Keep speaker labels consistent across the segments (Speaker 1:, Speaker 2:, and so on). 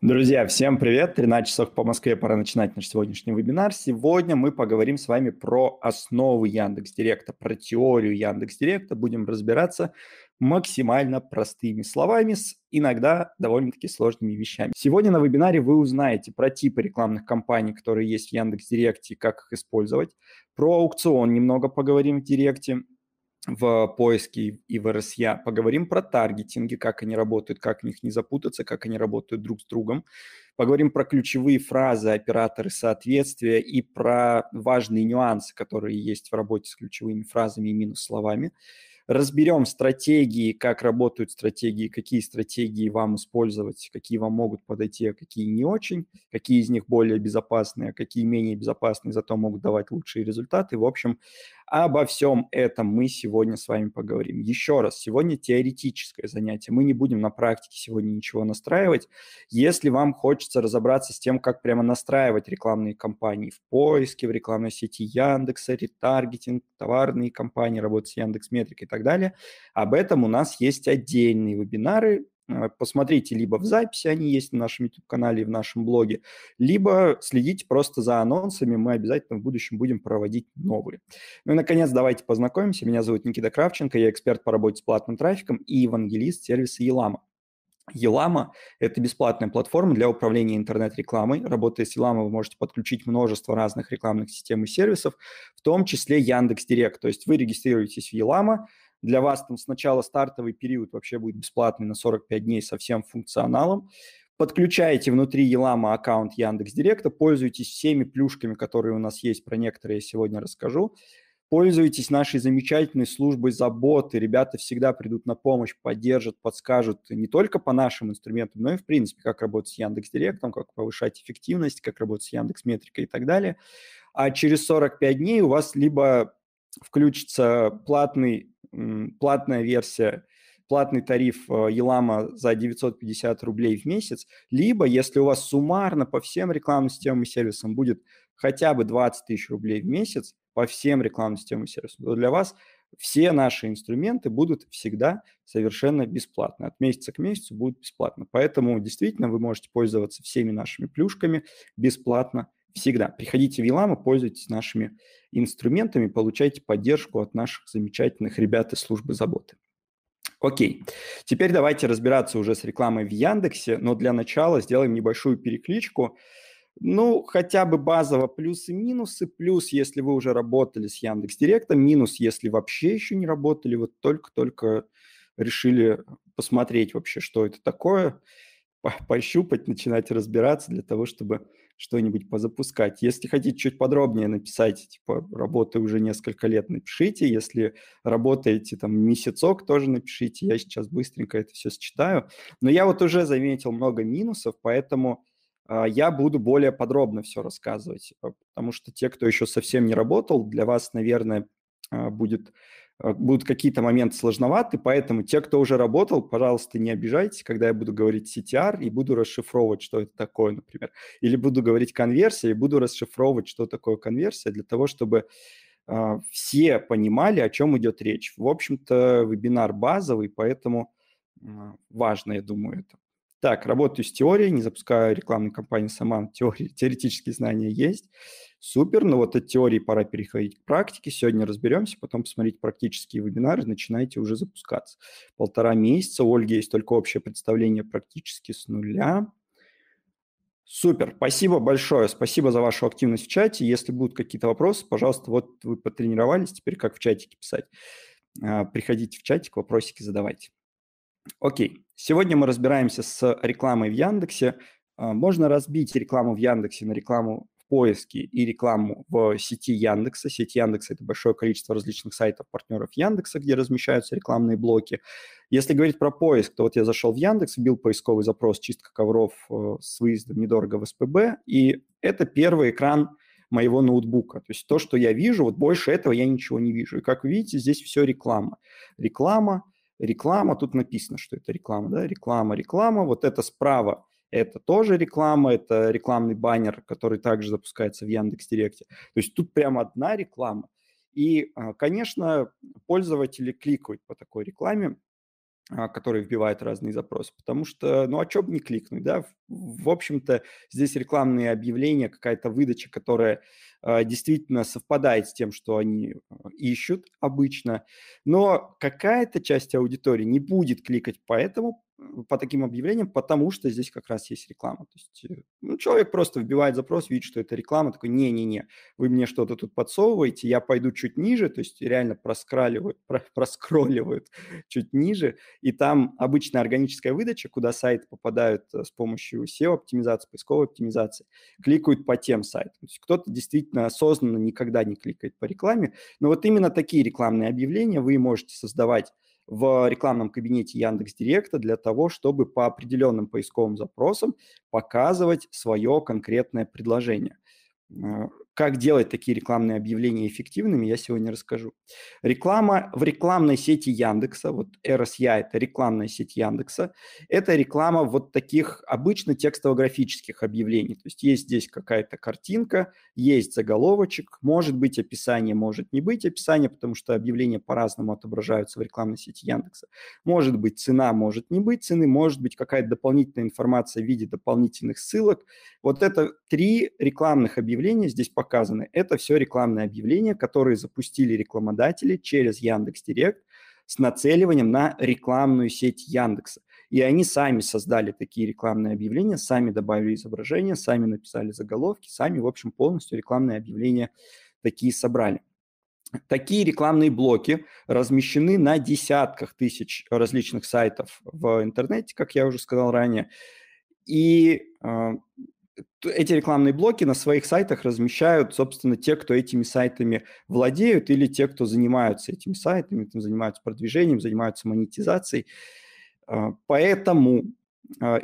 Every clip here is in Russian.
Speaker 1: Друзья, всем привет! 13 часов по Москве, пора начинать наш сегодняшний вебинар. Сегодня мы поговорим с вами про основы Яндекс.Директа, про теорию Яндекс.Директа. Будем разбираться максимально простыми словами с иногда довольно-таки сложными вещами. Сегодня на вебинаре вы узнаете про типы рекламных кампаний, которые есть в Яндекс.Директе, как их использовать, про аукцион немного поговорим в Директе, в поиске и в RSA. Поговорим про таргетинги, как они работают, как в них не запутаться, как они работают друг с другом. Поговорим про ключевые фразы, операторы соответствия и про важные нюансы, которые есть в работе с ключевыми фразами и минус словами разберем стратегии, как работают стратегии, какие стратегии вам использовать, какие вам могут подойти, а какие не очень, какие из них более безопасные, а какие менее безопасные, зато могут давать лучшие результаты. В общем, обо всем этом мы сегодня с вами поговорим. Еще раз, сегодня теоретическое занятие. Мы не будем на практике сегодня ничего настраивать. Если вам хочется разобраться с тем, как прямо настраивать рекламные кампании в поиске, в рекламной сети Яндекса, ретаргетинг, товарные компании, работать с Яндекс.Метрикой и так так далее. Об этом у нас есть отдельные вебинары. Э, посмотрите либо в записи, они есть на нашем YouTube-канале и в нашем блоге, либо следите просто за анонсами, мы обязательно в будущем будем проводить новые. Ну и, наконец, давайте познакомимся. Меня зовут Никита Кравченко, я эксперт по работе с платным трафиком и евангелист сервиса Елама. Елама – это бесплатная платформа для управления интернет-рекламой. Работая с Елама, вы можете подключить множество разных рекламных систем и сервисов, в том числе Яндекс.Директ. То есть вы регистрируетесь в Елама, для вас там сначала стартовый период вообще будет бесплатный на 45 дней со всем функционалом. Подключаете внутри Елама аккаунт Яндекс Директа, пользуйтесь всеми плюшками, которые у нас есть, про некоторые я сегодня расскажу. Пользуйтесь нашей замечательной службой заботы. Ребята всегда придут на помощь, поддержат, подскажут не только по нашим инструментам, но и в принципе, как работать с Яндекс Директом, как повышать эффективность, как работать с Яндекс Метрикой и так далее. А через 45 дней у вас либо включится платный платная версия, платный тариф э, Елама за 950 рублей в месяц, либо если у вас суммарно по всем рекламным системам и сервисам будет хотя бы 20 тысяч рублей в месяц по всем рекламным системам и сервисам, то для вас все наши инструменты будут всегда совершенно бесплатно. От месяца к месяцу будут бесплатно. Поэтому действительно вы можете пользоваться всеми нашими плюшками бесплатно всегда. Приходите в Елама, пользуйтесь нашими инструментами, получайте поддержку от наших замечательных ребят из службы заботы. Окей, теперь давайте разбираться уже с рекламой в Яндексе, но для начала сделаем небольшую перекличку. Ну, хотя бы базово плюсы минусы. Плюс, если вы уже работали с Яндекс Директом, минус, если вообще еще не работали, вот только-только решили посмотреть вообще, что это такое, пощупать, начинать разбираться для того, чтобы что-нибудь позапускать. Если хотите чуть подробнее написать, типа, работаю уже несколько лет, напишите. Если работаете там месяцок, тоже напишите. Я сейчас быстренько это все считаю. Но я вот уже заметил много минусов, поэтому а, я буду более подробно все рассказывать, а, потому что те, кто еще совсем не работал, для вас, наверное, а, будет Э, будут какие-то моменты сложноваты, поэтому те, кто уже работал, пожалуйста, не обижайтесь, когда я буду говорить CTR и буду расшифровывать, что это такое, например. Или буду говорить конверсия и буду расшифровывать, что такое конверсия, для того, чтобы э, все понимали, о чем идет речь. В общем-то, вебинар базовый, поэтому э, важно, я думаю, это. Так, работаю с теорией, не запускаю рекламную кампанию сама, теории, теоретические знания есть. Супер, но ну вот от теории пора переходить к практике. Сегодня разберемся, потом посмотреть практические вебинары, начинайте уже запускаться. Полтора месяца. У Ольги есть только общее представление практически с нуля. Супер, спасибо большое, спасибо за вашу активность в чате. Если будут какие-то вопросы, пожалуйста, вот вы потренировались, теперь как в чатике писать. А, приходите в чатик, вопросики задавайте. Окей, сегодня мы разбираемся с рекламой в Яндексе. А, можно разбить рекламу в Яндексе на рекламу поиски и рекламу в сети Яндекса. Сеть Яндекса – это большое количество различных сайтов партнеров Яндекса, где размещаются рекламные блоки. Если говорить про поиск, то вот я зашел в Яндекс, вбил поисковый запрос «Чистка ковров э, с выездом недорого в СПБ», и это первый экран моего ноутбука. То есть то, что я вижу, вот больше этого я ничего не вижу. И как вы видите, здесь все реклама. Реклама, реклама, тут написано, что это реклама, да, реклама, реклама. Вот это справа – это тоже реклама, это рекламный баннер, который также запускается в Яндекс.Директе. То есть тут прямо одна реклама. И, а, конечно, пользователи кликают по такой рекламе, а, которые вбивают разные запросы, потому что, ну, а что бы не кликнуть, да? В общем-то, здесь рекламные объявления, какая-то выдача, которая а, действительно совпадает с тем, что они ищут обычно, но какая-то часть аудитории не будет кликать по этому по таким объявлениям, потому что здесь как раз есть реклама. То есть, э, ну, человек просто вбивает запрос, видит, что это реклама, такой, не-не-не, вы мне что-то тут подсовываете, я пойду чуть ниже, то есть реально проскраливают, проскролливают чуть ниже, и там обычная органическая выдача, куда сайты попадают э, с помощью SEO-оптимизации, поисковой оптимизации, кликают по тем сайтам. То есть кто-то действительно осознанно никогда не кликает по рекламе, но вот именно такие рекламные объявления вы можете создавать в рекламном кабинете Яндекс Директа для того, чтобы по определенным поисковым запросам показывать свое конкретное предложение. Э, как делать такие рекламные объявления эффективными, я сегодня расскажу. Реклама в рекламной сети Яндекса, вот RSIA – это рекламная сеть Яндекса, это реклама вот таких обычно текстово-графических объявлений. То есть есть здесь какая-то картинка, есть заголовочек, может быть описание, может не быть описание, потому что объявления по-разному отображаются в рекламной сети Яндекса. Может быть цена, может не быть цены, может быть какая-то дополнительная информация в виде дополнительных ссылок. Вот это три рекламных объявления здесь по показаны. Это все рекламные объявления, которые запустили рекламодатели через Яндекс Директ с нацеливанием на рекламную сеть Яндекса. И они сами создали такие рекламные объявления, сами добавили изображения, сами написали заголовки, сами, в общем, полностью рекламные объявления такие собрали. Такие рекламные блоки размещены на десятках тысяч различных сайтов в интернете, как я уже сказал ранее. И а, эти рекламные блоки на своих сайтах размещают, собственно, те, кто этими сайтами владеют или те, кто занимаются этими сайтами, там, занимаются продвижением, занимаются монетизацией. А, поэтому а,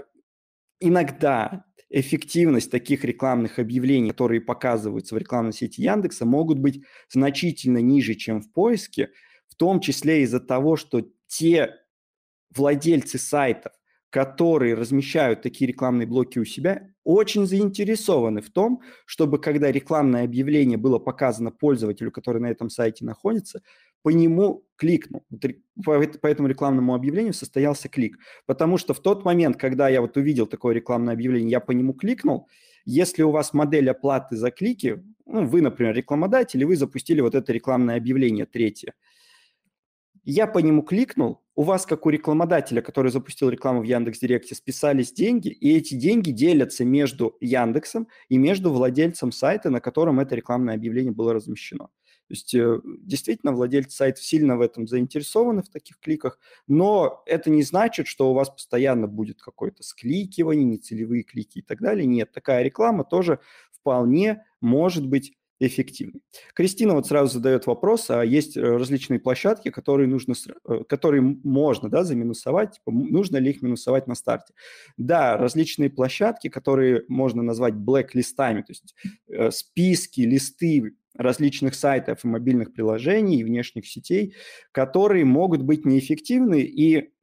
Speaker 1: иногда эффективность таких рекламных объявлений, которые показываются в рекламной сети Яндекса, могут быть значительно ниже, чем в поиске, в том числе из-за того, что те владельцы сайтов, которые размещают такие рекламные блоки у себя, очень заинтересованы в том, чтобы когда рекламное объявление было показано пользователю, который на этом сайте находится, по нему кликнул. По этому рекламному объявлению состоялся клик. Потому что в тот момент, когда я вот увидел такое рекламное объявление, я по нему кликнул, если у вас модель оплаты за клики, ну, вы, например, рекламодатель, и вы запустили вот это рекламное объявление третье – я по нему кликнул, у вас, как у рекламодателя, который запустил рекламу в Яндекс.Директе, списались деньги, и эти деньги делятся между Яндексом и между владельцем сайта, на котором это рекламное объявление было размещено. То есть э, действительно владельцы сайтов сильно в этом заинтересованы, в таких кликах, но это не значит, что у вас постоянно будет какое-то скликивание, нецелевые клики и так далее. Нет, такая реклама тоже вполне может быть эффективнее. Кристина вот сразу задает вопрос, а есть э, различные площадки, которые, нужно, э, которые можно да, заминусовать, типа, нужно ли их минусовать на старте? Да, различные площадки, которые можно назвать блэк-листами, то есть э, списки, листы различных сайтов и мобильных приложений, и внешних сетей, которые могут быть неэффективны и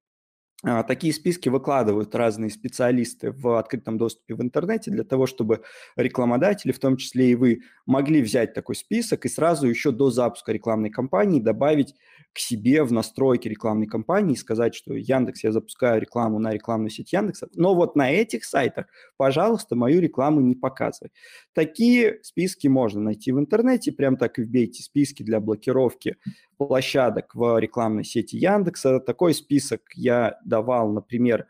Speaker 1: а, такие списки выкладывают разные специалисты в открытом доступе в интернете для того, чтобы рекламодатели, в том числе и вы, могли взять такой список и сразу еще до запуска рекламной кампании добавить к себе в настройке рекламной кампании и сказать, что Яндекс, я запускаю рекламу на рекламную сеть Яндекса, но вот на этих сайтах, пожалуйста, мою рекламу не показывай. Такие списки можно найти в интернете, прям так и вбейте списки для блокировки площадок в рекламной сети Яндекса. Такой список я давал, например,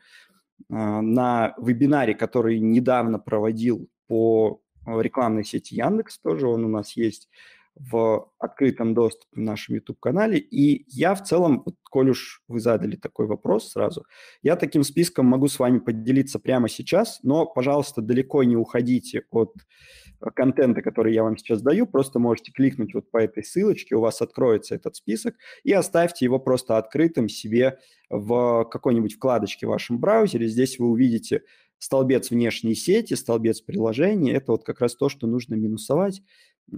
Speaker 1: а, на вебинаре, который недавно проводил по рекламной сети Яндекс, тоже он у нас есть в открытом доступе в нашем YouTube-канале. И я в целом, вот, коль уж вы задали такой вопрос сразу, я таким списком могу с вами поделиться прямо сейчас, но, пожалуйста, далеко не уходите от э, контента, который я вам сейчас даю, просто можете кликнуть вот по этой ссылочке, у вас откроется этот список, и оставьте его просто открытым себе в какой-нибудь вкладочке в вашем браузере. Здесь вы увидите столбец внешней сети, столбец приложения. Это вот как раз то, что нужно минусовать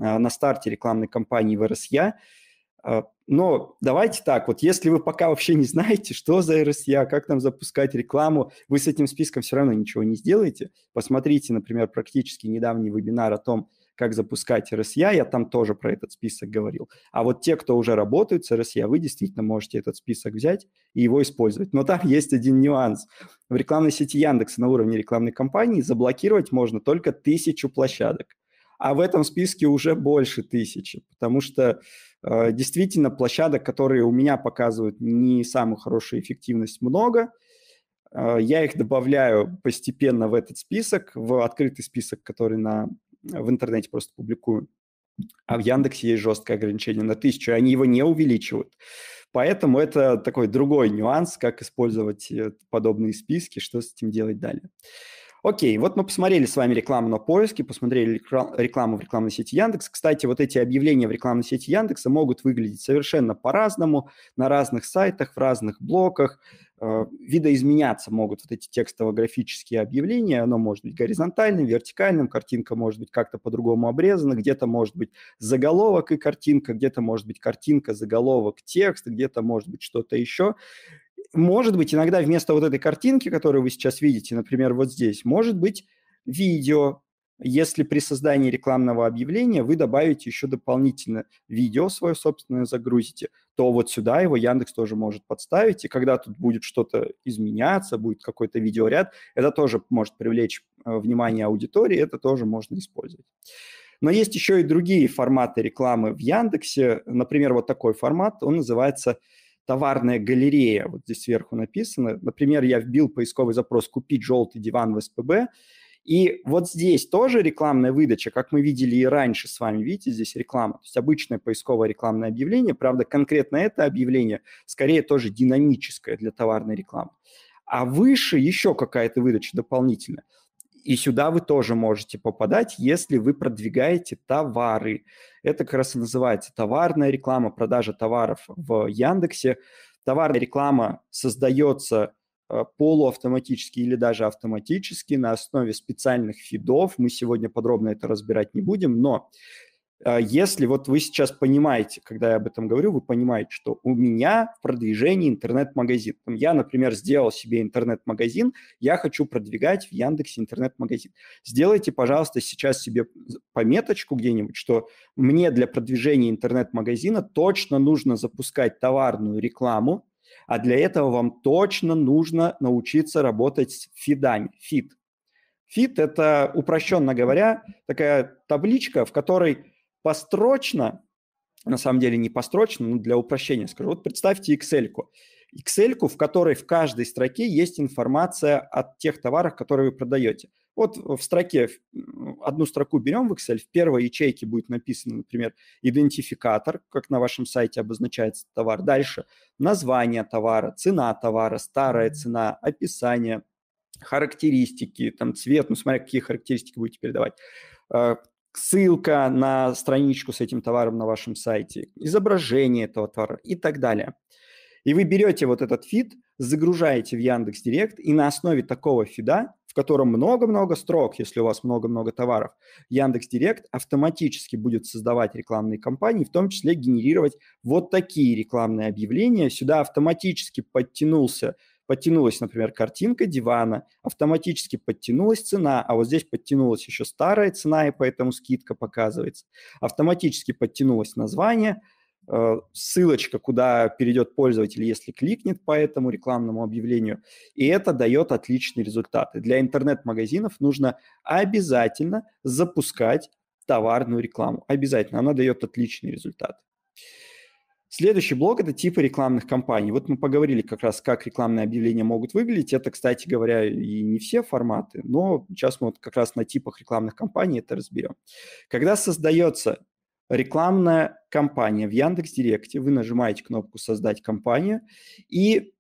Speaker 1: а, на старте рекламной кампании в РСЯ. А, но давайте так, вот если вы пока вообще не знаете, что за RSA, как там запускать рекламу, вы с этим списком все равно ничего не сделаете. Посмотрите, например, практически недавний вебинар о том, как запускать RSA, я там тоже про этот список говорил. А вот те, кто уже работают с RSA, вы действительно можете этот список взять и его использовать. Но там есть один нюанс. В рекламной сети Яндекса на уровне рекламной кампании заблокировать можно только тысячу площадок а в этом списке уже больше тысячи, потому что э, действительно площадок, которые у меня показывают не самую хорошую эффективность, много. Э, я их добавляю постепенно в этот список, в открытый список, который на, в интернете просто публикую. А в Яндексе есть жесткое ограничение на тысячу, и они его не увеличивают. Поэтому это такой другой нюанс, как использовать э, подобные списки, что с этим делать далее. Окей, вот мы посмотрели с вами рекламу на поиске, посмотрели рекламу в рекламной сети Яндекс. Кстати, вот эти объявления в рекламной сети Яндекса могут выглядеть совершенно по-разному, на разных сайтах, в разных блоках. Э, видоизменяться могут вот эти текстово-графические объявления. Оно может быть горизонтальным, вертикальным, картинка может быть как-то по-другому обрезана, где-то может быть заголовок и картинка, где-то может быть картинка, заголовок, текст, где-то может быть что-то еще может быть, иногда вместо вот этой картинки, которую вы сейчас видите, например, вот здесь, может быть видео, если при создании рекламного объявления вы добавите еще дополнительно видео свое собственное загрузите, то вот сюда его Яндекс тоже может подставить, и когда тут будет что-то изменяться, будет какой-то видеоряд, это тоже может привлечь э, внимание аудитории, это тоже можно использовать. Но есть еще и другие форматы рекламы в Яндексе, например, вот такой формат, он называется товарная галерея, вот здесь сверху написано. Например, я вбил поисковый запрос «купить желтый диван в СПБ», и вот здесь тоже рекламная выдача, как мы видели и раньше с вами, видите, здесь реклама, то есть обычное поисковое рекламное объявление, правда, конкретно это объявление скорее тоже динамическое для товарной рекламы. А выше еще какая-то выдача дополнительная. И сюда вы тоже можете попадать, если вы продвигаете товары. Это как раз и называется товарная реклама, продажа товаров в Яндексе. Товарная реклама создается э, полуавтоматически или даже автоматически на основе специальных фидов. Мы сегодня подробно это разбирать не будем, но а если вот вы сейчас понимаете, когда я об этом говорю, вы понимаете, что у меня в продвижении интернет-магазин. Я, например, сделал себе интернет-магазин, я хочу продвигать в Яндексе интернет-магазин. Сделайте, пожалуйста, сейчас себе пометочку где-нибудь, что мне для продвижения интернет-магазина точно нужно запускать товарную рекламу, а для этого вам точно нужно научиться работать с фидами. Фид. Фид – это, упрощенно говоря, такая табличка, в которой построчно, на самом деле не построчно, но для упрощения скажу, вот представьте Excel. -ку. Excel, в которой в каждой строке есть информация о тех товарах, которые вы продаете. Вот в строке, одну строку берем в Excel, в первой ячейке будет написано, например, идентификатор, как на вашем сайте обозначается товар. Дальше название товара, цена товара, старая цена, описание, характеристики, там цвет, ну смотря какие характеристики будете передавать. Э, ссылка на страничку с этим товаром на вашем сайте, изображение этого товара и так далее. И вы берете вот этот фид, загружаете в Яндекс Директ, и на основе такого фида, в котором много-много строк, если у вас много-много товаров, Яндекс Директ автоматически будет создавать рекламные кампании, в том числе генерировать вот такие рекламные объявления. Сюда автоматически подтянулся подтянулась, например, картинка дивана, автоматически подтянулась цена, а вот здесь подтянулась еще старая цена, и поэтому скидка показывается. Автоматически подтянулось название, э, ссылочка, куда перейдет пользователь, если кликнет по этому рекламному объявлению. И это дает отличные результаты. Для интернет-магазинов нужно обязательно запускать товарную рекламу. Обязательно. Она дает отличные результаты. Следующий блок – это типы рекламных кампаний. Вот мы поговорили как раз, как рекламные объявления могут выглядеть. Это, кстати говоря, и не все форматы, но сейчас мы вот как раз на типах рекламных кампаний это разберем. Когда создается рекламная кампания в Яндекс.Директе, вы нажимаете кнопку «Создать кампанию», и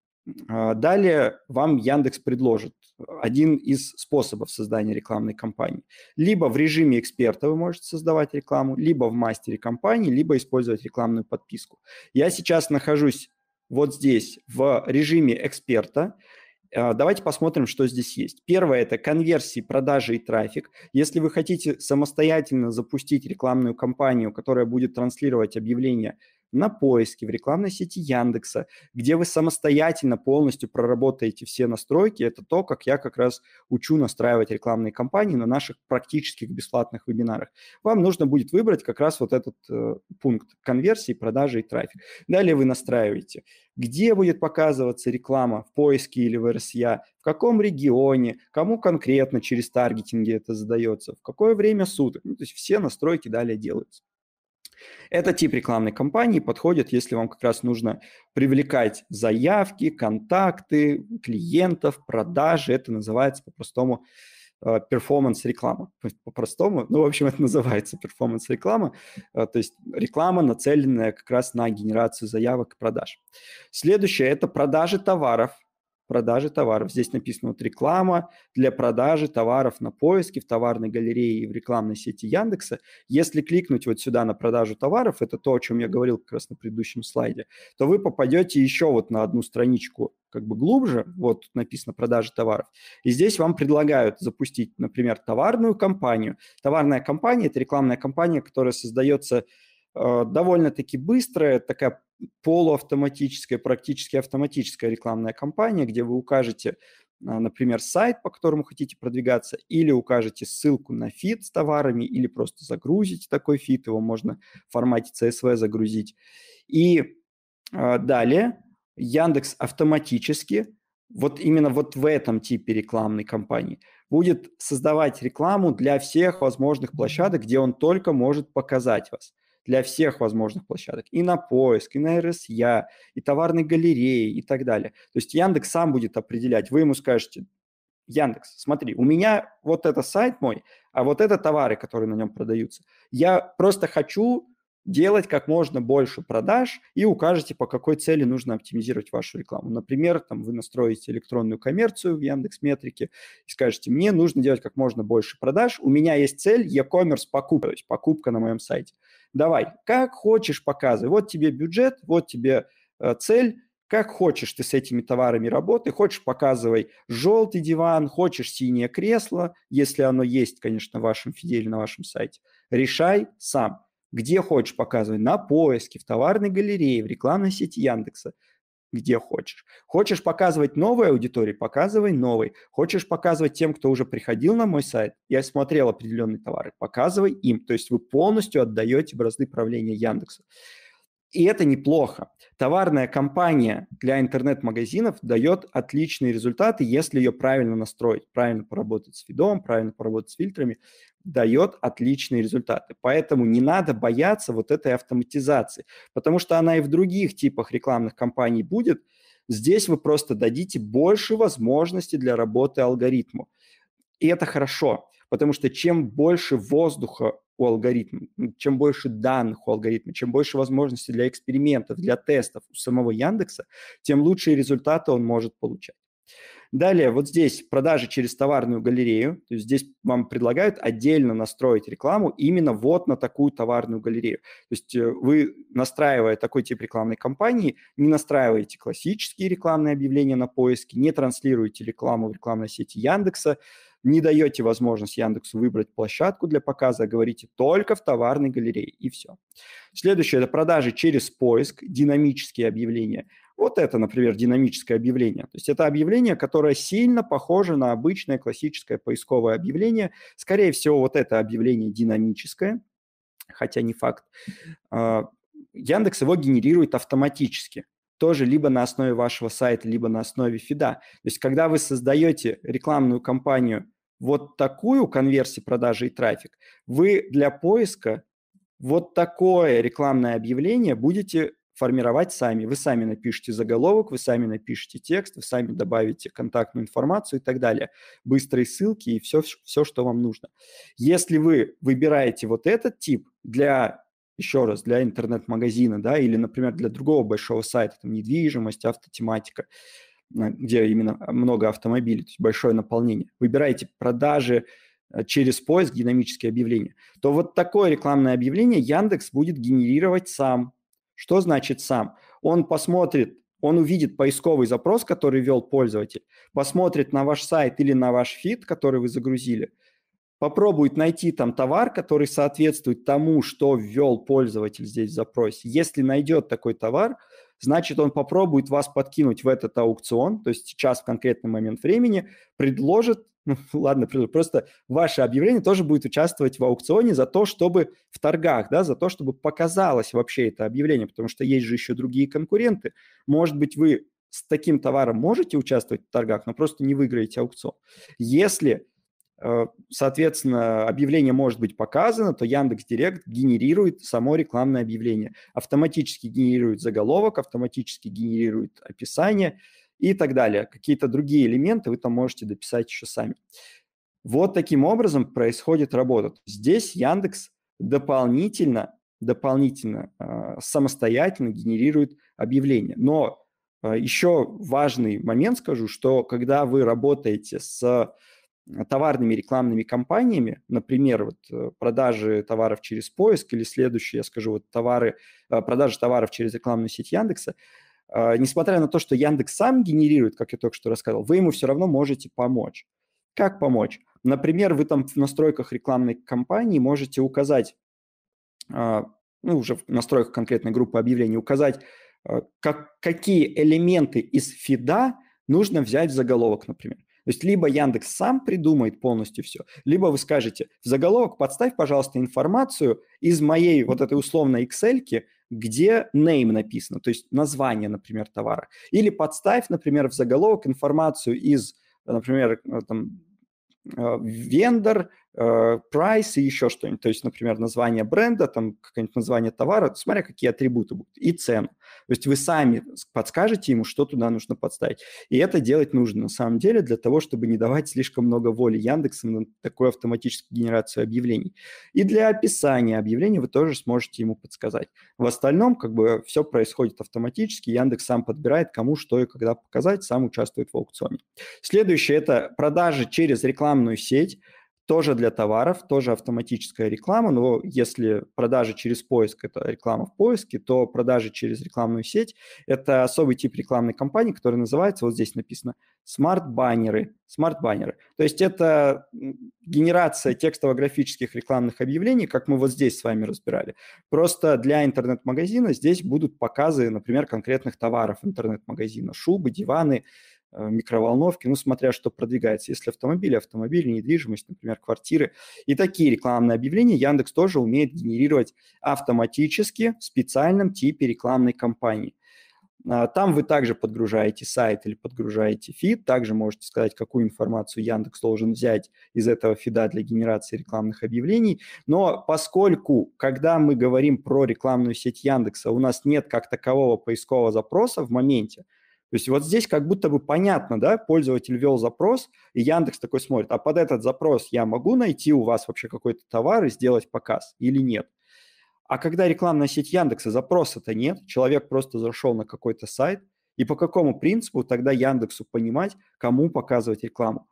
Speaker 1: а, Далее вам Яндекс предложит один из способов создания рекламной кампании. Либо в режиме эксперта вы можете создавать рекламу, либо в мастере компании, либо использовать рекламную подписку. Я сейчас нахожусь вот здесь в режиме эксперта. А, давайте посмотрим, что здесь есть. Первое – это конверсии, продажи и трафик. Если вы хотите самостоятельно запустить рекламную кампанию, которая будет транслировать объявления на поиске, в рекламной сети Яндекса, где вы самостоятельно полностью проработаете все настройки. Это то, как я как раз учу настраивать рекламные кампании на наших практических бесплатных вебинарах. Вам нужно будет выбрать как раз вот этот э, пункт конверсии, продажи и трафик. Далее вы настраиваете, где будет показываться реклама в поиске или в РСЯ, в каком регионе, кому конкретно через таргетинги это задается, в какое время суток. Ну, то есть все настройки далее делаются. Это тип рекламной кампании подходит, если вам как раз нужно привлекать заявки, контакты, клиентов, продажи. Это называется по-простому э, перформанс-реклама. По-простому, ну, в общем, это называется перформанс-реклама, э, то есть реклама, нацеленная как раз на генерацию заявок и продаж. Следующее – это продажи товаров продажи товаров. Здесь написано вот реклама для продажи товаров на поиске в товарной галерее и в рекламной сети Яндекса. Если кликнуть вот сюда на продажу товаров, это то, о чем я говорил как раз на предыдущем слайде, то вы попадете еще вот на одну страничку как бы глубже, вот тут написано продажи товаров, и здесь вам предлагают запустить, например, товарную компанию. Товарная компания – это рекламная компания, которая создается Э, довольно-таки быстрая, такая полуавтоматическая, практически автоматическая рекламная кампания, где вы укажете, э, например, сайт, по которому хотите продвигаться, или укажете ссылку на фит с товарами, или просто загрузите такой фит, его можно в формате CSV загрузить. И э, далее Яндекс автоматически, вот именно вот в этом типе рекламной кампании, будет создавать рекламу для всех возможных площадок, где он только может показать вас для всех возможных площадок. И на поиск, и на RSA, и товарной галереи, и так далее. То есть Яндекс сам будет определять. Вы ему скажете, Яндекс, смотри, у меня вот это сайт мой, а вот это товары, которые на нем продаются. Я просто хочу делать как можно больше продаж и укажете, по какой цели нужно оптимизировать вашу рекламу. Например, там вы настроите электронную коммерцию в Яндекс Метрике и скажете, мне нужно делать как можно больше продаж, у меня есть цель e-commerce покупка, то есть покупка на моем сайте давай, как хочешь показывай. Вот тебе бюджет, вот тебе э, цель, как хочешь ты с этими товарами работай, хочешь показывай желтый диван, хочешь синее кресло, если оно есть, конечно, в вашем фиделе, на вашем сайте. Решай сам. Где хочешь показывай, на поиске, в товарной галерее, в рекламной сети Яндекса где хочешь. Хочешь показывать новой аудитории, показывай новой. Хочешь показывать тем, кто уже приходил на мой сайт я смотрел определенные товары, показывай им. То есть вы полностью отдаете бразды правления Яндекса. И это неплохо. Товарная компания для интернет-магазинов дает отличные результаты, если ее правильно настроить, правильно поработать с видом, правильно поработать с фильтрами, дает отличные результаты. Поэтому не надо бояться вот этой автоматизации, потому что она и в других типах рекламных кампаний будет. Здесь вы просто дадите больше возможностей для работы алгоритму. И это хорошо. Потому что чем больше воздуха у алгоритма, чем больше данных у алгоритма, чем больше возможностей для экспериментов, для тестов у самого Яндекса, тем лучшие результаты он может получать. Далее, вот здесь продажи через товарную галерею. То есть здесь вам предлагают отдельно настроить рекламу именно вот на такую товарную галерею. То есть э, вы, настраивая такой тип рекламной кампании, не настраиваете классические рекламные объявления на поиске, не транслируете рекламу в рекламной сети Яндекса, не даете возможность Яндексу выбрать площадку для показа, а говорите только в товарной галерее, и все. Следующее – это продажи через поиск, динамические объявления. Вот это, например, динамическое объявление. То есть это объявление, которое сильно похоже на обычное классическое поисковое объявление. Скорее всего, вот это объявление динамическое, хотя не факт. А, Яндекс его генерирует автоматически тоже либо на основе вашего сайта, либо на основе фида. То есть, когда вы создаете рекламную кампанию вот такую конверсию продажи и трафик, вы для поиска вот такое рекламное объявление будете формировать сами. Вы сами напишите заголовок, вы сами напишите текст, вы сами добавите контактную информацию и так далее. Быстрые ссылки и все, все что вам нужно. Если вы выбираете вот этот тип для, еще раз, для интернет-магазина, да, или, например, для другого большого сайта, там, недвижимость, автотематика, где именно много автомобилей, то есть большое наполнение, выбираете продажи э, через поиск динамические объявления, то вот такое рекламное объявление Яндекс будет генерировать сам. Что значит сам? Он посмотрит, он увидит поисковый запрос, который ввел пользователь, посмотрит на ваш сайт или на ваш фид, который вы загрузили, попробует найти там товар, который соответствует тому, что ввел пользователь здесь в запросе. Если найдет такой товар – значит, он попробует вас подкинуть в этот аукцион, то есть сейчас в конкретный момент времени, предложит, ну, ладно, просто ваше объявление тоже будет участвовать в аукционе за то, чтобы в торгах, да, за то, чтобы показалось вообще это объявление, потому что есть же еще другие конкуренты. Может быть, вы с таким товаром можете участвовать в торгах, но просто не выиграете аукцион. Если Э, соответственно, объявление может быть показано, то Яндекс Директ генерирует само рекламное объявление. Автоматически генерирует заголовок, автоматически генерирует описание и так далее. Какие-то другие элементы вы там можете дописать еще сами. Вот таким образом происходит работа. Здесь Яндекс дополнительно, дополнительно э, самостоятельно генерирует объявление. Но э, еще важный момент скажу, что когда вы работаете с товарными рекламными кампаниями, например, вот э, продажи товаров через поиск или следующие, я скажу, вот товары, э, продажи товаров через рекламную сеть Яндекса, э, несмотря на то, что Яндекс сам генерирует, как я только что рассказал, вы ему все равно можете помочь. Как помочь? Например, вы там в настройках рекламной кампании можете указать, ну, уже в настройках конкретной группы объявлений, указать, как, какие элементы из фида нужно взять в заголовок, например. То есть либо Яндекс сам придумает полностью все, либо вы скажете, в заголовок подставь, пожалуйста, информацию из моей вот этой условной Excel, где name написано, то есть название, например, товара. Или подставь, например, в заголовок информацию из, например, э, там, э, вендор, Э, прайс и еще что-нибудь. То есть, например, название бренда, там какое-нибудь название товара, смотря какие атрибуты будут, и цену. То есть вы сами подскажете ему, что туда нужно подставить. И это делать нужно на самом деле для того, чтобы не давать слишком много воли Яндексу на такую автоматическую генерацию объявлений. И для описания объявлений вы тоже сможете ему подсказать. В остальном как бы все происходит автоматически, Яндекс сам подбирает, кому что и когда показать, сам участвует в аукционе. Следующее – это продажи через рекламную сеть – тоже для товаров, тоже автоматическая реклама, но если продажи через поиск – это реклама в поиске, то продажи через рекламную сеть – это особый тип рекламной кампании, которая называется, вот здесь написано, смарт-баннеры. Смарт-баннеры. То есть это генерация текстово-графических рекламных объявлений, как мы вот здесь с вами разбирали. Просто для интернет-магазина здесь будут показы, например, конкретных товаров интернет-магазина, шубы, диваны, Э, микроволновки, ну, смотря что продвигается. Если автомобиль, автомобиль, недвижимость, например, квартиры. И такие рекламные объявления Яндекс тоже умеет генерировать автоматически в специальном типе рекламной кампании. А, там вы также подгружаете сайт или подгружаете фид, также можете сказать, какую информацию Яндекс должен взять из этого фида для генерации рекламных объявлений. Но поскольку, когда мы говорим про рекламную сеть Яндекса, у нас нет как такового поискового запроса в моменте, то есть вот здесь как будто бы понятно, да, пользователь ввел запрос, и Яндекс такой смотрит, а под этот запрос я могу найти у вас вообще какой-то товар и сделать показ или нет? А когда рекламная сеть Яндекса, запроса-то нет, человек просто зашел на какой-то сайт, и по какому принципу тогда Яндексу понимать, кому показывать рекламу?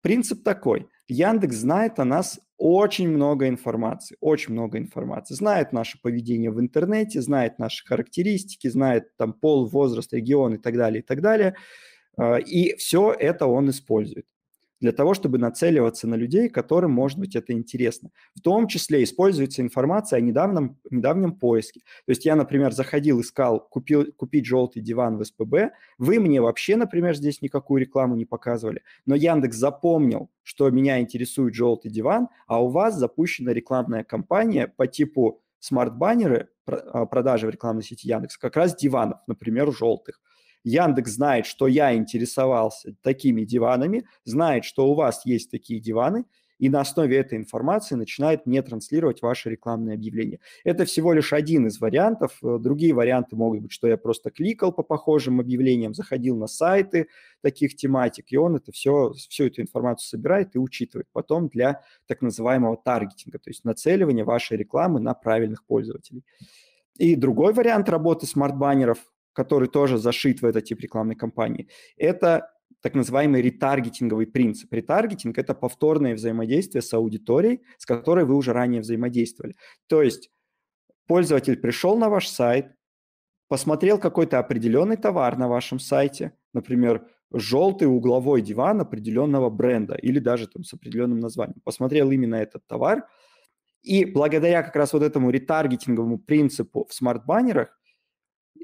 Speaker 1: Принцип такой. Яндекс знает о нас очень много информации, очень много информации. Знает наше поведение в интернете, знает наши характеристики, знает там пол, возраст, регион и так далее, и так далее. Э, и все это он использует для того, чтобы нацеливаться на людей, которым, может быть, это интересно. В том числе используется информация о недавнем, недавнем поиске. То есть я, например, заходил, искал купил, купить желтый диван в СПБ, вы мне вообще, например, здесь никакую рекламу не показывали, но Яндекс запомнил, что меня интересует желтый диван, а у вас запущена рекламная кампания по типу смарт-баннеры, а, продажи в рекламной сети Яндекс, как раз диванов, например, желтых. Яндекс знает, что я интересовался такими диванами, знает, что у вас есть такие диваны, и на основе этой информации начинает мне транслировать ваши рекламные объявления. Это всего лишь один из вариантов. Э, другие варианты могут быть, что я просто кликал по похожим объявлениям, заходил на сайты таких тематик, и он это все, всю эту информацию собирает и учитывает потом для так называемого таргетинга, то есть нацеливания вашей рекламы на правильных пользователей. И другой вариант работы смарт-баннеров который тоже зашит в этот тип рекламной кампании, это так называемый ретаргетинговый принцип. Ретаргетинг – это повторное взаимодействие с аудиторией, с которой вы уже ранее взаимодействовали. То есть пользователь пришел на ваш сайт, посмотрел какой-то определенный товар на вашем сайте, например, желтый угловой диван определенного бренда или даже там, с определенным названием, посмотрел именно этот товар, и благодаря как раз вот этому ретаргетинговому принципу в смарт-баннерах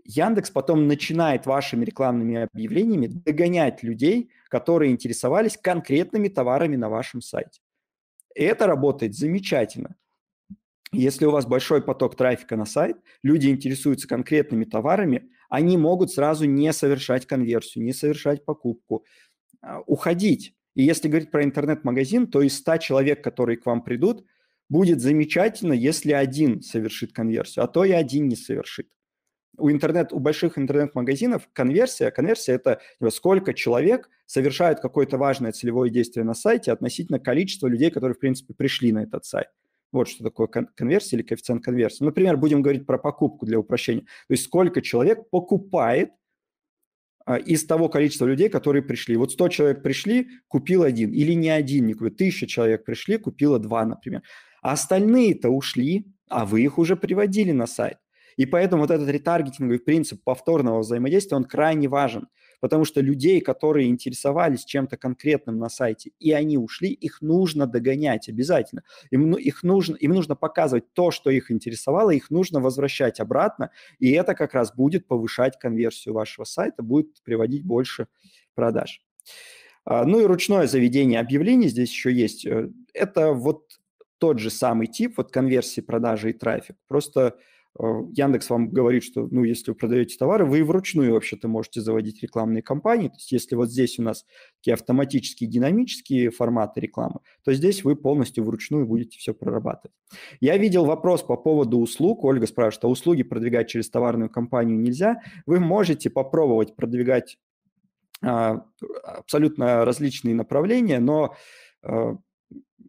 Speaker 1: Яндекс потом начинает вашими рекламными объявлениями догонять людей, которые интересовались конкретными товарами на вашем сайте. это работает замечательно. Если у вас большой поток трафика на сайт, люди интересуются конкретными товарами, они могут сразу не совершать конверсию, не совершать покупку, а, уходить. И если говорить про интернет-магазин, то из 100 человек, которые к вам придут, будет замечательно, если один совершит конверсию, а то и один не совершит у интернет, у больших интернет-магазинов конверсия, конверсия это типа, сколько человек совершают какое-то важное целевое действие на сайте относительно количества людей, которые, в принципе, пришли на этот сайт. Вот что такое кон- конверсия или коэффициент конверсии. Например, будем говорить про покупку для упрощения. То есть сколько человек покупает а, из того количества людей, которые пришли. Вот 100 человек пришли, купил один. Или не один не купил. тысяча человек пришли, купило два, например. А остальные-то ушли, а вы их уже приводили на сайт. И поэтому вот этот ретаргетинговый принцип повторного взаимодействия, он крайне важен, потому что людей, которые интересовались чем-то конкретным на сайте, и они ушли, их нужно догонять обязательно. Им, ну, их нужно, им нужно показывать то, что их интересовало, их нужно возвращать обратно, и это как раз будет повышать конверсию вашего сайта, будет приводить больше продаж. А, ну и ручное заведение объявлений здесь еще есть. Э, это вот тот же самый тип вот конверсии продажи и трафик. Просто Э, Яндекс вам говорит, что, ну, если вы продаете товары, вы вручную вообще-то можете заводить рекламные кампании. То есть если вот здесь у нас такие автоматические динамические форматы рекламы, то здесь вы полностью вручную будете все прорабатывать. Я видел вопрос по поводу услуг. Ольга спрашивает, а услуги продвигать через товарную компанию нельзя? Вы можете попробовать продвигать а, абсолютно различные направления, но э,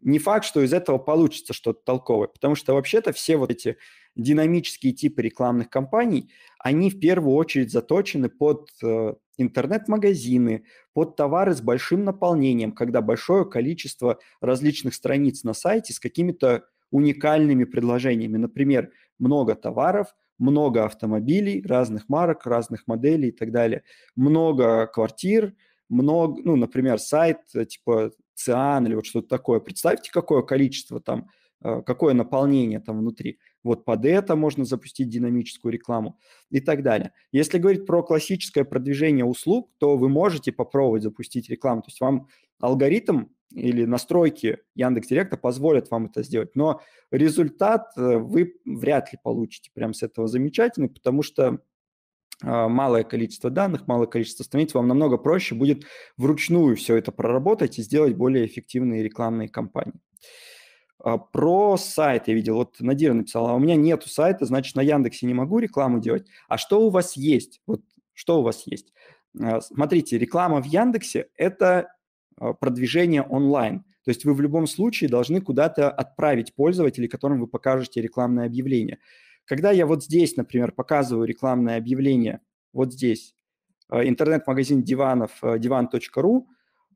Speaker 1: не факт, что из этого получится что-то толковое, потому что вообще-то все вот эти динамические типы рекламных кампаний, они в первую очередь заточены под э, интернет-магазины, под товары с большим наполнением, когда большое количество различных страниц на сайте с какими-то уникальными предложениями. Например, много товаров, много автомобилей разных марок, разных моделей и так далее, много квартир, много, ну, например, сайт э, типа Циан или вот что-то такое. Представьте, какое количество там, э, какое наполнение там внутри. Вот под это можно запустить динамическую рекламу и так далее. Если говорить про классическое продвижение услуг, то вы можете попробовать запустить рекламу. То есть вам алгоритм или настройки Яндекс.Директа позволят вам это сделать. Но результат э, вы вряд ли получите прямо с этого замечательный, потому что а, малое количество данных, малое количество страниц, вам намного проще будет вручную все это проработать и сделать более эффективные рекламные кампании. А, про сайт я видел, вот Надира написала, а у меня нету сайта, значит, на Яндексе не могу рекламу делать. А что у вас есть? Вот что у вас есть? А, смотрите, реклама в Яндексе – это а, продвижение онлайн. То есть вы в любом случае должны куда-то отправить пользователей, которым вы покажете рекламное объявление. Когда я вот здесь, например, показываю рекламное объявление, вот здесь, интернет-магазин диванов, диван.ру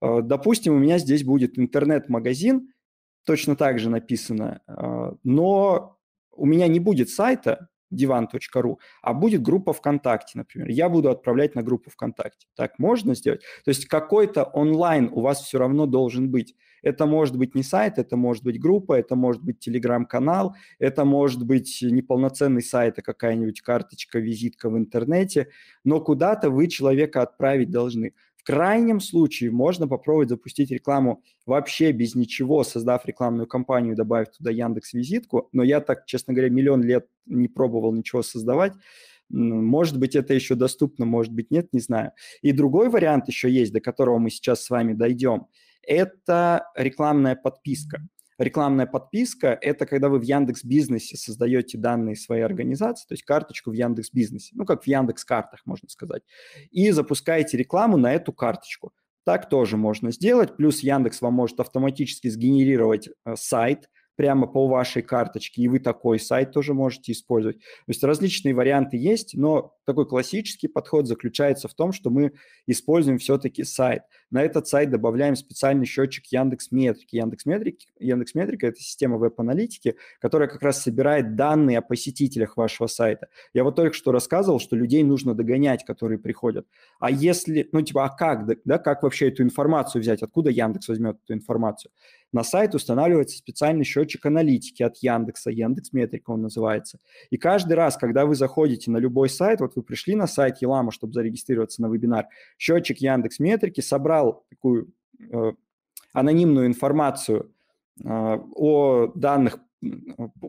Speaker 1: допустим, у меня здесь будет интернет-магазин – точно так же написано. А, но у меня не будет сайта divan.ru, а будет группа ВКонтакте, например. Я буду отправлять на группу ВКонтакте. Так можно сделать? То есть какой-то онлайн у вас все равно должен быть. Это может быть не сайт, это может быть группа, это может быть телеграм-канал, это может быть неполноценный сайт, а какая-нибудь карточка, визитка в интернете, но куда-то вы человека отправить должны крайнем случае можно попробовать запустить рекламу вообще без ничего, создав рекламную кампанию, добавив туда Яндекс Визитку. Но я так, честно говоря, миллион лет не пробовал ничего создавать. Может быть, это еще доступно, может быть, нет, не знаю. И другой вариант еще есть, до которого мы сейчас с вами дойдем. Это рекламная подписка. Рекламная подписка – это когда вы в Яндекс Бизнесе создаете данные своей организации, то есть карточку в Яндекс Бизнесе, ну, как в Яндекс Картах, можно сказать, и запускаете рекламу на эту карточку. Так тоже можно сделать. Плюс Яндекс вам может автоматически сгенерировать э, сайт – прямо по вашей карточке, и вы такой сайт тоже можете использовать. То есть различные варианты есть, но такой классический подход заключается в том, что мы используем все-таки сайт. На этот сайт добавляем специальный счетчик Яндекс Метрики. Яндекс Метрики, Яндекс Метрика – это система веб-аналитики, которая как раз собирает данные о посетителях вашего сайта. Я вот только что рассказывал, что людей нужно догонять, которые приходят. А если, ну типа, а как, да, как вообще эту информацию взять? Откуда Яндекс возьмет эту информацию? на сайт устанавливается специальный счетчик аналитики от Яндекса, Яндекс Метрика он называется. И каждый раз, когда вы заходите на любой сайт, вот вы пришли на сайт Елама, чтобы зарегистрироваться на вебинар, счетчик Яндекс Метрики собрал такую э, анонимную информацию э, о данных э,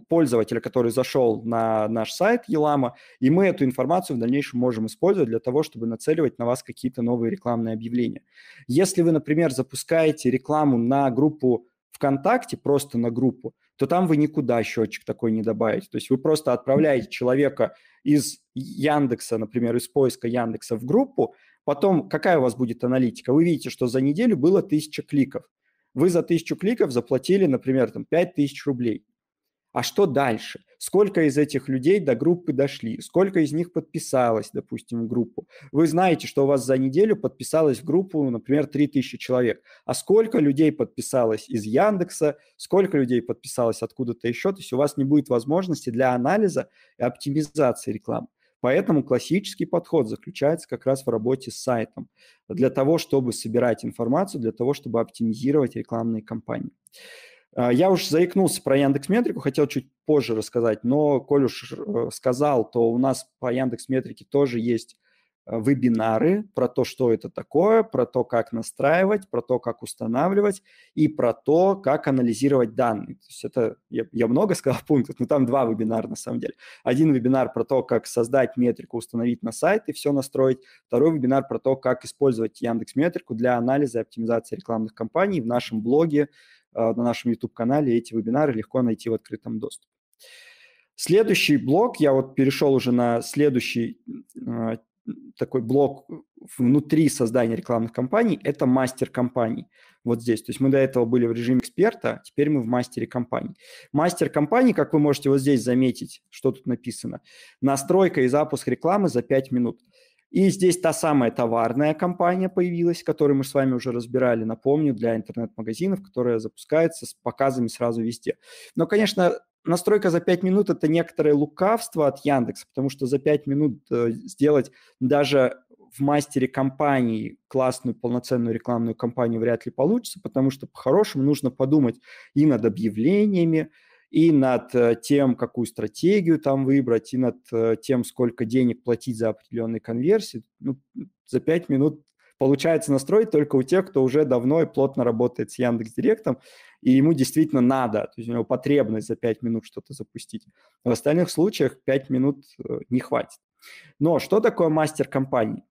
Speaker 1: пользователя, который зашел на наш сайт Елама, и мы эту информацию в дальнейшем можем использовать для того, чтобы нацеливать на вас какие-то новые рекламные объявления. Если вы, например, запускаете рекламу на группу ВКонтакте просто на группу, то там вы никуда счетчик такой не добавите. То есть вы просто отправляете человека из Яндекса, например, из поиска Яндекса в группу, потом какая у вас будет аналитика? Вы видите, что за неделю было тысяча кликов. Вы за тысячу кликов заплатили, например, там, 5000 рублей. А что дальше? сколько из этих людей до группы дошли, сколько из них подписалось, допустим, в группу. Вы знаете, что у вас за неделю подписалось в группу, например, 3000 человек. А сколько людей подписалось из Яндекса, сколько людей подписалось откуда-то еще. То есть у вас не будет возможности для анализа и оптимизации рекламы. Поэтому классический подход заключается как раз в работе с сайтом для того, чтобы собирать информацию, для того, чтобы оптимизировать рекламные кампании. А, я уж заикнулся про Яндекс Метрику, хотел чуть позже рассказать, но коль уж э, сказал, то у нас по Яндекс Метрике тоже есть э, вебинары про то, что это такое, про то, как настраивать, про то, как устанавливать и про то, как анализировать данные. То есть это, я, я много сказал пунктов, но там два вебинара на самом деле. Один вебинар про то, как создать метрику, установить на сайт и все настроить. Второй вебинар про то, как использовать Яндекс Метрику для анализа и оптимизации рекламных кампаний в нашем блоге Э, на нашем YouTube-канале эти вебинары легко найти в открытом доступе. Следующий блок, я вот перешел уже на следующий э, такой блок внутри создания рекламных кампаний, это мастер компаний. Вот здесь. То есть мы до этого были в режиме эксперта, теперь мы в мастере компаний. Мастер компаний, как вы можете вот здесь заметить, что тут написано, настройка и запуск рекламы за 5 минут – и здесь та самая товарная компания появилась, которую мы с вами уже разбирали, напомню, для интернет-магазинов, которая запускается с показами сразу везде. Но, конечно, настройка за 5 минут – это некоторое лукавство от Яндекса, потому что за 5 минут э, сделать даже в мастере компании классную полноценную рекламную кампанию вряд ли получится, потому что по-хорошему нужно подумать и над объявлениями, и над э, тем, какую стратегию там выбрать, и над э, тем, сколько денег платить за определенные конверсии. Ну, за 5 минут получается настроить только у тех, кто уже давно и плотно работает с Яндекс.Директом, и ему действительно надо, то есть у него потребность за 5 минут что-то запустить. В остальных случаях 5 минут э, не хватит. Но что такое мастер компании?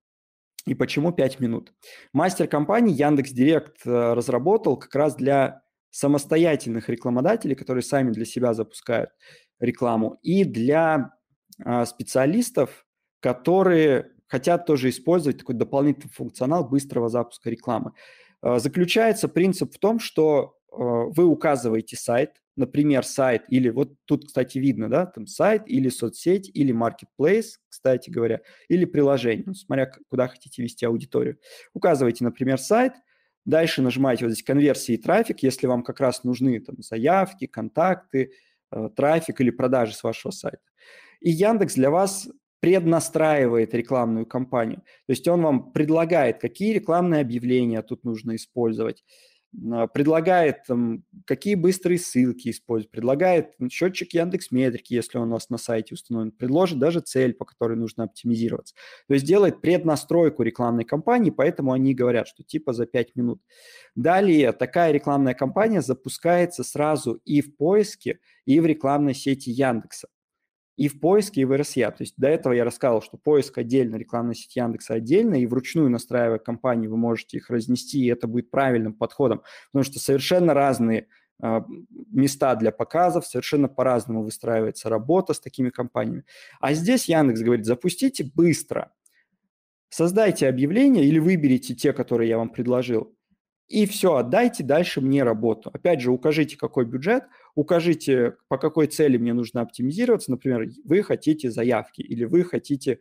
Speaker 1: И почему 5 минут? Мастер компании Директ разработал как раз для самостоятельных рекламодателей, которые сами для себя запускают рекламу, и для а, специалистов, которые хотят тоже использовать такой дополнительный функционал быстрого запуска рекламы. А, заключается принцип в том, что а, вы указываете сайт, например, сайт или вот тут, кстати, видно, да, там сайт или соцсеть или marketplace, кстати говоря, или приложение, ну, смотря куда хотите вести аудиторию. Указываете, например, сайт – Дальше нажимаете вот здесь конверсии и трафик, если вам как раз нужны там заявки, контакты, э, трафик или продажи с вашего сайта. И Яндекс для вас преднастраивает рекламную кампанию. То есть он вам предлагает, какие рекламные объявления тут нужно использовать, а, предлагает, там, какие быстрые ссылки использовать, предлагает счетчик Яндекс Метрики, если он у нас на сайте установлен, предложит даже цель, по которой нужно оптимизироваться. То есть делает преднастройку рекламной кампании, поэтому они говорят, что типа за 5 минут. Далее такая рекламная кампания запускается сразу и в поиске, и в рекламной сети Яндекса и в поиске, и в RSA. То есть до этого я рассказывал, что поиск отдельно, рекламная сеть Яндекса отдельно, и вручную настраивая компании вы можете их разнести, и это будет правильным подходом, потому что совершенно разные а, места для показов, совершенно по-разному выстраивается работа с такими компаниями. А здесь Яндекс говорит, запустите быстро, создайте объявление или выберите те, которые я вам предложил, и все, отдайте дальше мне работу. Опять же, укажите, какой бюджет, укажите, по какой цели мне нужно оптимизироваться. Например, вы хотите заявки или вы хотите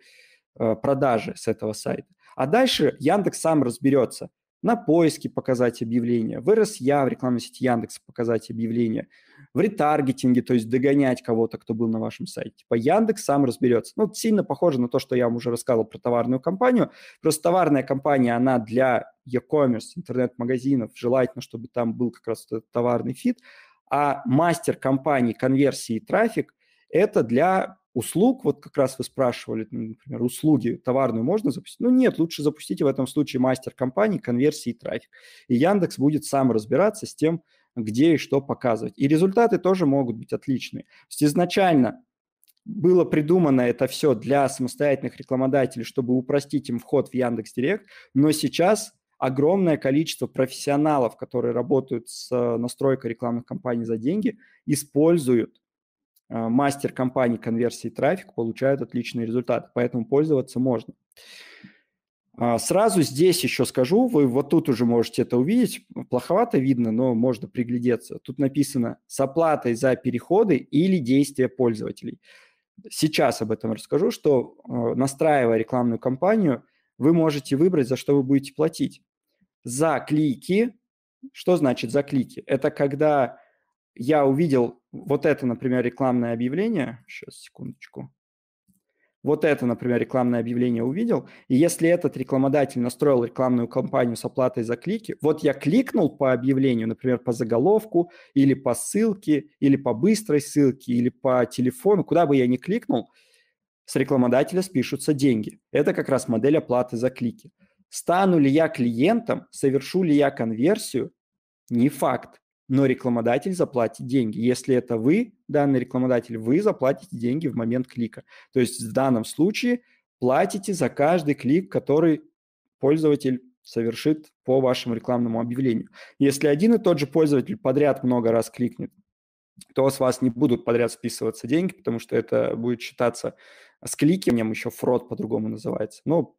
Speaker 1: э, продажи с этого сайта. А дальше Яндекс сам разберется – на поиске показать объявление в РСЯ, в рекламной сети Яндекс показать объявление в ретаргетинге, то есть догонять кого-то, кто был на вашем сайте. Типа Яндекс сам разберется. Ну, сильно похоже на то, что я вам уже рассказывал про товарную компанию. Просто товарная компания, она для e-commerce, интернет-магазинов, желательно, чтобы там был как раз вот этот товарный фит, а мастер компании конверсии и трафик – это для услуг, вот как раз вы спрашивали, например, услуги товарную можно запустить? Ну нет, лучше запустите в этом случае мастер компании конверсии и трафик. И Яндекс будет сам разбираться с тем, где и что показывать. И результаты тоже могут быть отличные. То есть изначально было придумано это все для самостоятельных рекламодателей, чтобы упростить им вход в Яндекс Директ но сейчас огромное количество профессионалов, которые работают с э, настройкой рекламных кампаний за деньги, используют а, мастер компании конверсии трафик получают отличные результаты, поэтому пользоваться можно. А, сразу здесь еще скажу, вы вот тут уже можете это увидеть, плоховато видно, но можно приглядеться. Тут написано с оплатой за переходы или действия пользователей. Сейчас об этом расскажу, что а, настраивая рекламную кампанию, вы можете выбрать, за что вы будете платить. За клики, что значит за клики? Это когда я увидел вот это, например, рекламное объявление. Сейчас, секундочку. Вот это, например, рекламное объявление увидел. И если этот рекламодатель настроил рекламную кампанию с оплатой за клики, вот я кликнул по объявлению, например, по заголовку, или по ссылке, или по быстрой ссылке, или по телефону, куда бы я ни кликнул, с рекламодателя спишутся деньги. Это как раз модель оплаты за клики. Стану ли я клиентом, совершу ли я конверсию, не факт но рекламодатель заплатит деньги. Если это вы, данный рекламодатель, вы заплатите деньги в момент клика. То есть в данном случае платите за каждый клик, который пользователь совершит по вашему рекламному объявлению. Если один и тот же пользователь подряд много раз кликнет, то с вас не будут подряд списываться деньги, потому что это будет считаться с кликанием, еще фрод по-другому называется. Но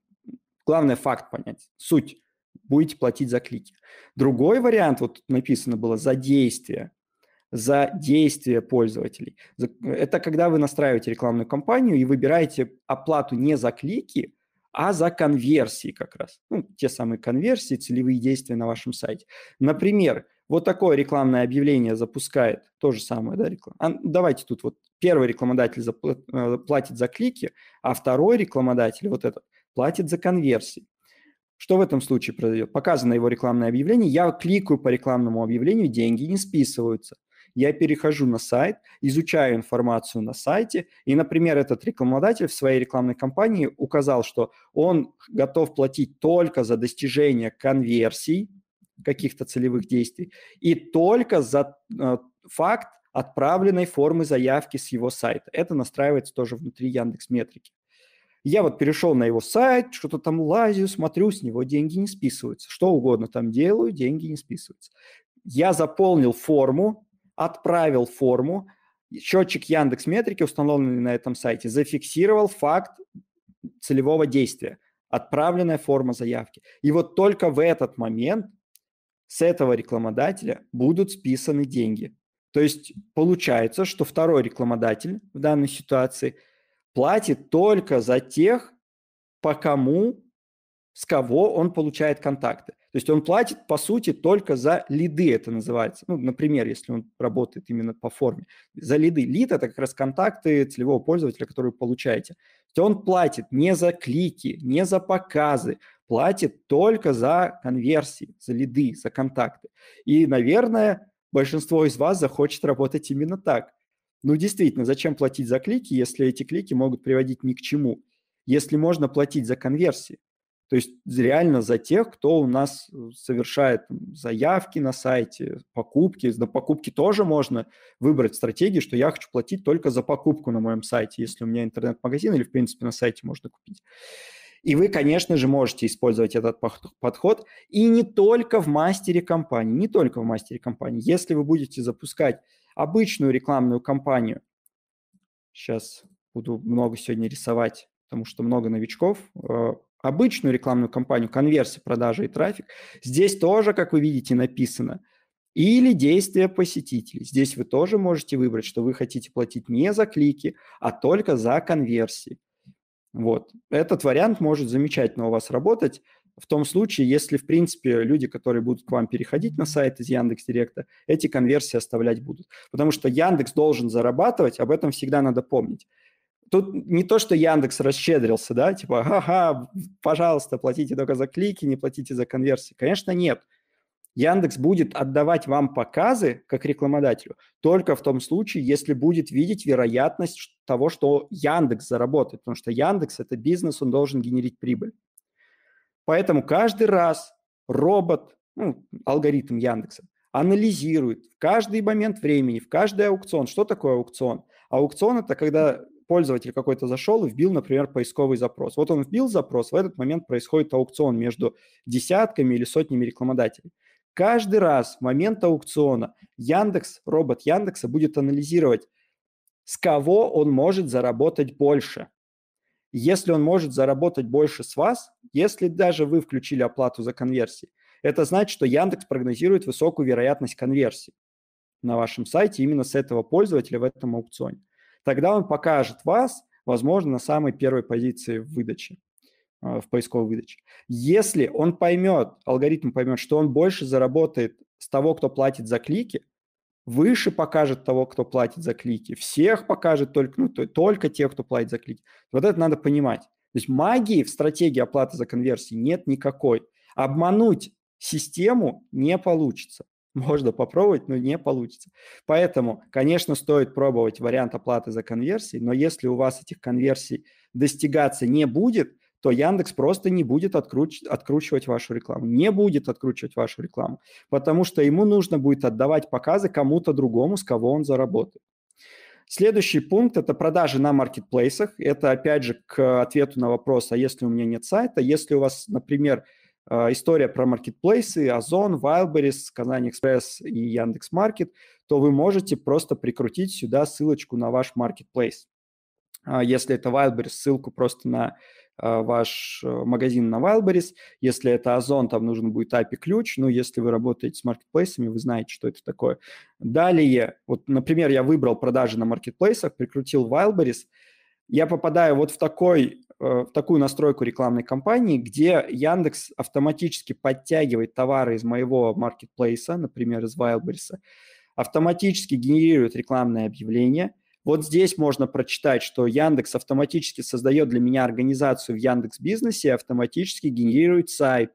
Speaker 1: главное факт понять, суть будете платить за клики. Другой вариант, вот написано было, за действие за действия пользователей. Это когда вы настраиваете рекламную кампанию и выбираете оплату не за клики, а за конверсии как раз. Ну, те самые конверсии, целевые действия на вашем сайте. Например, вот такое рекламное объявление запускает то же самое. Да, реклама. давайте тут вот первый рекламодатель запла... Э, платит за клики, а второй рекламодатель, вот этот, платит за конверсии. Что в этом случае произойдет? Показано его рекламное объявление, я кликаю по рекламному объявлению, деньги не списываются. Я перехожу на сайт, изучаю информацию на сайте, и, например, этот рекламодатель в своей рекламной кампании указал, что он готов платить только за достижение конверсий, каких-то целевых действий, и только за э, факт отправленной формы заявки с его сайта. Это настраивается тоже внутри Яндекс Метрики. Я вот перешел на его сайт, что-то там лазю, смотрю, с него деньги не списываются. Что угодно там делаю, деньги не списываются. Я заполнил форму, отправил форму, счетчик Яндекс Метрики, установленный на этом сайте, зафиксировал факт целевого действия, отправленная форма заявки. И вот только в этот момент с этого рекламодателя будут списаны деньги. То есть получается, что второй рекламодатель в данной ситуации – платит только за тех, по кому, с кого он получает контакты. То есть он платит, по сути, только за лиды, это называется. Ну, например, если он работает именно по форме. За лиды. Лид – это как раз контакты целевого пользователя, которые вы получаете. То есть он платит не за клики, не за показы, платит только за конверсии, за лиды, за контакты. И, наверное, большинство из вас захочет работать именно так – ну, действительно, зачем платить за клики, если эти клики могут приводить ни к чему? Если можно платить за конверсии, то есть реально за тех, кто у нас э, совершает заявки на сайте, покупки. на покупки тоже можно выбрать стратегию, что я хочу платить только за покупку на моем сайте, если у меня интернет-магазин или, в принципе, на сайте можно купить. И вы, конечно же, можете использовать этот подход. И не только в мастере компании, не только в мастере компании. Если вы будете запускать обычную рекламную кампанию. Сейчас буду много сегодня рисовать, потому что много новичков. Э, обычную рекламную кампанию, конверсии, продажи и трафик. Здесь тоже, как вы видите, написано – или действия посетителей. Здесь вы тоже можете выбрать, что вы хотите платить не за клики, а только за конверсии. Вот. Этот вариант может замечательно у вас работать в том случае, если, в принципе, люди, которые будут к вам переходить на сайт из Яндекс Директа, эти конверсии оставлять будут. Потому что Яндекс должен зарабатывать, об этом всегда надо помнить. Тут не то, что Яндекс расщедрился, да, типа, ага, пожалуйста, платите только за клики, не платите за конверсии. Конечно, нет. Яндекс будет отдавать вам показы как рекламодателю только в том случае, если будет видеть вероятность того, что Яндекс заработает, потому что Яндекс – это бизнес, он должен генерить прибыль. Поэтому каждый раз робот, ну, алгоритм Яндекса, анализирует в каждый момент времени, в каждый аукцион. Что такое аукцион? Аукцион – это когда пользователь какой-то зашел и вбил, например, поисковый запрос. Вот он вбил запрос, в этот момент происходит аукцион между десятками или сотнями рекламодателей. Каждый раз в момент аукциона Яндекс, робот Яндекса будет анализировать, с кого он может заработать больше. Если он может заработать больше с вас, если даже вы включили оплату за конверсии, это значит, что Яндекс прогнозирует высокую вероятность конверсии на вашем сайте именно с этого пользователя в этом аукционе. Тогда он покажет вас, возможно, на самой первой позиции в выдаче, э, в поисковой выдаче. Если он поймет, алгоритм поймет, что он больше заработает с того, кто платит за клики, выше покажет того, кто платит за клики, всех покажет только, ну, то, только тех, кто платит за клики. Вот это надо понимать. То есть магии в стратегии оплаты за конверсии нет никакой. Обмануть систему не получится. Можно попробовать, но не получится. Поэтому, конечно, стоит пробовать вариант оплаты за конверсии, но если у вас этих конверсий достигаться не будет, то Яндекс просто не будет откруч... откручивать вашу рекламу. Не будет откручивать вашу рекламу, потому что ему нужно будет отдавать показы кому-то другому, с кого он заработает. Следующий пункт – это продажи на маркетплейсах. Это, опять же, к ответу на вопрос, а если у меня нет сайта, если у вас, например, э, история про маркетплейсы, Озон, Wildberries, Казань Экспресс и Яндекс Маркет, то вы можете просто прикрутить сюда ссылочку на ваш маркетплейс. А если это Wildberries, ссылку просто на Э, ваш э, магазин на Wildberries. Если это Озон, там нужен будет API-ключ. Ну, если вы работаете с маркетплейсами, вы знаете, что это такое. Далее, вот, например, я выбрал продажи на маркетплейсах, прикрутил Wildberries. Я попадаю вот в, такой, э, в такую настройку рекламной кампании, где Яндекс автоматически подтягивает товары из моего маркетплейса, например, из Wildberries, автоматически генерирует рекламное объявление – вот здесь можно прочитать, что Яндекс автоматически создает для меня организацию в Яндекс Бизнесе и автоматически генерирует сайт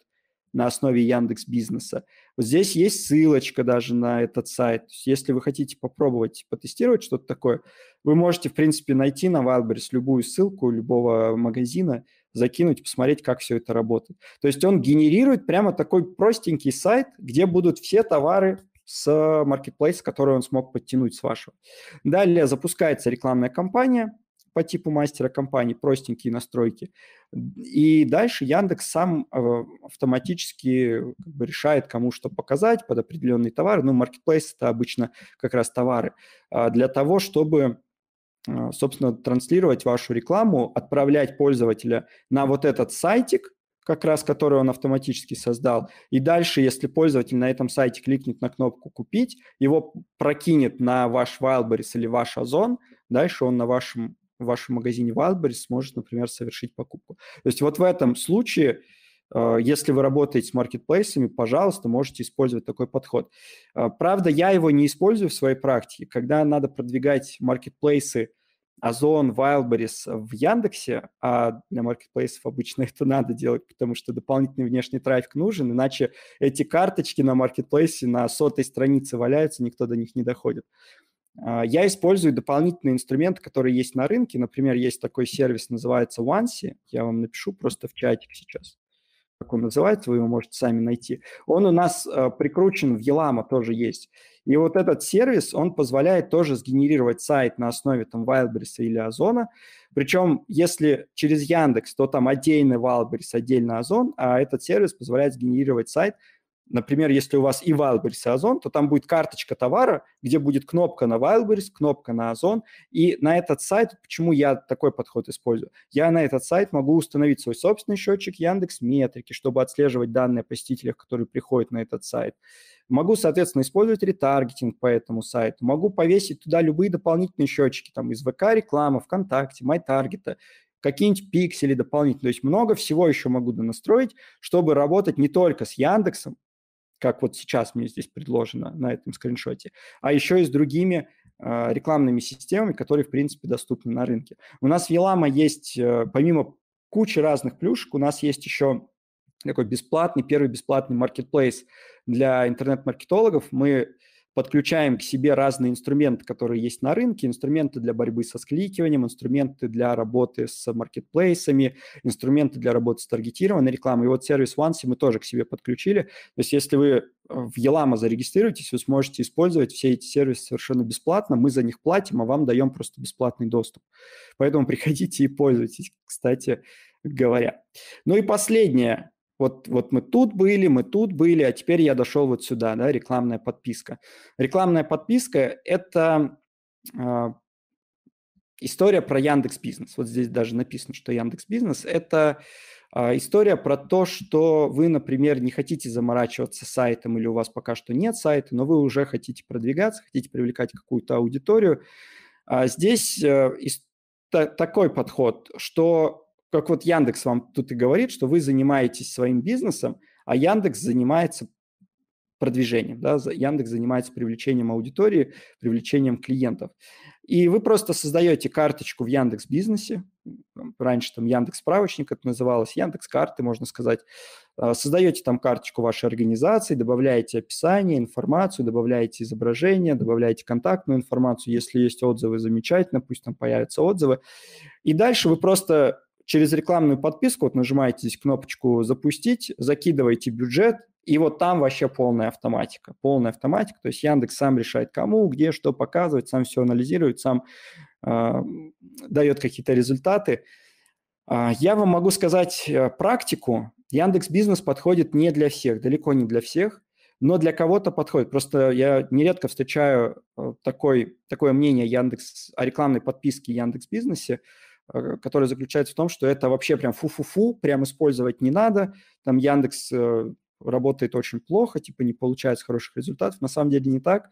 Speaker 1: на основе Яндекс Бизнеса. Вот здесь есть ссылочка даже на этот сайт. Если вы хотите попробовать потестировать типа, что-то такое, вы можете, в принципе, найти на Wildberries любую ссылку любого магазина, закинуть, посмотреть, как все это работает. То есть он генерирует прямо такой простенький сайт, где будут все товары с marketplace, который он смог подтянуть с вашего. Далее запускается рекламная кампания по типу мастера компании, простенькие настройки. И дальше Яндекс сам а, автоматически как бы решает, кому что показать под определенный товар. Ну, маркетплейс это обычно как раз товары. А для того, чтобы а, собственно, транслировать вашу рекламу, отправлять пользователя на вот этот сайтик, как раз который он автоматически создал. И дальше, если пользователь на этом сайте кликнет на кнопку «Купить», его прокинет на ваш Wildberries или ваш Озон, дальше он на вашем, в вашем магазине Wildberries сможет, например, совершить покупку. То есть вот в этом случае э, если вы работаете с маркетплейсами, пожалуйста, можете использовать такой подход. Э, правда, я его не использую в своей практике. Когда надо продвигать маркетплейсы Озон, Wildberries в Яндексе, а для маркетплейсов обычно это надо делать, потому что дополнительный внешний трафик нужен, иначе эти карточки на маркетплейсе на сотой странице валяются, никто до них не доходит. А, я использую дополнительные инструменты, которые есть на рынке. Например, есть такой сервис, называется Wansi. Я вам напишу просто в чатик сейчас как он называется, вы его можете сами найти, он у нас э, прикручен в Елама тоже есть. И вот этот сервис, он позволяет тоже сгенерировать сайт на основе там Wildberries или Озона. Причем, если через Яндекс, то там отдельный Wildberries, отдельный Озон, а этот сервис позволяет сгенерировать сайт – Например, если у вас и Wildberries, и Озон, то там будет карточка товара, где будет кнопка на Wildberries, кнопка на Озон. И на этот сайт, почему я такой подход использую? Я на этот сайт могу установить свой собственный счетчик Яндекс Метрики, чтобы отслеживать данные о посетителях, которые приходят на этот сайт. Могу, соответственно, использовать ретаргетинг по этому сайту. Могу повесить туда любые дополнительные счетчики, там из ВК реклама, ВКонтакте, MyTarget, какие-нибудь пиксели дополнительные. То есть много всего еще могу настроить, чтобы работать не только с Яндексом, как вот сейчас мне здесь предложено на этом скриншоте, а еще и с другими э, рекламными системами, которые, в принципе, доступны на рынке. У нас в Елама есть, э, помимо кучи разных плюшек, у нас есть еще такой бесплатный, первый бесплатный маркетплейс для интернет-маркетологов. Мы подключаем к себе разные инструменты, которые есть на рынке, инструменты для борьбы со скликиванием, инструменты для работы с маркетплейсами, инструменты для работы с таргетированной рекламой. И вот сервис Once мы тоже к себе подключили. То есть если вы э, в Елама зарегистрируетесь, вы сможете использовать все эти сервисы совершенно бесплатно. Мы за них платим, а вам даем просто бесплатный доступ. Поэтому приходите и пользуйтесь, кстати говоря. Ну и последнее, вот, вот мы тут были, мы тут были, а теперь я дошел вот сюда, да, рекламная подписка. Рекламная подписка – это э, история про Яндекс Бизнес. Вот здесь даже написано, что Яндекс Бизнес – это э, история про то, что вы, например, не хотите заморачиваться сайтом или у вас пока что нет сайта, но вы уже хотите продвигаться, хотите привлекать какую-то аудиторию. А здесь э, такой подход, что как вот Яндекс вам тут и говорит, что вы занимаетесь своим бизнесом, а Яндекс занимается продвижением, да, Яндекс занимается привлечением аудитории, привлечением клиентов. И вы просто создаете карточку в Яндекс Бизнесе, раньше там Яндекс Справочник это называлось, Яндекс Карты, можно сказать, а, создаете там карточку вашей организации, добавляете описание, информацию, добавляете изображение, добавляете контактную информацию, если есть отзывы, замечательно, пусть там появятся отзывы. И дальше вы просто через рекламную подписку, вот нажимаете здесь кнопочку «Запустить», закидываете бюджет, и вот там вообще полная автоматика. Полная автоматика, то есть Яндекс сам решает кому, где, что показывать, сам все анализирует, сам э, дает какие-то результаты. А, я вам могу сказать э, практику. Яндекс Бизнес подходит не для всех, далеко не для всех, но для кого-то подходит. Просто я нередко встречаю э, такой, такое мнение Яндекс о рекламной подписке Яндекс Бизнесе. Э, Э, который заключается в том, что это вообще прям фу-фу-фу, прям использовать не надо. Там Яндекс э, работает очень плохо, типа не получается хороших результатов. На самом деле не так.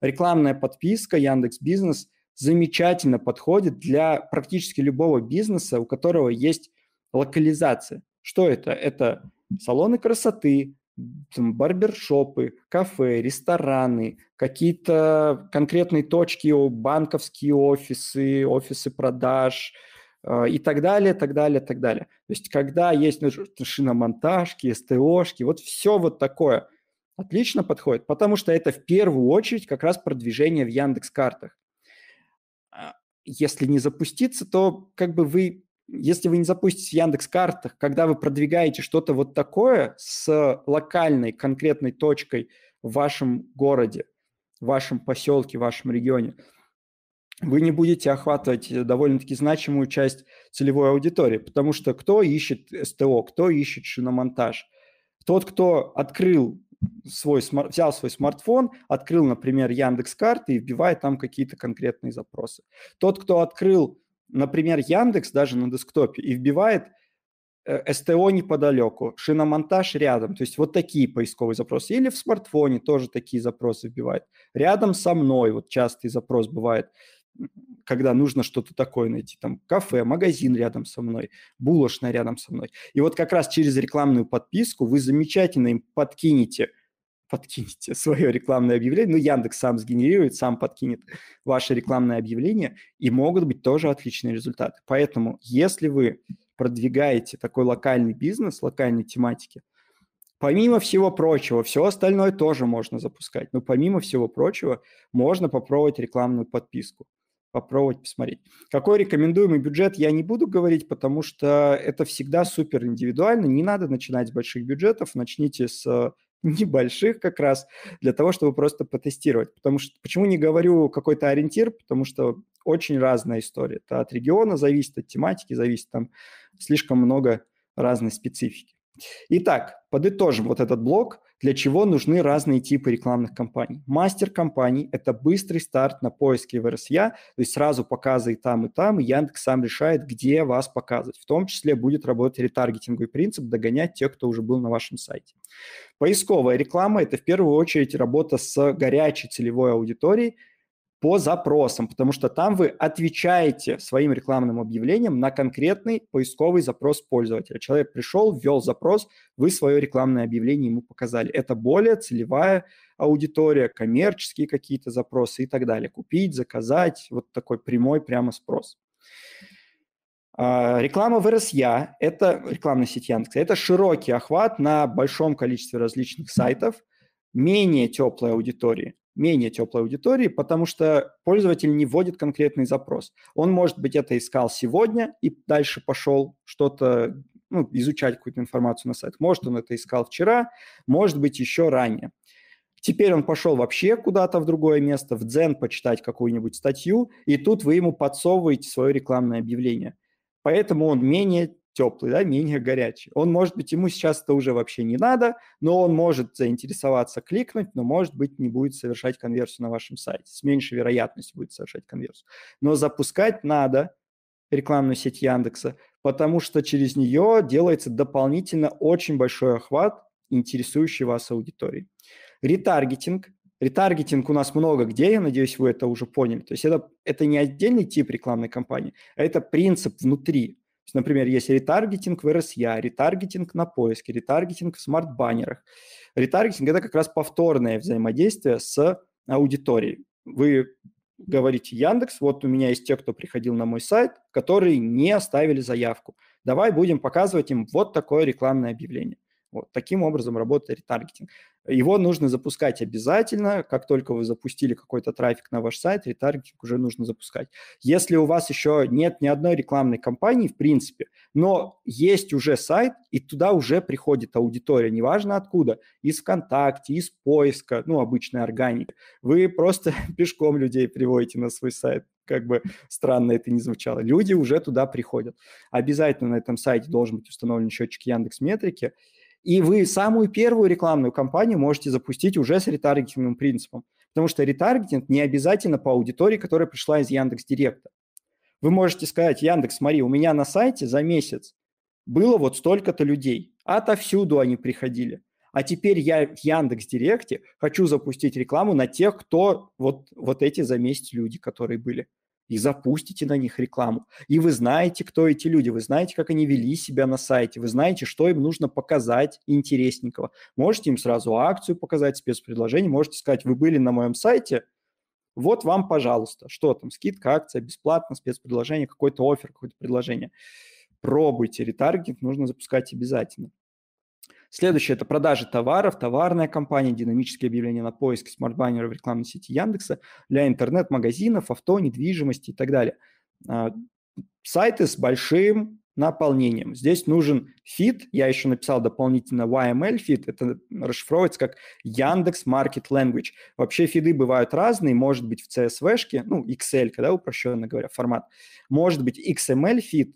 Speaker 1: Рекламная подписка Яндекс Бизнес замечательно подходит для практически любого бизнеса, у которого есть локализация. Что это? Это салоны красоты, барбершопы, кафе, рестораны, какие-то конкретные точки, банковские офисы, офисы продаж, а, и так далее, так далее, так далее. То есть когда есть ну, шиномонтажки, СТОшки, вот все вот такое отлично подходит, потому что это в первую очередь как раз продвижение в Яндекс картах. А, если не запуститься, то как бы вы, если вы не запустите в Яндекс картах, когда вы продвигаете что-то вот такое с локальной конкретной точкой в вашем городе, в вашем поселке, в вашем регионе – вы не будете охватывать э, довольно-таки значимую часть целевой аудитории, потому что кто ищет СТО, кто ищет шиномонтаж? Тот, кто открыл свой, взял свой смартфон, открыл, например, Яндекс карты и вбивает там какие-то конкретные запросы. Тот, кто открыл, например, Яндекс даже на десктопе и вбивает э, СТО неподалеку, шиномонтаж рядом. То есть вот такие поисковые запросы. Или в смартфоне тоже такие запросы вбивает. Рядом со мной вот частый запрос бывает когда нужно что-то такое найти, там кафе, магазин рядом со мной, булочная рядом со мной. И вот как раз через рекламную подписку вы замечательно им подкинете подкинете свое рекламное объявление. Ну, Яндекс сам сгенерирует, сам подкинет ваше рекламное объявление, и могут быть тоже отличные результаты. Поэтому, если вы продвигаете такой локальный бизнес, локальной тематики, помимо всего прочего, все остальное тоже можно запускать, но помимо всего прочего можно попробовать рекламную подписку попробовать посмотреть. Какой рекомендуемый бюджет, я не буду говорить, потому что это всегда супер индивидуально. Не надо начинать с больших бюджетов, начните с э, небольших как раз, для того, чтобы просто потестировать. Потому что, почему не говорю какой-то ориентир, потому что очень разная история. Это от региона зависит, от тематики зависит, там слишком много разной специфики. Итак, подытожим вот этот блок для чего нужны разные типы рекламных кампаний. Мастер компаний – это быстрый старт на поиске в РСЯ, то есть сразу показы и там, и там, и Яндекс сам решает, где вас показывать. В том числе будет работать ретаргетинговый принцип, догонять тех, кто уже был на вашем сайте. Поисковая реклама – это в первую очередь работа с горячей целевой аудиторией, по запросам, потому что там вы отвечаете своим рекламным объявлением на конкретный поисковый запрос пользователя. Человек пришел, ввел запрос, вы свое рекламное объявление ему показали. Это более целевая аудитория, коммерческие какие-то запросы и так далее. Купить, заказать, вот такой прямой прямо спрос. А, реклама в РСЯ – это рекламная сеть Яндекса. Это широкий охват на большом количестве различных сайтов, менее теплой аудитории менее теплой аудитории, потому что пользователь не вводит конкретный запрос. Он, может быть, это искал сегодня и дальше пошел что-то ну, изучать какую-то информацию на сайт. Может, он это искал вчера, может быть, еще ранее. Теперь он пошел вообще куда-то в другое место, в Дзен почитать какую-нибудь статью, и тут вы ему подсовываете свое рекламное объявление. Поэтому он менее теплый, да, менее горячий. Он, может быть, ему сейчас это уже вообще не надо, но он может заинтересоваться, кликнуть, но, может быть, не будет совершать конверсию на вашем сайте. С меньшей вероятностью будет совершать конверсию. Но запускать надо рекламную сеть Яндекса, потому что через нее делается дополнительно очень большой охват интересующей вас аудитории. Ретаргетинг. Ретаргетинг у нас много где, я надеюсь, вы это уже поняли. То есть это, это не отдельный тип рекламной кампании, а это принцип внутри есть, например, есть ретаргетинг в RSA, ретаргетинг на поиске, ретаргетинг в смарт-баннерах. Ретаргетинг – это как раз повторное взаимодействие с аудиторией. Вы говорите Яндекс, вот у меня есть те, кто приходил на мой сайт, которые не оставили заявку. Давай будем показывать им вот такое рекламное объявление. Вот таким образом работает ретаргетинг. Его нужно запускать обязательно. Как только вы запустили какой-то трафик на ваш сайт, ретаргетинг уже нужно запускать. Если у вас еще нет ни одной рекламной кампании, в принципе, но есть уже сайт, и туда уже приходит аудитория, неважно откуда, из ВКонтакте, из поиска, ну, обычной органики. Вы просто пешком людей приводите на свой сайт как бы странно это не звучало, люди уже туда приходят. Обязательно на этом сайте должен быть установлен счетчик Яндекс Метрики, и вы самую первую рекламную кампанию можете запустить уже с ретаргетинговым принципом, потому что ретаргетинг не обязательно по аудитории, которая пришла из Яндекс Директа. Вы можете сказать, Яндекс, смотри, у меня на сайте за месяц было вот столько-то людей, отовсюду они приходили. А теперь я в Яндекс Директе хочу запустить рекламу на тех, кто вот, вот эти за месяц люди, которые были и запустите на них рекламу. И вы знаете, кто эти люди, вы знаете, как они вели себя на сайте, вы знаете, что им нужно показать интересненького. Можете им сразу акцию показать, спецпредложение, можете сказать, вы были на моем сайте, вот вам, пожалуйста, что там, скидка, акция, бесплатно, спецпредложение, какой-то офер, какое-то предложение. Пробуйте, ретаргет нужно запускать обязательно. Следующее – это продажи товаров, товарная компания, динамические объявления на поиск смарт баннеры в рекламной сети Яндекса для интернет-магазинов, авто, недвижимости и так далее. А, сайты с большим наполнением. Здесь нужен фит, я еще написал дополнительно YML фит, это расшифровывается как Яндекс Market Language. Вообще фиды бывают разные, может быть в CSV-шке, ну Excel, когда упрощенно говоря, формат. Может быть XML фит,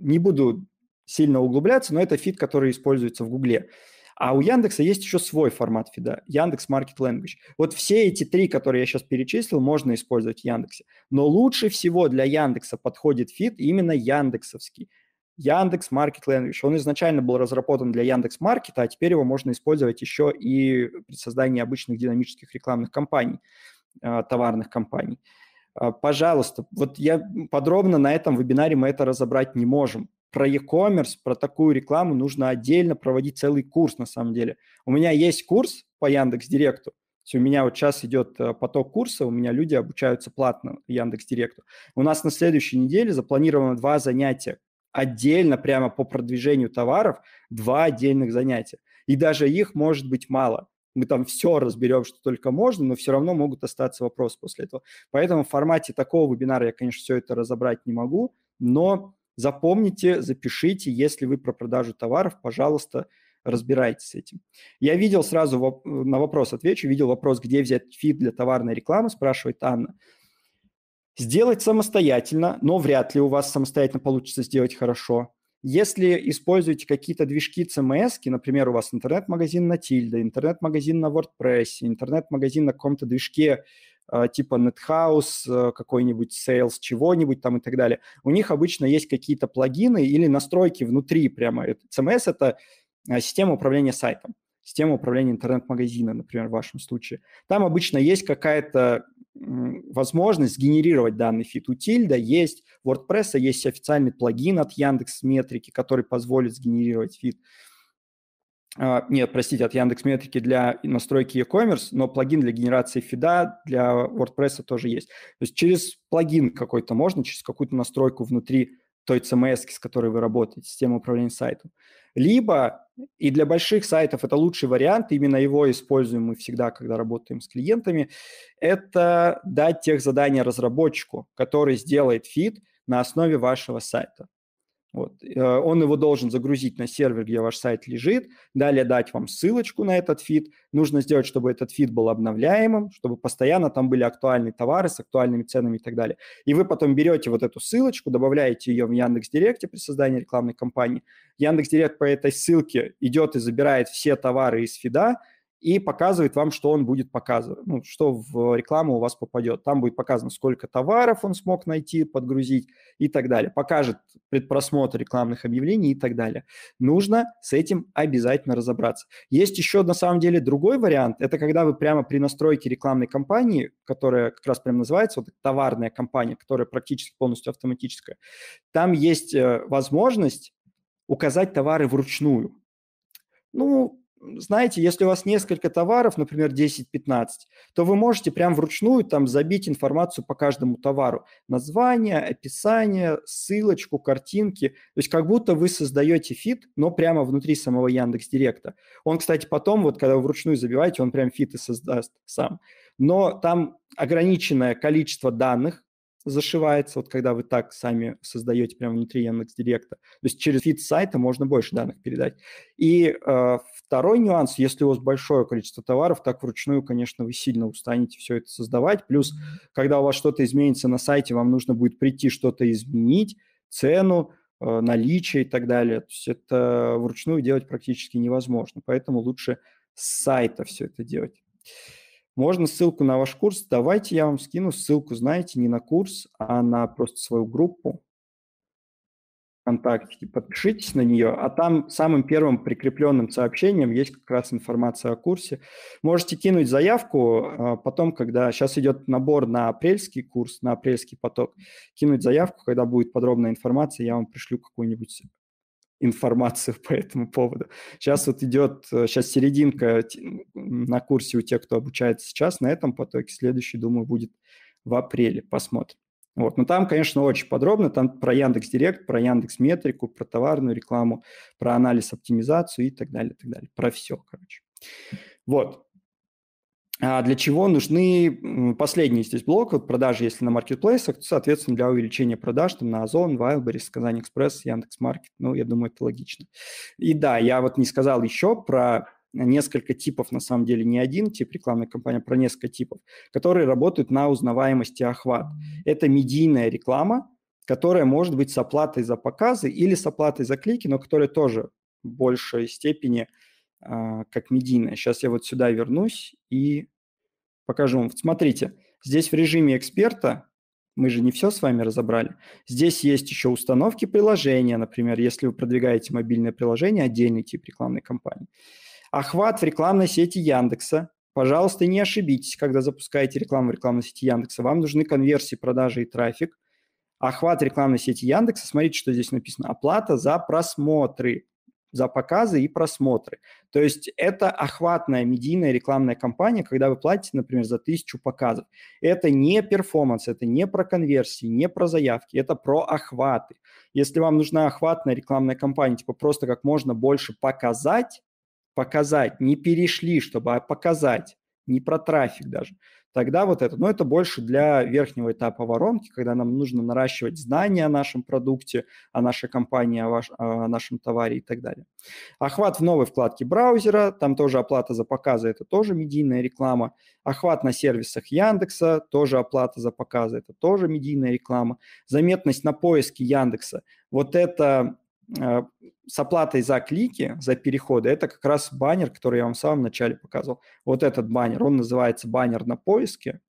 Speaker 1: не буду сильно углубляться, но это фид, который используется в Гугле. А у Яндекса есть еще свой формат фида – Яндекс Маркет Language. Вот все эти три, которые я сейчас перечислил, можно использовать в Яндексе. Но лучше всего для Яндекса подходит фид именно яндексовский. Яндекс Маркет Language. Он изначально был разработан для Яндекс Маркета, а теперь его можно использовать еще и при создании обычных динамических рекламных кампаний, а, товарных компаний. А, пожалуйста, вот я подробно на этом вебинаре мы это разобрать не можем про e-commerce, про такую рекламу нужно отдельно проводить целый курс на самом деле. У меня есть курс по Яндекс Директу. у меня вот сейчас идет э, поток курса, у меня люди обучаются платно Яндекс Директу. У нас на следующей неделе запланировано два занятия отдельно прямо по продвижению товаров, два отдельных занятия. И даже их может быть мало мы там все разберем, что только можно, но все равно могут остаться вопросы после этого. Поэтому в формате такого вебинара я, конечно, все это разобрать не могу, но Запомните, запишите, если вы про продажу товаров, пожалуйста, разбирайтесь с этим. Я видел сразу, воп э, на вопрос отвечу, видел вопрос, где взять фид для товарной рекламы, спрашивает Анна. Сделать самостоятельно, но вряд ли у вас самостоятельно получится сделать хорошо. Если используете какие-то движки CMS, например, у вас интернет-магазин на Тильде, интернет-магазин на WordPress, интернет-магазин на каком-то движке Э, типа NetHouse, э, какой-нибудь Sales чего-нибудь там и так далее, у них обычно есть какие-то плагины или настройки внутри прямо. CMS – это э, система управления сайтом, система управления интернет-магазина, например, в вашем случае. Там обычно есть какая-то возможность генерировать данный фит. У Тильда есть, WordPress а есть официальный плагин от Яндекс Метрики, который позволит сгенерировать фит. А, нет, простите, от Яндекс Метрики для настройки e-commerce, но плагин для генерации фида для WordPress тоже есть. То есть через плагин какой-то можно, через какую-то настройку внутри той CMS, с которой вы работаете, системы управления сайтом. Либо, и для больших сайтов это лучший вариант, именно его используем мы всегда, когда работаем с клиентами, это дать тех задания разработчику, который сделает фид на основе вашего сайта. Вот. А, он его должен загрузить на сервер, где ваш сайт лежит, далее дать вам ссылочку на этот фид. Нужно сделать, чтобы этот фид был обновляемым, чтобы постоянно там были актуальные товары с актуальными ценами и так далее. И вы потом берете вот эту ссылочку, добавляете ее в Яндекс.Директе при создании рекламной кампании. Яндекс.Директ по этой ссылке идет и забирает все товары из фида, и показывает вам, что он будет показывать, ну, что в рекламу у вас попадет. Там будет показано, сколько товаров он смог найти, подгрузить и так далее. Покажет предпросмотр рекламных объявлений и так далее. Нужно с этим обязательно разобраться. Есть еще, на самом деле, другой вариант. Это когда вы прямо при настройке рекламной кампании, которая как раз прям называется, вот товарная кампания, которая практически полностью автоматическая, там есть э, возможность указать товары вручную. Ну, знаете, если у вас несколько товаров, например, 10-15, то вы можете прям вручную там забить информацию по каждому товару. Название, описание, ссылочку, картинки. То есть как будто вы создаете фит, но прямо внутри самого Яндекс Директа. Он, кстати, потом, вот когда вы вручную забиваете, он прям фит и создаст сам. Но там ограниченное количество данных, зашивается, вот когда вы так сами создаете прямо внутри Яндекс Директа. То есть через фид сайта можно больше данных передать. И э, второй нюанс, если у вас большое количество товаров, так вручную, конечно, вы сильно устанете все это создавать. Плюс, когда у вас что-то изменится на сайте, вам нужно будет прийти что-то изменить, цену, э, наличие и так далее. То есть это вручную делать практически невозможно. Поэтому лучше с сайта все это делать. Можно ссылку на ваш курс. Давайте я вам скину ссылку, знаете, не на курс, а на просто свою группу ВКонтакте. Подпишитесь на нее, а там самым первым прикрепленным сообщением есть как раз информация о курсе. Можете кинуть заявку а потом, когда сейчас идет набор на апрельский курс, на апрельский поток. Кинуть заявку, когда будет подробная информация, я вам пришлю какую-нибудь информацию по этому поводу. Сейчас вот идет, сейчас э, серединка э, на курсе у тех, кто обучается сейчас на этом потоке. Следующий, думаю, будет в апреле. Посмотрим. Вот. Но там, конечно, очень подробно. Там про Яндекс Директ, про Яндекс Метрику, про товарную рекламу, про анализ, оптимизацию и так далее, и так далее. Про все, короче. Вот. А для чего нужны последние здесь блок, вот продажи, если на маркетплейсах, то, соответственно, для увеличения продаж там, на Озон, Wildberries, Казань-Экспресс, Яндекс.Маркет, ну, я думаю, это логично. И да, я вот не сказал еще про несколько типов, на самом деле не один тип рекламной кампании, а про несколько типов, которые работают на узнаваемость и охват. Это медийная реклама, которая может быть с оплатой за показы или с оплатой за клики, но которая тоже в большей степени а, как медийная. Сейчас я вот сюда вернусь и покажу вам. Смотрите, здесь в режиме эксперта мы же не все с вами разобрали. Здесь есть еще установки приложения, например, если вы продвигаете мобильное приложение, отдельный тип рекламной кампании. Охват в рекламной сети Яндекса. Пожалуйста, не ошибитесь, когда запускаете рекламу в рекламной сети Яндекса. Вам нужны конверсии, продажи и трафик. Охват рекламной сети Яндекса, смотрите, что здесь написано. Оплата за просмотры за показы и просмотры. То есть это охватная медийная рекламная кампания, когда вы платите, например, за тысячу показов. Это не перформанс, это не про конверсии, не про заявки, это про охваты. Если вам нужна охватная рекламная кампания, типа просто как можно больше показать, показать, не перешли, чтобы а показать, не про трафик даже. Тогда вот это, но это больше для верхнего этапа воронки, когда нам нужно наращивать знания о нашем продукте, о нашей компании, о, ваш, о нашем товаре и так далее. Охват в новой вкладке браузера, там тоже оплата за показы, это тоже медийная реклама. Охват на сервисах Яндекса, тоже оплата за показы, это тоже медийная реклама. Заметность на поиске Яндекса, вот это Э, с оплатой за клики, за переходы, это как раз баннер, который я вам в самом начале показывал. Вот этот баннер, он называется баннер на поиске.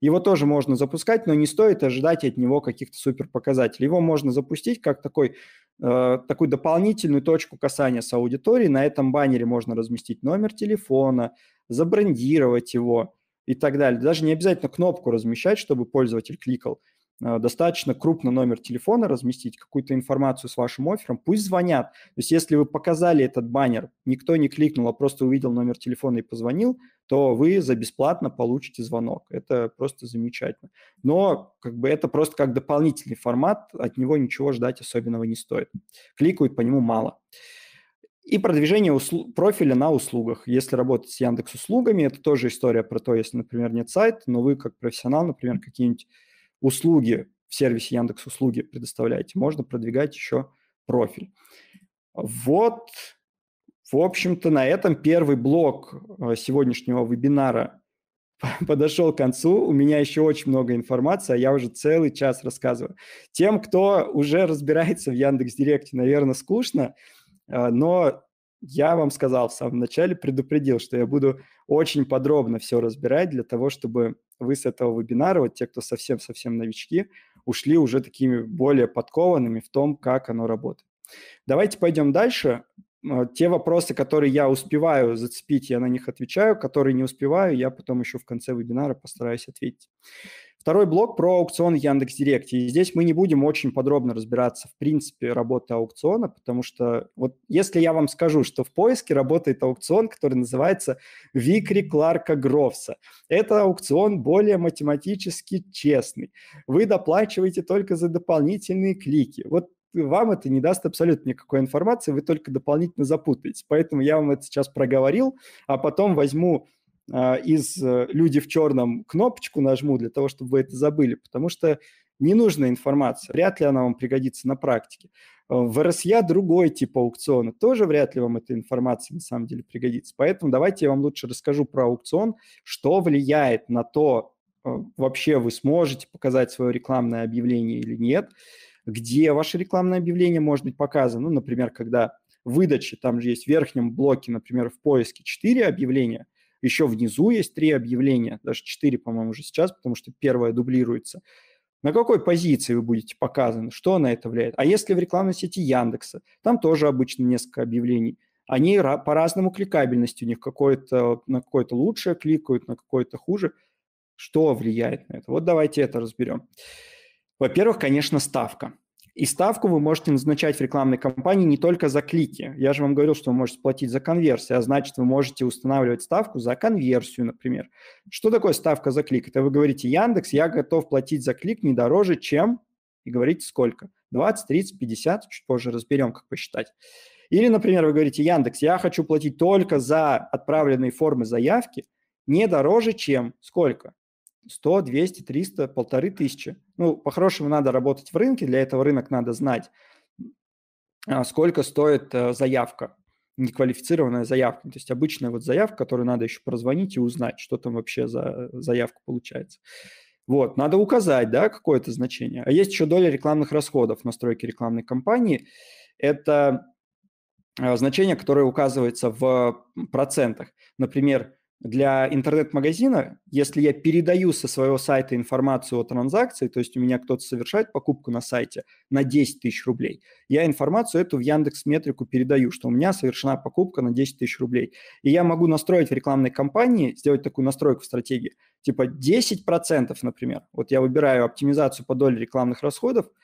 Speaker 1: Его тоже можно запускать, но не стоит ожидать от него каких-то супер показателей. Его можно запустить как такой, э, такую дополнительную точку касания с аудиторией. На этом баннере можно разместить номер телефона, забрендировать его и так далее. Даже не обязательно кнопку размещать, чтобы пользователь кликал – Э, достаточно крупно номер телефона разместить, какую-то информацию с вашим оффером, пусть звонят. То есть если вы показали этот баннер, никто не кликнул, а просто увидел номер телефона и позвонил, то вы за бесплатно получите звонок. Это просто замечательно. Но как бы это просто как дополнительный формат, от него ничего ждать особенного не стоит. Кликают по нему мало. И продвижение услу- профиля на услугах. Если работать с Яндекс услугами, это тоже история про то, если, например, нет сайта, но вы как профессионал, например, какие-нибудь услуги в сервисе Яндекс услуги предоставляете, можно продвигать еще профиль. Вот, в общем-то, на этом первый блок э, сегодняшнего вебинара подошел к концу. У меня еще очень много информации, а я уже целый час рассказываю. Тем, кто уже разбирается в Яндекс Директе, наверное, скучно, э, но я вам сказал в самом начале, предупредил, что я буду очень подробно все разбирать для того, чтобы вы с этого вебинара, вот те, кто совсем-совсем новички, ушли уже такими более подкованными в том, как оно работает. Давайте пойдем дальше. Э, те вопросы, которые я успеваю зацепить, я на них отвечаю, которые не успеваю, я потом еще в конце вебинара постараюсь ответить. Второй блок про аукцион Яндекс.Директе. И здесь мы не будем очень подробно разбираться в принципе работы аукциона, потому что вот если я вам скажу, что в поиске работает аукцион, который называется Викри Кларка Грофса, это аукцион более математически честный. Вы доплачиваете только за дополнительные клики. Вот вам это не даст абсолютно никакой информации, вы только дополнительно запутаетесь. Поэтому я вам это сейчас проговорил, а потом возьму а, из э, «Люди в черном» кнопочку нажму для того, чтобы вы это забыли, потому что ненужная информация, вряд ли она вам пригодится на практике. А, в РСЯ другой тип аукциона, тоже вряд ли вам эта информация на самом деле пригодится. Поэтому давайте я вам лучше расскажу про аукцион, что влияет на то, а, вообще вы сможете показать свое рекламное объявление или нет, где ваше рекламное объявление может быть показано. Ну, например, когда выдачи, там же есть в верхнем блоке, например, в поиске 4 объявления, еще внизу есть три объявления, даже четыре, по-моему, уже сейчас, потому что первое дублируется. На какой позиции вы будете показаны, что на это влияет? А если в рекламной сети Яндекса, там тоже обычно несколько объявлений. Они по-разному кликабельности у них какое-то, на какое-то лучшее кликают, на какое-то хуже. Что влияет на это? Вот давайте это разберем. Во-первых, конечно, ставка. И ставку вы можете назначать в рекламной кампании не только за клики. Я же вам говорил, что вы можете платить за конверсию, а значит, вы можете устанавливать ставку за конверсию, например. Что такое ставка за клик? Это вы говорите, Яндекс, я готов платить за клик не дороже, чем... И говорите, сколько? 20, 30, 50, чуть позже разберем, как посчитать. Или, например, вы говорите, Яндекс, я хочу платить только за отправленные формы заявки, не дороже, чем сколько? 100, 200, 300, полторы тысячи. Ну, по-хорошему, надо работать в рынке, для этого рынок надо знать, а, сколько стоит э, заявка, неквалифицированная заявка. То есть обычная вот заявка, которую надо еще прозвонить и узнать, что там вообще за э, заявка получается. Вот, надо указать, да, какое-то значение. А есть еще доля рекламных расходов в настройке рекламной кампании. Это а, значение, которое указывается в процентах. Например, для интернет-магазина, если я передаю со своего сайта информацию о транзакции, то есть у меня кто-то совершает покупку на сайте на 10 тысяч рублей, я информацию эту в Яндекс Метрику передаю, что у меня совершена покупка на 10 тысяч рублей. И я могу настроить в рекламной кампании, сделать такую настройку в стратегии, типа 10%, например. Вот я выбираю оптимизацию по доле рекламных расходов –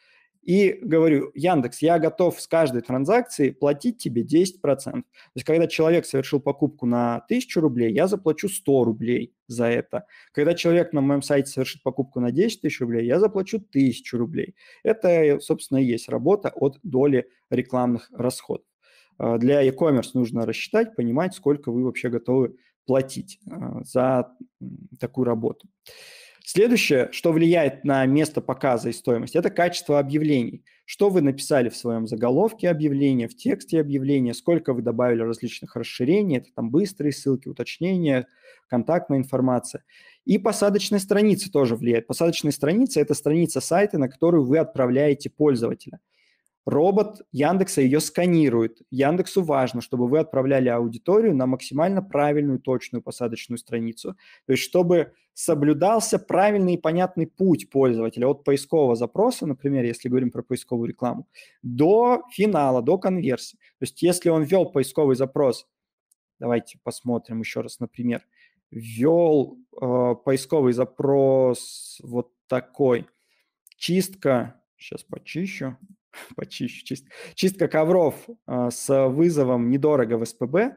Speaker 1: и говорю, Яндекс, я готов с каждой транзакции платить тебе 10%. То есть, когда человек совершил покупку на 1000 рублей, я заплачу 100 рублей за это. Когда человек на моем сайте совершит покупку на 10 тысяч рублей, я заплачу 1000 рублей. Это, собственно, и есть работа от доли рекламных расходов. А, для e-commerce нужно рассчитать, понимать, сколько вы вообще готовы платить а, за такую работу. Следующее, что влияет на место показа и стоимость, это качество объявлений. Что вы написали в своем заголовке объявления, в тексте объявления, сколько вы добавили различных расширений, это там быстрые ссылки, уточнения, контактная информация. И посадочная страница тоже влияет. Посадочная страница – это страница сайта, на которую вы отправляете пользователя. Робот Яндекса ее сканирует. Яндексу важно, чтобы вы отправляли аудиторию на максимально правильную точную посадочную страницу. То есть чтобы соблюдался правильный и понятный путь пользователя от поискового запроса, например, если говорим про поисковую рекламу, до финала, до конверсии. То есть если он ввел поисковый запрос, давайте посмотрим еще раз, например, ввел э, поисковый запрос вот такой, чистка, сейчас почищу, почищу, чист, чистка ковров а, с вызовом недорого в СПБ,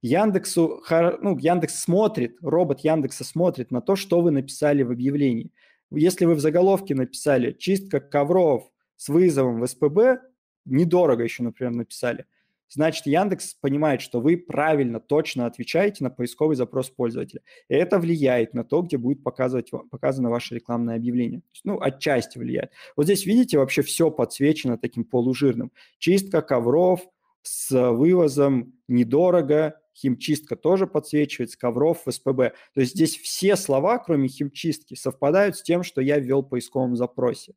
Speaker 1: Яндексу, ну, Яндекс смотрит, робот Яндекса смотрит на то, что вы написали в объявлении. Если вы в заголовке написали «чистка ковров с вызовом в СПБ», недорого еще, например, написали – значит Яндекс понимает, что вы правильно, точно отвечаете на поисковый запрос пользователя. И это влияет на то, где будет показывать, показано ваше рекламное объявление. Ну, отчасти влияет. Вот здесь, видите, вообще все подсвечено таким полужирным. Чистка ковров с вывозом недорого, химчистка тоже подсвечивается, ковров, СПБ. То есть здесь все слова, кроме химчистки, совпадают с тем, что я ввел в поисковом запросе.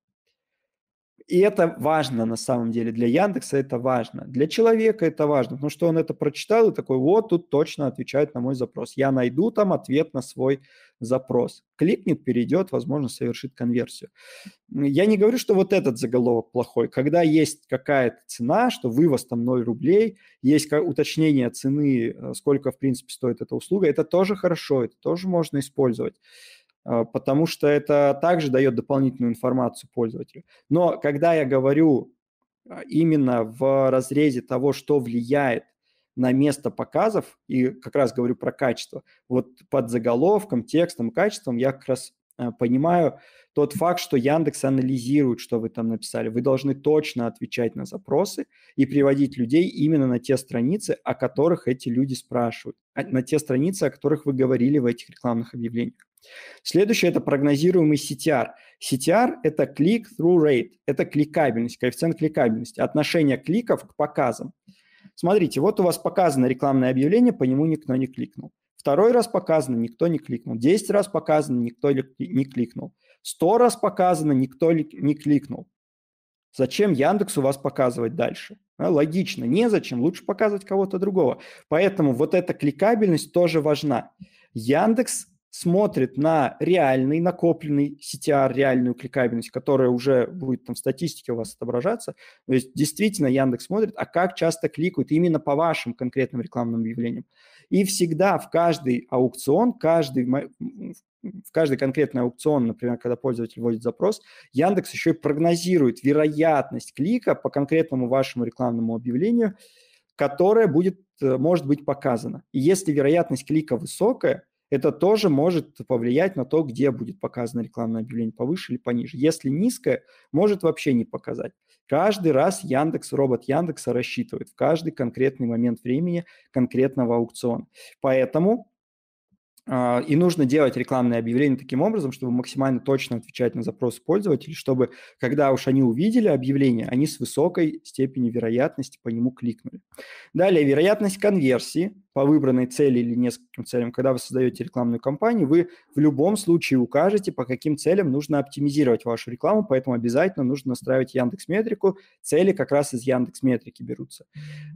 Speaker 1: И это важно на самом деле. Для Яндекса это важно. Для человека это важно, потому что он это прочитал и такой, вот тут точно отвечает на мой запрос. Я найду там ответ на свой запрос. Кликнет, перейдет, возможно, совершит конверсию. Я не говорю, что вот этот заголовок плохой. Когда есть какая-то цена, что вывоз там 0 рублей, есть уточнение цены, э, сколько, в принципе, стоит эта услуга, это тоже хорошо, это тоже можно использовать. А, потому что это также дает дополнительную информацию пользователю. Но когда я говорю а, именно в разрезе того, что влияет на место показов, и как раз говорю про качество, вот под заголовком, текстом, качеством я как раз Э, понимаю тот факт, что Яндекс анализирует, что вы там написали. Вы должны точно отвечать на запросы и приводить людей именно на те страницы, о которых эти люди спрашивают, а, на те страницы, о которых вы говорили в этих рекламных объявлениях. Следующее – это прогнозируемый CTR. CTR – это click-through rate, это кликабельность, коэффициент кликабельности, отношение кликов к показам. Смотрите, вот у вас показано рекламное объявление, по нему никто не кликнул. Второй раз показано, никто не кликнул. Десять раз показано, никто не кликнул. Сто раз показано, никто не кликнул. Зачем Яндексу вас показывать дальше? А, логично, незачем, лучше показывать кого-то другого. Поэтому вот эта кликабельность тоже важна. Яндекс смотрит на реальный накопленный CTR, реальную кликабельность, которая уже будет там в статистике у вас отображаться. То есть действительно Яндекс смотрит, а как часто кликают именно по вашим конкретным рекламным объявлениям. И всегда в каждый аукцион, каждый, в каждый конкретный аукцион, например, когда пользователь вводит запрос, Яндекс еще и прогнозирует вероятность клика по конкретному вашему рекламному объявлению, которое будет, э, может быть показано. И если вероятность клика высокая, это тоже может повлиять на то, где будет показано рекламное объявление, повыше или пониже. Если низкое, может вообще не показать. Каждый раз Яндекс, робот Яндекса рассчитывает в каждый конкретный момент времени конкретного аукциона. Поэтому а, и нужно делать рекламные объявления таким образом, чтобы максимально точно отвечать на запрос пользователей, чтобы, когда уж они увидели объявление, они с высокой степенью вероятности по нему кликнули. Далее, вероятность конверсии по выбранной цели или нескольким целям. Когда вы создаете рекламную кампанию, вы в любом случае укажете, по каким целям нужно оптимизировать вашу рекламу, поэтому обязательно нужно настраивать Яндекс Метрику. Цели как раз из Яндекс Метрики берутся.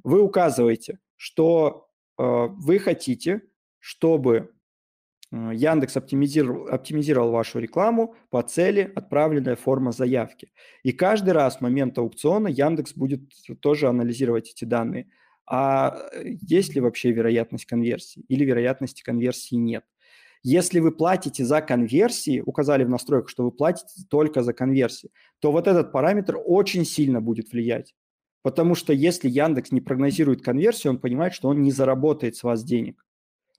Speaker 1: Вы указываете, что э, вы хотите, чтобы Э, Яндекс оптимизировал, оптимизировал вашу рекламу по цели отправленная форма заявки. И каждый раз в момент аукциона Яндекс будет тоже анализировать эти данные. А э, есть ли вообще вероятность конверсии или вероятности конверсии нет? Если вы платите за конверсии, указали в настройках, что вы платите только за конверсии, то вот этот параметр очень сильно будет влиять. Потому что если Яндекс не прогнозирует конверсию, он понимает, что он не заработает с вас денег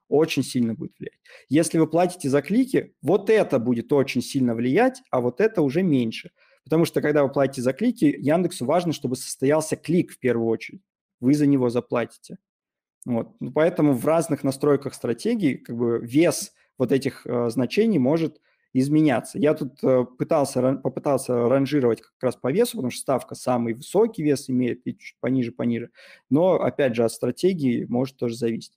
Speaker 1: очень сильно будет влиять. Если вы платите за клики, вот это будет очень сильно влиять, а вот это уже меньше. Потому что когда вы платите за клики, Яндексу важно, чтобы состоялся клик в первую очередь. Вы за него заплатите. Вот. Ну, поэтому в разных настройках стратегии как бы вес вот этих э, значений может изменяться. Я тут э, пытался, попытался ранжировать как раз по весу, потому что ставка самый высокий вес имеет и чуть пониже, пониже. Но, опять же, от стратегии может тоже зависеть.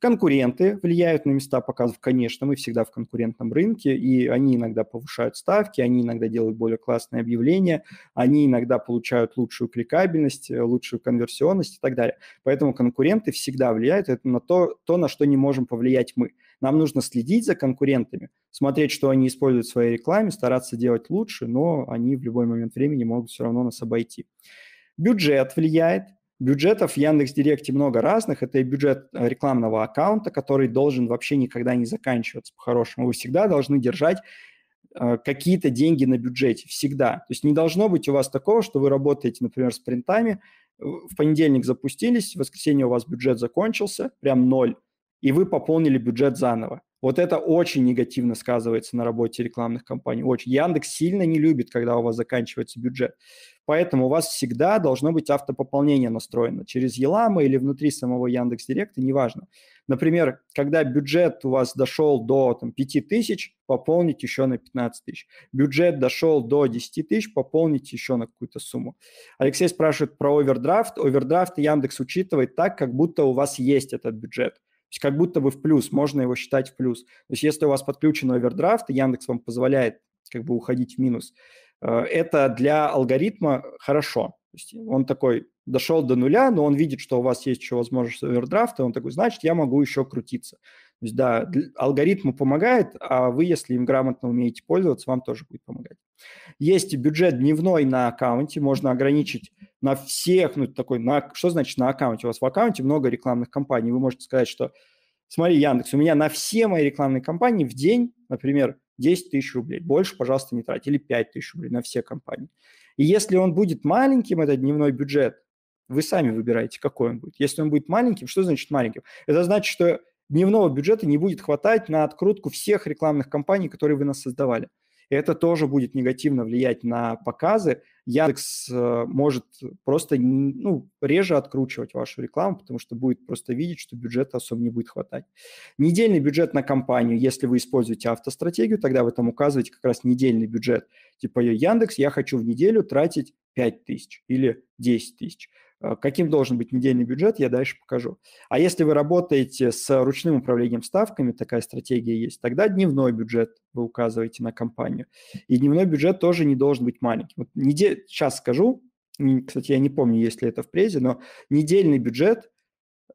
Speaker 1: Конкуренты влияют на места показов, конечно, мы всегда в конкурентном рынке, и они иногда повышают ставки, они иногда делают более классные объявления, они иногда получают лучшую кликабельность, э, лучшую конверсионность и так далее. Поэтому конкуренты всегда влияют это на то, то, на что не можем повлиять мы. Нам нужно следить за конкурентами, смотреть, что они используют в своей рекламе, стараться делать лучше, но они в любой момент времени могут все равно нас обойти. Бюджет влияет. Бюджетов в Яндекс.Директе много разных. Это и бюджет э, рекламного аккаунта, который должен вообще никогда не заканчиваться по-хорошему. Вы всегда должны держать э, какие-то деньги на бюджете всегда. То есть не должно быть у вас такого, что вы работаете, например, с принтами, в понедельник запустились, в воскресенье у вас бюджет закончился, прям ноль и вы пополнили бюджет заново. Вот это очень негативно сказывается на работе рекламных кампаний. Очень. Яндекс сильно не любит, когда у вас заканчивается бюджет. Поэтому у вас всегда должно быть автопополнение настроено через Елама или внутри самого Яндекс Директа, неважно. Например, когда бюджет у вас дошел до там, 5 тысяч, пополнить еще на 15 тысяч. Бюджет дошел до 10 тысяч, пополнить еще на какую-то сумму. Алексей спрашивает про овердрафт. Овердрафт Яндекс учитывает так, как будто у вас есть этот бюджет есть как будто бы в плюс, можно его считать в плюс. То есть если у вас подключен овердрафт, Яндекс вам позволяет как бы уходить в минус, э, это для алгоритма хорошо. То есть он такой дошел до нуля, но он видит, что у вас есть еще возможность овердрафта, он такой, значит, я могу еще крутиться. То есть да, алгоритму помогает, а вы, если им грамотно умеете пользоваться, вам тоже будет помогать. Есть бюджет дневной на аккаунте, можно ограничить на всех, ну, такой, на, что значит на аккаунте? У вас в аккаунте много рекламных кампаний, вы можете сказать, что смотри, Яндекс, у меня на все мои рекламные кампании в день, например, 10 тысяч рублей, больше, пожалуйста, не трать, или 5 тысяч рублей на все компании. И если он будет маленьким, этот дневной бюджет, вы сами выбираете, какой он будет. Если он будет маленьким, что значит маленьким? Это значит, что дневного бюджета не будет хватать на открутку всех рекламных кампаний, которые вы нас создавали это тоже будет негативно влиять на показы. Яндекс э, может просто ну, реже откручивать вашу рекламу, потому что будет просто видеть, что бюджета особо не будет хватать. Недельный бюджет на компанию, если вы используете автостратегию, тогда вы там указываете как раз недельный бюджет. Типа Яндекс, я хочу в неделю тратить 5 тысяч или 10 тысяч. Э, каким должен быть недельный бюджет, я дальше покажу. А если вы работаете с ручным управлением ставками, такая стратегия есть, тогда дневной бюджет вы указываете на компанию. И дневной бюджет тоже не должен быть маленький. Вот недель... Сейчас скажу, кстати, я не помню, есть ли это в презе, но недельный бюджет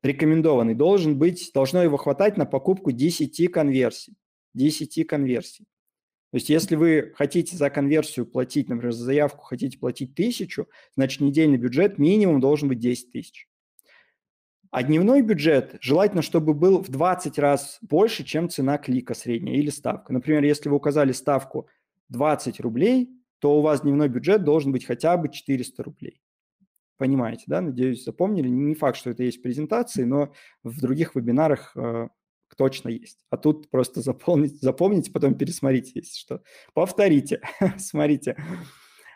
Speaker 1: рекомендованный должен быть, должно его хватать на покупку 10 конверсий. 10 конверсий. То есть если вы хотите за конверсию платить, например, за заявку хотите платить тысячу, значит, недельный бюджет минимум должен быть 10 тысяч. А дневной бюджет желательно, чтобы был в 20 раз больше, чем цена клика средняя или ставка. Например, если вы указали ставку 20 рублей, то у вас дневной бюджет должен быть хотя бы 400 рублей. Понимаете, да? Надеюсь, запомнили. Не факт, что это есть в презентации, но в других вебинарах э, точно есть. А тут просто запомнить запомните, потом пересмотрите, если что. Повторите, смотрите.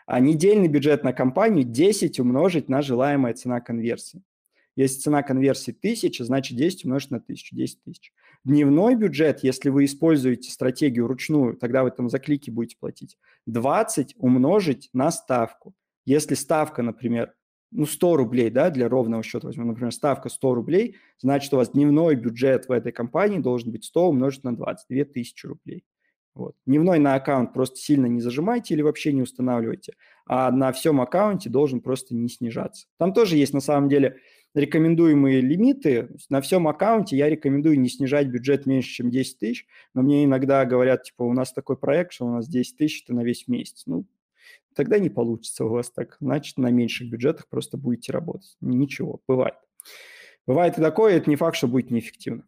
Speaker 1: А недельный бюджет на компанию 10 умножить на желаемая цена конверсии. Если цена конверсии 1000, значит 10 умножить на 1000, 10 тысяч. Дневной бюджет, если вы используете стратегию ручную, тогда вы там за клики будете платить, 20 умножить на ставку. Если ставка, например, ну, 100 рублей, да, для ровного счета возьмем, например, ставка 100 рублей, значит, у вас дневной бюджет в этой компании должен быть 100 умножить на 20, 2000 рублей. Вот. Дневной на аккаунт просто сильно не зажимайте или вообще не устанавливайте, а на всем аккаунте должен просто не снижаться. Там тоже есть на самом деле рекомендуемые лимиты. На всем аккаунте я рекомендую не снижать бюджет меньше, чем 10 тысяч, но мне иногда говорят, типа, у нас такой проект, что у нас 10 тысяч, это на весь месяц. Ну, Тогда не получится у вас так. Значит, на меньших бюджетах просто будете работать. Ничего, бывает. Бывает и такое, это не факт, что будет неэффективно.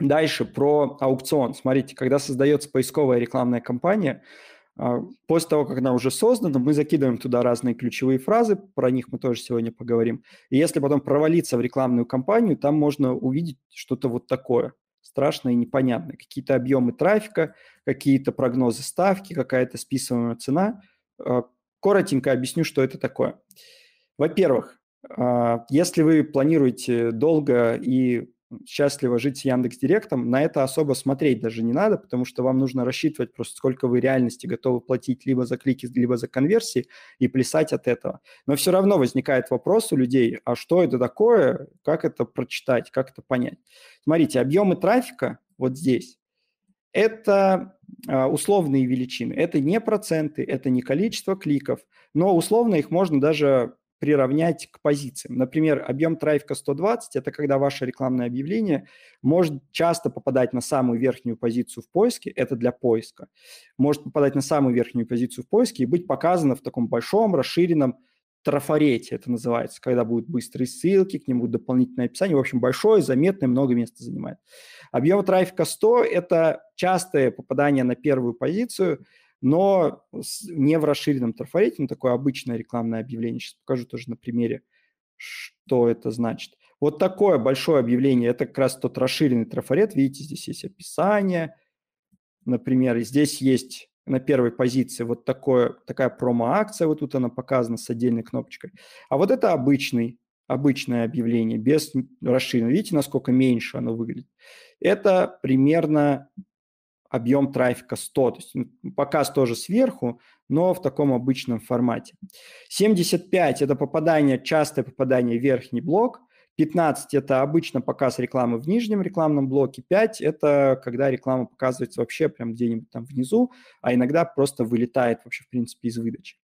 Speaker 1: Дальше про аукцион. Смотрите, когда создается поисковая рекламная кампания, а, После того, как она уже создана, мы закидываем туда разные ключевые фразы, про них мы тоже сегодня поговорим. И если потом провалиться в рекламную кампанию, там можно увидеть что-то вот такое страшное и непонятное. Какие-то объемы трафика, какие-то прогнозы ставки, какая-то списываемая цена – а, коротенько объясню, что это такое. Во-первых, а, если вы планируете долго и счастливо жить с Яндекс Директом, на это особо смотреть даже не надо, потому что вам нужно рассчитывать просто, сколько вы реальности готовы платить либо за клики, либо за конверсии и плясать от этого. Но все равно возникает вопрос у людей, а что это такое, как это прочитать, как это понять. Смотрите, объемы трафика вот здесь это а, условные величины. Это не проценты, это не количество кликов, но условно их можно даже приравнять к позициям. Например, объем трафика 120 – это когда ваше рекламное объявление может часто попадать на самую верхнюю позицию в поиске, это для поиска, может попадать на самую верхнюю позицию в поиске и быть показано в таком большом, расширенном трафарете это называется, когда будут быстрые ссылки, к ним будут дополнительное описание, В общем, большое, заметное, много места занимает. Объем трафика 100 – это частое попадание на первую позицию, но не в расширенном трафарете, но такое обычное рекламное объявление. Сейчас покажу тоже на примере, что это значит. Вот такое большое объявление – это как раз тот расширенный трафарет. Видите, здесь есть описание, например, здесь есть на первой позиции вот такое, такая промо-акция, вот тут она показана с отдельной кнопочкой. А вот это обычный, обычное объявление, без расширенного. Видите, насколько меньше оно выглядит? Это примерно объем трафика 100. То есть ну, показ тоже сверху, но в таком обычном формате. 75 – это попадание, частое попадание в верхний блок. 15 – это обычно показ рекламы в нижнем рекламном блоке, 5 – это когда реклама показывается вообще прям где-нибудь там внизу, а иногда просто вылетает вообще, в принципе, из выдачи.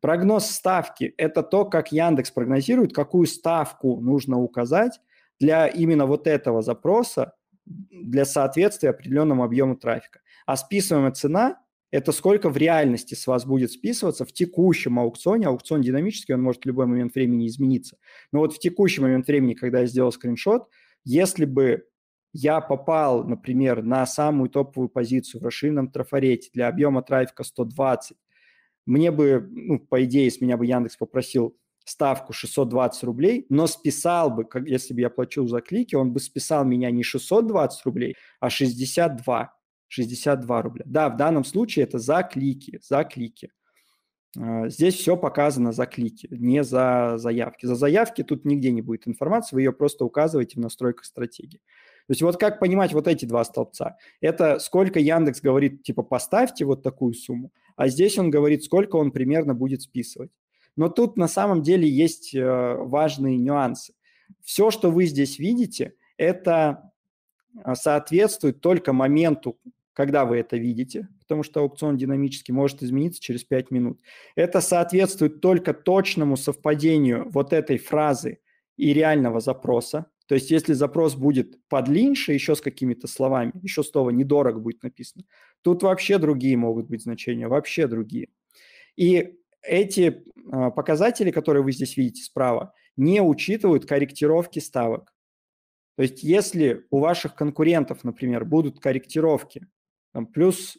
Speaker 1: Прогноз ставки – это то, как Яндекс прогнозирует, какую ставку нужно указать для именно вот этого запроса, для соответствия определенному объему трафика. А списываемая цена это сколько в реальности с вас будет списываться в текущем аукционе. Аукцион динамический, он может в любой момент времени измениться. Но вот в текущий момент времени, когда я сделал скриншот, если бы я попал, например, на самую топовую позицию в расширенном трафарете для объема трафика 120, мне бы, ну, по идее, если меня бы Яндекс попросил ставку 620 рублей, но списал бы, как, если бы я платил за клики, он бы списал меня не 620 рублей, а 62. 62 рубля. Да, в данном случае это за клики, за клики. А, здесь все показано за клики, не за заявки. За заявки тут нигде не будет информации, вы ее просто указываете в настройках стратегии. То есть вот как понимать вот эти два столбца? Это сколько Яндекс говорит, типа, поставьте вот такую сумму, а здесь он говорит, сколько он примерно будет списывать. Но тут на самом деле есть э, важные нюансы. Все, что вы здесь видите, это а, соответствует только моменту когда вы это видите, потому что аукцион динамически может измениться через 5 минут. Это соответствует только точному совпадению вот этой фразы и реального запроса. То есть если запрос будет под еще с какими-то словами, еще слово «недорого» будет написано, тут вообще другие могут быть значения, вообще другие. И эти а, показатели, которые вы здесь видите справа, не учитывают корректировки ставок. То есть если у ваших конкурентов, например, будут корректировки там, плюс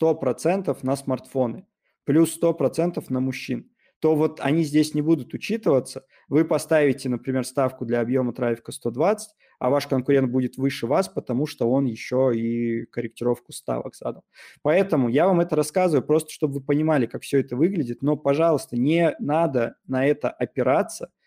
Speaker 1: 100% на смартфоны, плюс 100% на мужчин, то вот они здесь не будут учитываться. Вы поставите, например, ставку для объема трафика 120, а ваш конкурент будет выше вас, потому что он еще и корректировку ставок задал. Поэтому я вам это рассказываю, просто чтобы вы понимали, как все это выглядит, но, пожалуйста, не надо на это опираться –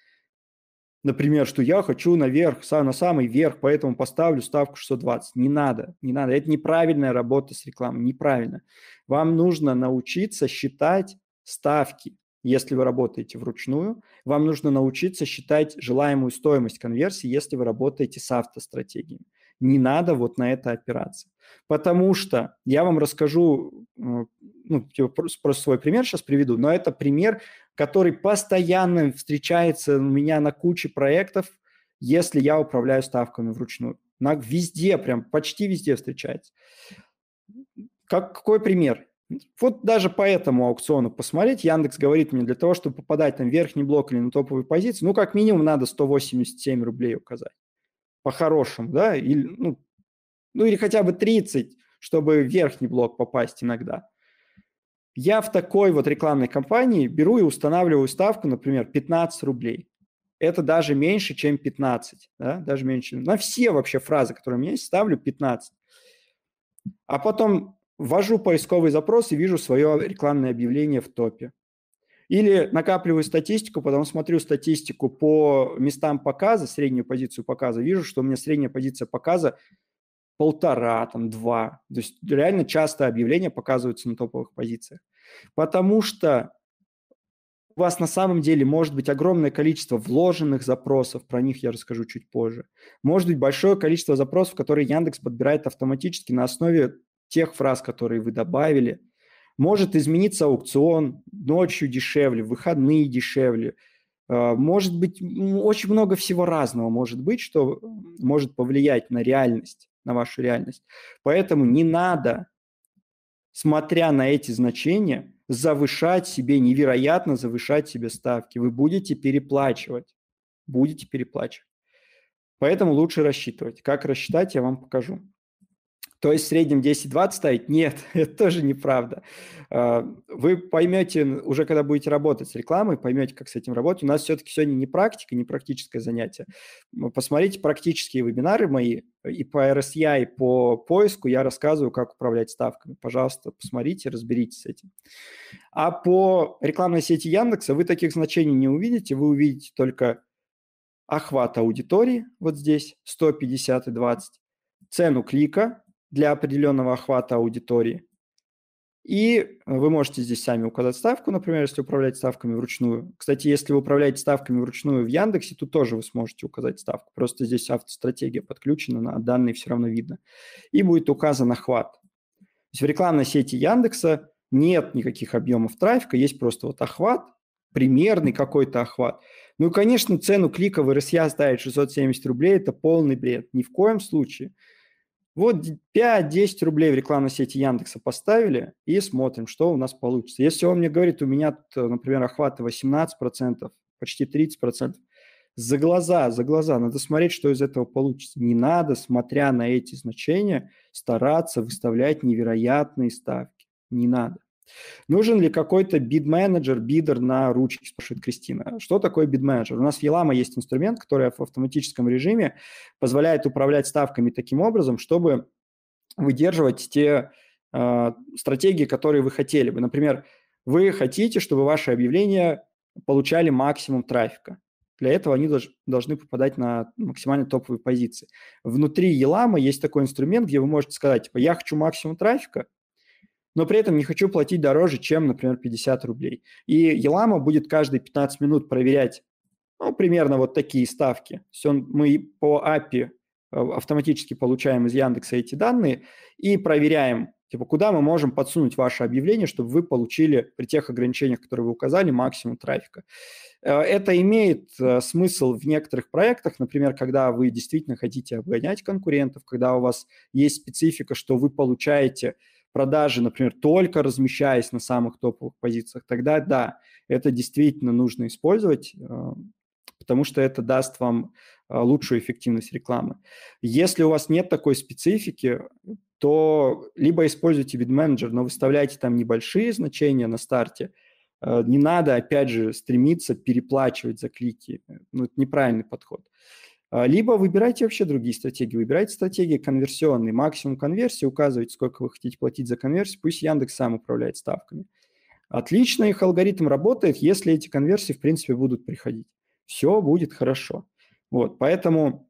Speaker 1: например, что я хочу наверх, на самый верх, поэтому поставлю ставку 620. Не надо, не надо. Это неправильная работа с рекламой, неправильно. Вам нужно научиться считать ставки, если вы работаете вручную. Вам нужно научиться считать желаемую стоимость конверсии, если вы работаете с автостратегиями не надо вот на это опираться. Потому что я вам расскажу, э, ну, типа, просто свой пример сейчас приведу, но это пример, который постоянно встречается у меня на куче проектов, если я управляю ставками вручную. На, везде прям, почти везде встречается. Как, какой пример? Вот даже по этому аукциону посмотреть, Яндекс говорит мне, для того, чтобы попадать там в верхний блок или на топовую позицию, ну, как минимум надо 187 рублей указать по-хорошему, да, или, ну, ну или хотя бы 30, чтобы в верхний блок попасть иногда. Я в такой вот рекламной кампании беру и устанавливаю ставку, например, 15 рублей. Это даже меньше, чем 15, да, даже меньше. На все вообще фразы, которые у меня есть, ставлю 15. А потом ввожу поисковый запрос и вижу свое рекламное объявление в топе. Или накапливаю статистику, потом смотрю статистику по местам показа, среднюю позицию показа, вижу, что у меня средняя позиция показа полтора, там, два. То есть реально часто объявления показываются на топовых позициях. Потому что у вас на самом деле может быть огромное количество вложенных запросов, про них я расскажу чуть позже. Может быть большое количество запросов, которые Яндекс подбирает автоматически на основе тех фраз, которые вы добавили – может измениться аукцион, ночью дешевле, в выходные дешевле. А, может быть, очень много всего разного может быть, что может повлиять на реальность, на вашу реальность. Поэтому не надо, смотря на эти значения, завышать себе, невероятно завышать себе ставки. Вы будете переплачивать, будете переплачивать. Поэтому лучше рассчитывать. Как рассчитать, я вам покажу. То есть в среднем 10-20 ставить? Нет, это тоже неправда. А, вы поймете, уже когда будете работать с рекламой, поймете, как с этим работать. У нас все-таки сегодня не практика, не практическое занятие. Посмотрите практические вебинары мои и по RSI, и по поиску я рассказываю, как управлять ставками. Пожалуйста, посмотрите, разберитесь с этим. А по рекламной сети Яндекса вы таких значений не увидите. Вы увидите только охват аудитории вот здесь 150 и 20, цену клика для определенного охвата аудитории. И э, вы можете здесь сами указать ставку, например, если управлять ставками вручную. Кстати, если вы управляете ставками вручную в Яндексе, то тоже вы сможете указать ставку. Просто здесь автостратегия подключена, а данные все равно видно. И будет указан охват. То есть в рекламной сети Яндекса нет никаких объемов трафика, есть просто вот охват, примерный какой-то охват. Ну и, конечно, цену клика в РСЯ ставить 670 рублей – это полный бред. Ни в коем случае – вот 5-10 рублей в рекламной сети Яндекса поставили и смотрим, что у нас получится. Если он мне говорит, у меня, например, охваты 18%, почти 30%, за глаза, за глаза, надо смотреть, что из этого получится. Не надо, смотря на эти значения, стараться выставлять невероятные ставки. Не надо. Нужен ли какой-то бид-менеджер, бидер на ручки, спрашивает Кристина. Что такое бид-менеджер? У нас в Елама есть инструмент, который в автоматическом режиме позволяет управлять ставками таким образом, чтобы выдерживать те э, стратегии, которые вы хотели бы. Например, вы хотите, чтобы ваши объявления получали максимум трафика. Для этого они должны попадать на максимально топовые позиции. Внутри Елама есть такой инструмент, где вы можете сказать, типа, я хочу максимум трафика, но при этом не хочу платить дороже, чем, например, 50 рублей. И Елама будет каждые 15 минут проверять, ну, примерно вот такие ставки. То есть он, мы по API э, автоматически получаем из Яндекса эти данные и проверяем, типа, куда мы можем подсунуть ваше объявление, чтобы вы получили при тех ограничениях, которые вы указали, максимум трафика. Э, это имеет э, смысл в некоторых проектах, например, когда вы действительно хотите обгонять конкурентов, когда у вас есть специфика, что вы получаете продажи, например, только размещаясь на самых топовых позициях, тогда да, это действительно нужно использовать, э, потому что это даст вам э, лучшую эффективность рекламы. Если у вас нет такой специфики, то либо используйте бид-менеджер, но выставляйте там небольшие значения на старте. Э, не надо, опять же, стремиться переплачивать за клики. Ну, это неправильный подход. Uh, а, либо выбирайте вообще другие стратегии. Выбирайте стратегии конверсионные, максимум конверсии, указывайте, сколько вы хотите платить за конверсию, пусть Яндекс сам управляет ставками. Отлично их алгоритм работает, если эти конверсии, в принципе, будут приходить. Все будет хорошо. Вот, поэтому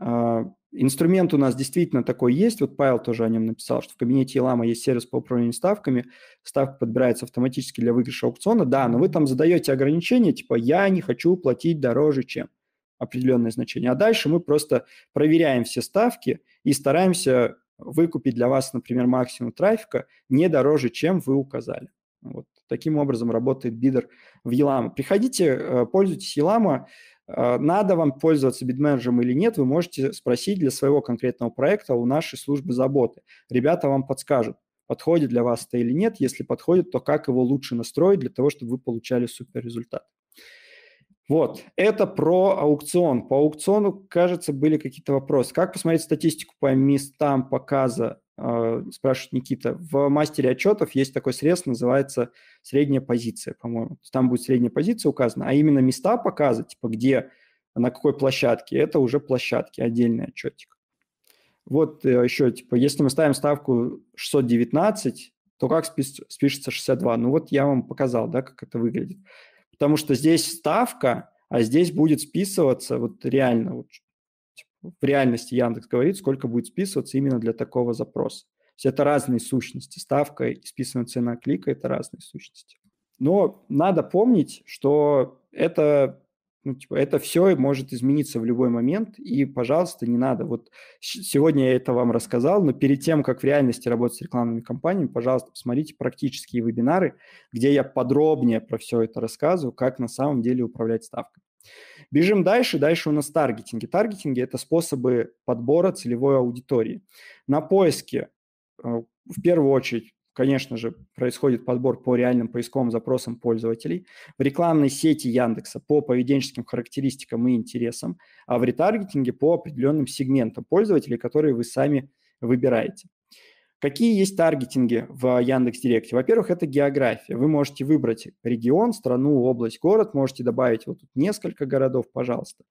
Speaker 1: э, инструмент у нас действительно такой есть. Вот Павел тоже о нем написал, что в кабинете Елама есть сервис по управлению ставками. Ставка подбирается автоматически для выигрыша аукциона. Да, но вы там задаете ограничения, типа «я не хочу платить дороже, чем» определенное значение. А дальше мы просто проверяем все ставки и стараемся выкупить для вас, например, максимум трафика не дороже, чем вы указали. Вот таким образом работает бидер в Елама. Приходите, э, пользуйтесь Елама. Э, надо вам пользоваться битменеджером или нет, вы можете спросить для своего конкретного проекта у нашей службы заботы. Ребята вам подскажут, подходит для вас это или нет. Если подходит, то как его лучше настроить для того, чтобы вы получали супер результат. Вот, это про аукцион. По аукциону, кажется, были какие-то вопросы. Как посмотреть статистику по местам показа, э, спрашивает Никита. В мастере отчетов есть такой срез, называется средняя позиция, по-моему. Там будет средняя позиция указана, а именно места показа, типа где, на какой площадке, это уже площадки, отдельный отчетик. Вот э, еще, типа, если мы ставим ставку 619, то как спишется 62? Ну вот я вам показал, да, как это выглядит потому что здесь ставка, а здесь будет списываться вот реально, вот, типа, в реальности Яндекс говорит, сколько будет списываться именно для такого запроса. То есть это разные сущности. Ставка и списанная цена клика – это разные сущности. Но надо помнить, что это ну, типа, это все может измениться в любой момент, и, пожалуйста, не надо. Вот сегодня я это вам рассказал, но перед тем, как в реальности работать с рекламными кампаниями, пожалуйста, посмотрите практические вебинары, где я подробнее про все это рассказываю, как на самом деле управлять ставкой. Бежим дальше. Дальше у нас таргетинги. Таргетинги – это способы подбора целевой аудитории. На поиске э, в первую очередь конечно же, происходит подбор по реальным поисковым запросам пользователей, в рекламной сети Яндекса по поведенческим характеристикам и интересам, а в ретаргетинге по определенным сегментам пользователей, которые вы сами выбираете. Какие есть таргетинги в Яндекс.Директе? Во-первых, это география. Вы можете выбрать регион, страну, область, город, можете добавить вот тут несколько городов, пожалуйста.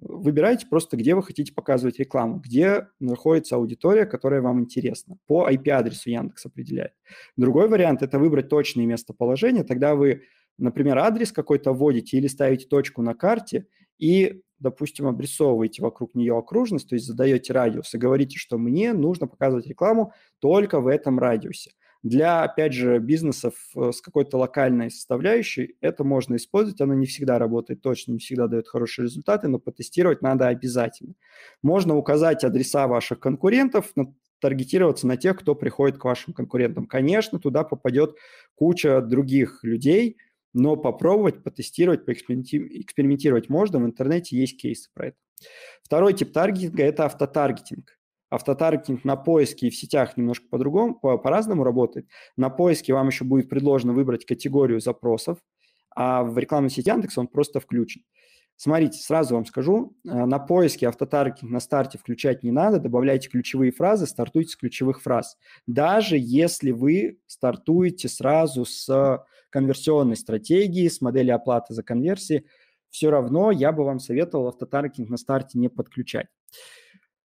Speaker 1: Выбирайте просто, где вы хотите показывать рекламу, где находится аудитория, которая вам интересна. По IP-адресу Яндекс определяет. Другой вариант – это выбрать точное местоположение. Тогда вы, например, адрес какой-то вводите или ставите точку на карте и, допустим, обрисовываете вокруг нее окружность, то есть задаете радиус и говорите, что мне нужно показывать рекламу только в этом радиусе. Для, опять же, бизнесов э, с какой-то локальной составляющей это можно использовать. Оно не всегда работает точно, не всегда дает хорошие результаты, но потестировать надо обязательно. Можно указать адреса ваших конкурентов, таргетироваться на тех, кто приходит к вашим конкурентам. Конечно, туда попадет куча других людей, но попробовать, потестировать, поэкспериментировать можно. В интернете есть кейсы про это. Второй тип таргетинга – это автотаргетинг автотаргетинг на поиске и в сетях немножко по-другому, по-разному работает. На поиске вам еще будет предложено выбрать категорию запросов, а в рекламной сети Яндекс он просто включен. Смотрите, сразу вам скажу, э, на поиске автотаргетинг на старте включать не надо, добавляйте ключевые фразы, стартуйте с ключевых фраз. Даже если вы стартуете сразу с конверсионной стратегии, с модели оплаты за конверсии, все равно я бы вам советовал автотаргетинг на старте не подключать.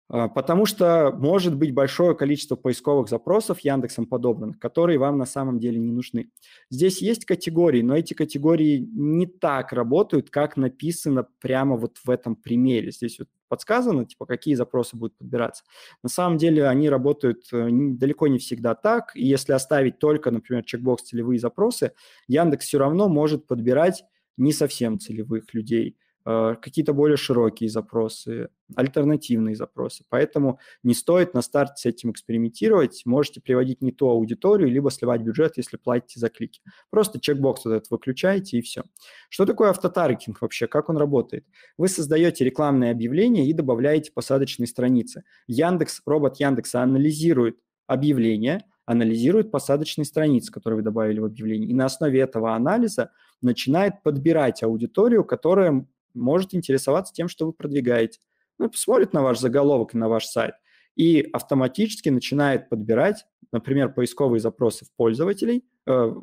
Speaker 1: А, потому что может быть большое количество поисковых запросов Яндексом подобных, которые вам на самом деле не нужны. Здесь есть категории, но эти категории не так работают, как написано прямо вот в этом примере. Здесь вот подсказано, типа, какие запросы будут подбираться. На самом деле они работают э, далеко не всегда так, и если оставить только, например, чекбокс целевые запросы, Яндекс все равно может подбирать не совсем целевых людей – Э, какие-то более широкие запросы, альтернативные запросы. Поэтому не стоит на старте с этим экспериментировать. Можете приводить не ту аудиторию, либо сливать бюджет, если платите за клики. Просто чекбокс вот этот выключаете и все. Что такое автотаргетинг вообще? Как он работает? Вы создаете рекламное объявление и добавляете посадочные страницы. Яндекс, робот Яндекса анализирует объявление, анализирует посадочные страницы, которые вы добавили в объявление, и на основе этого анализа начинает подбирать аудиторию, которая может интересоваться тем, что вы продвигаете. Ну, посмотрит на ваш заголовок и на ваш сайт и автоматически начинает подбирать, например, поисковые запросы в пользователей, э,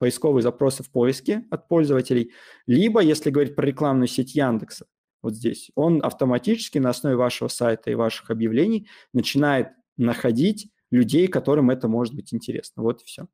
Speaker 1: поисковые запросы в поиске от пользователей, либо, если говорить про рекламную сеть Яндекса, вот здесь, он автоматически на основе вашего сайта и ваших объявлений начинает находить людей, которым это может быть интересно. Вот и все.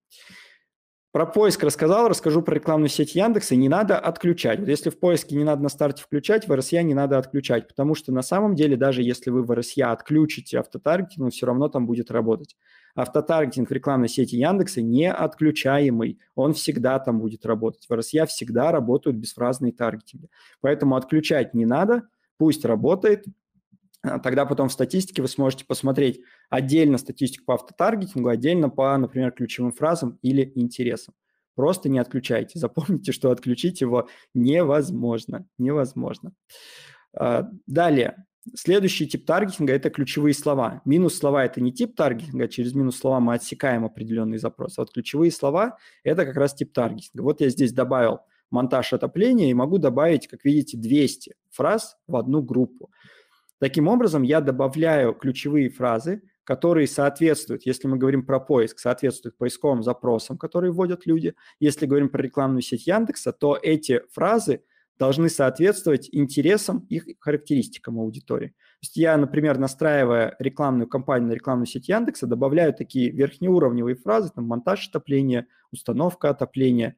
Speaker 1: Про поиск рассказал, расскажу про рекламную сеть Яндекса. Не надо отключать. Вот если в поиске не надо на старте включать, в RSA не надо отключать, потому что на самом деле даже если вы в RSA отключите автотаргетинг, он все равно там будет работать. Автотаргетинг в рекламной сети Яндекса не отключаемый, он всегда там будет работать. В RSA всегда работают безфразные таргетинги. Поэтому отключать не надо, пусть работает, а тогда потом в статистике вы сможете посмотреть отдельно статистику по автотаргетингу, отдельно по, например, ключевым фразам или интересам. Просто не отключайте. Запомните, что отключить его невозможно. Невозможно. А, далее. Следующий тип таргетинга – это ключевые слова. Минус слова – это не тип таргетинга, а через минус слова мы отсекаем определенный запрос. А вот ключевые слова – это как раз тип таргетинга. Вот я здесь добавил монтаж отопления и могу добавить, как видите, 200 фраз в одну группу. Таким образом, я добавляю ключевые фразы, которые соответствуют, если мы говорим про поиск, соответствуют поисковым запросам, которые вводят люди. Если говорим про рекламную сеть Яндекса, то эти фразы должны соответствовать интересам и характеристикам аудитории. То есть я, например, настраивая рекламную кампанию на рекламную сеть Яндекса, добавляю такие верхнеуровневые фразы, там монтаж отопления, установка отопления,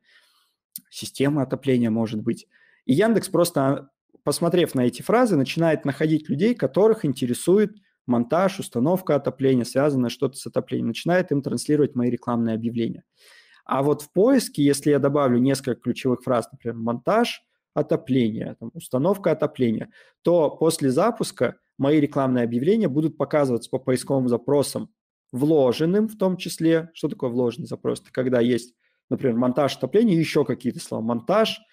Speaker 1: система отопления, может быть. И Яндекс просто посмотрев на эти фразы, начинает находить людей, которых интересует монтаж, установка отопления, связанное что-то с отоплением, начинает им транслировать мои рекламные объявления. А вот в поиске, если я добавлю несколько ключевых фраз, например, монтаж, отопление, там, установка отопления, то после запуска мои рекламные объявления будут показываться по поисковым запросам, вложенным в том числе. Что такое вложенный запрос? Это когда есть, например, монтаж отопления, и еще какие-то слова. Монтаж –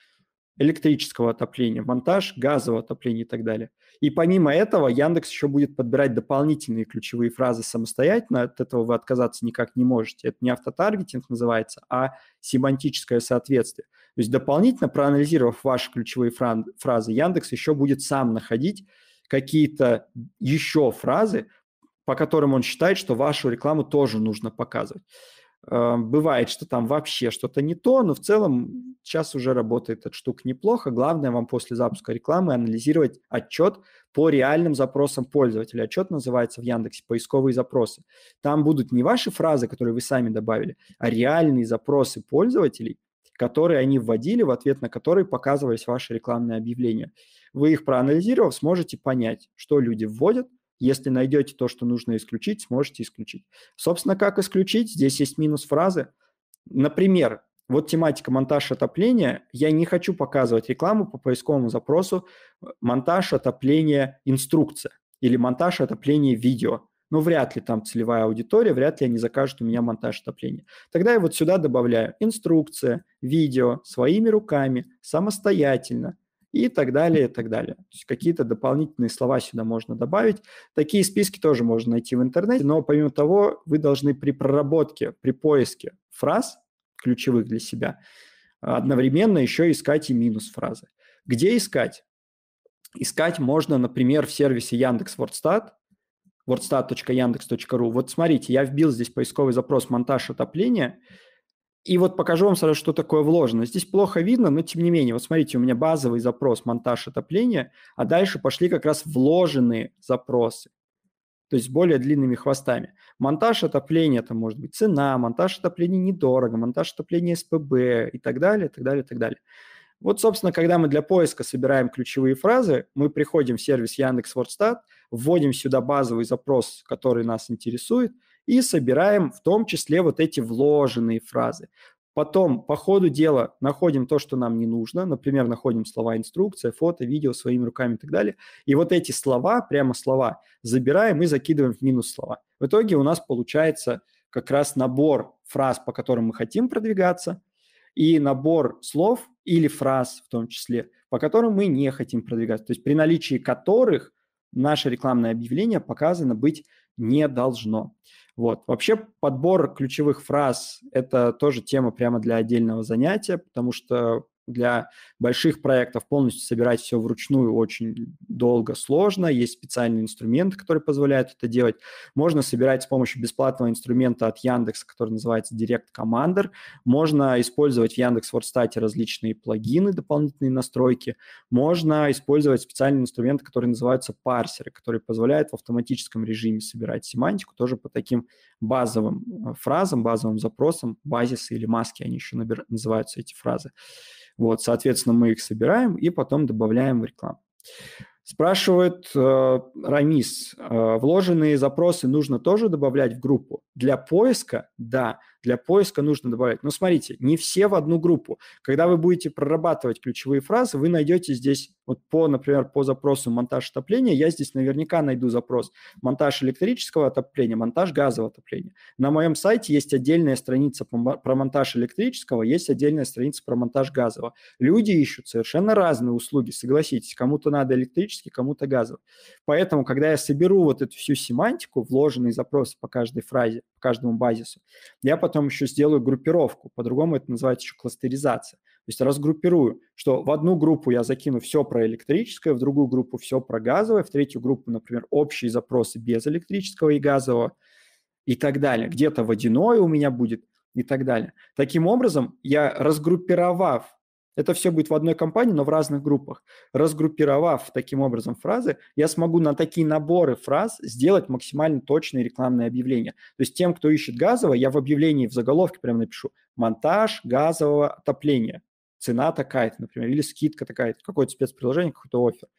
Speaker 1: электрического отопления, монтаж газового отопления и так далее. И помимо этого Яндекс еще будет подбирать дополнительные ключевые фразы самостоятельно, от этого вы отказаться никак не можете. Это не автотаргетинг называется, а семантическое соответствие. То есть дополнительно проанализировав ваши ключевые фразы, Яндекс еще будет сам находить какие-то еще фразы, по которым он считает, что вашу рекламу тоже нужно показывать. Э, бывает, что там вообще что-то не то, но в целом сейчас уже работает эта штука неплохо. Главное вам после запуска рекламы анализировать отчет по реальным запросам пользователя. Отчет называется в Яндексе «Поисковые запросы». Там будут не ваши фразы, которые вы сами добавили, а реальные запросы пользователей, которые они вводили, в ответ на которые показывались ваши рекламные объявления. Вы их проанализировав, сможете понять, что люди вводят, если найдете то, что нужно исключить, сможете исключить. Собственно, как исключить? Здесь есть минус фразы. Например, вот тематика монтаж отопления. Я не хочу показывать рекламу по поисковому запросу монтаж отопления инструкция или монтаж отопления видео. Но ну, вряд ли там целевая аудитория, вряд ли они закажут у меня монтаж отопления. Тогда я вот сюда добавляю инструкция, видео, своими руками, самостоятельно – и так далее, и так далее. То есть какие-то дополнительные слова сюда можно добавить. Такие списки тоже можно найти в интернете, но помимо того, вы должны при проработке, при поиске фраз, ключевых для себя, одновременно еще искать и минус фразы. Где искать? Искать можно, например, в сервисе Яндекс Wordstat, wordstat.yandex.ru. Вот смотрите, я вбил здесь поисковый запрос «монтаж отопления», и вот покажу вам сразу, что такое вложено. Здесь плохо видно, но тем не менее. Вот смотрите, у меня базовый запрос монтаж отопления, а дальше пошли как раз вложенные запросы. То есть более длинными хвостами. Монтаж отопления, это может быть цена, монтаж отопления недорого, монтаж отопления СПБ и так далее, и так далее, и так далее. Вот, собственно, когда мы для поиска собираем ключевые фразы, мы приходим в сервис Яндекс.Вордстат, вводим сюда базовый запрос, который нас интересует – и собираем в том числе вот эти вложенные фразы. Потом по ходу дела находим то, что нам не нужно. Например, находим слова инструкция, фото, видео своими руками и так далее. И вот эти слова, прямо слова, забираем и закидываем в минус слова. В итоге у нас получается как раз набор фраз, по которым мы хотим продвигаться, и набор слов или фраз в том числе, по которым мы не хотим продвигаться. То есть при наличии которых наше рекламное объявление показано быть не должно. Вот. Вообще подбор ключевых фраз – это тоже тема прямо для отдельного занятия, потому что для больших проектов полностью собирать все вручную очень долго, сложно. Есть специальный инструмент, который позволяет это делать. Можно собирать с помощью бесплатного инструмента от Яндекса, который называется Direct Commander. Можно использовать в Яндекс Wordstat различные плагины, дополнительные настройки. Можно использовать специальный инструмент, который называются парсеры, которые позволяют в автоматическом режиме собирать семантику тоже по таким базовым э, фразам, базовым запросам, базисы или маски, они еще набир... называются эти фразы. Вот, соответственно, мы их собираем и потом добавляем в рекламу. Спрашивает э, Рамис, э, вложенные запросы нужно тоже добавлять в группу? Для поиска – да, для поиска нужно добавлять. Но смотрите, не все в одну группу. Когда вы будете прорабатывать ключевые фразы, вы найдете здесь, вот по, например, по запросу монтаж отопления, я здесь наверняка найду запрос монтаж электрического отопления, монтаж газового отопления. На моем сайте есть отдельная страница про монтаж электрического, есть отдельная страница про монтаж газового. Люди ищут совершенно разные услуги, согласитесь. Кому-то надо электрический, кому-то газовый. Поэтому, когда я соберу вот эту всю семантику, вложенные запросы по каждой фразе, каждому базису. Я потом еще сделаю группировку, по-другому это называется еще кластеризация. То есть разгруппирую, что в одну группу я закину все про электрическое, в другую группу все про газовое, в третью группу, например, общие запросы без электрического и газового и так далее. Где-то водяное у меня будет и так далее. Таким образом, я разгруппировав это все будет в одной компании, но в разных группах. Разгруппировав таким образом фразы, я смогу на такие наборы фраз сделать максимально точные рекламные объявления. То есть тем, кто ищет газовое, я в объявлении, в заголовке прямо напишу «Монтаж газового отопления». Цена такая-то, например, или скидка такая-то, какое-то спецприложение, какой-то офер.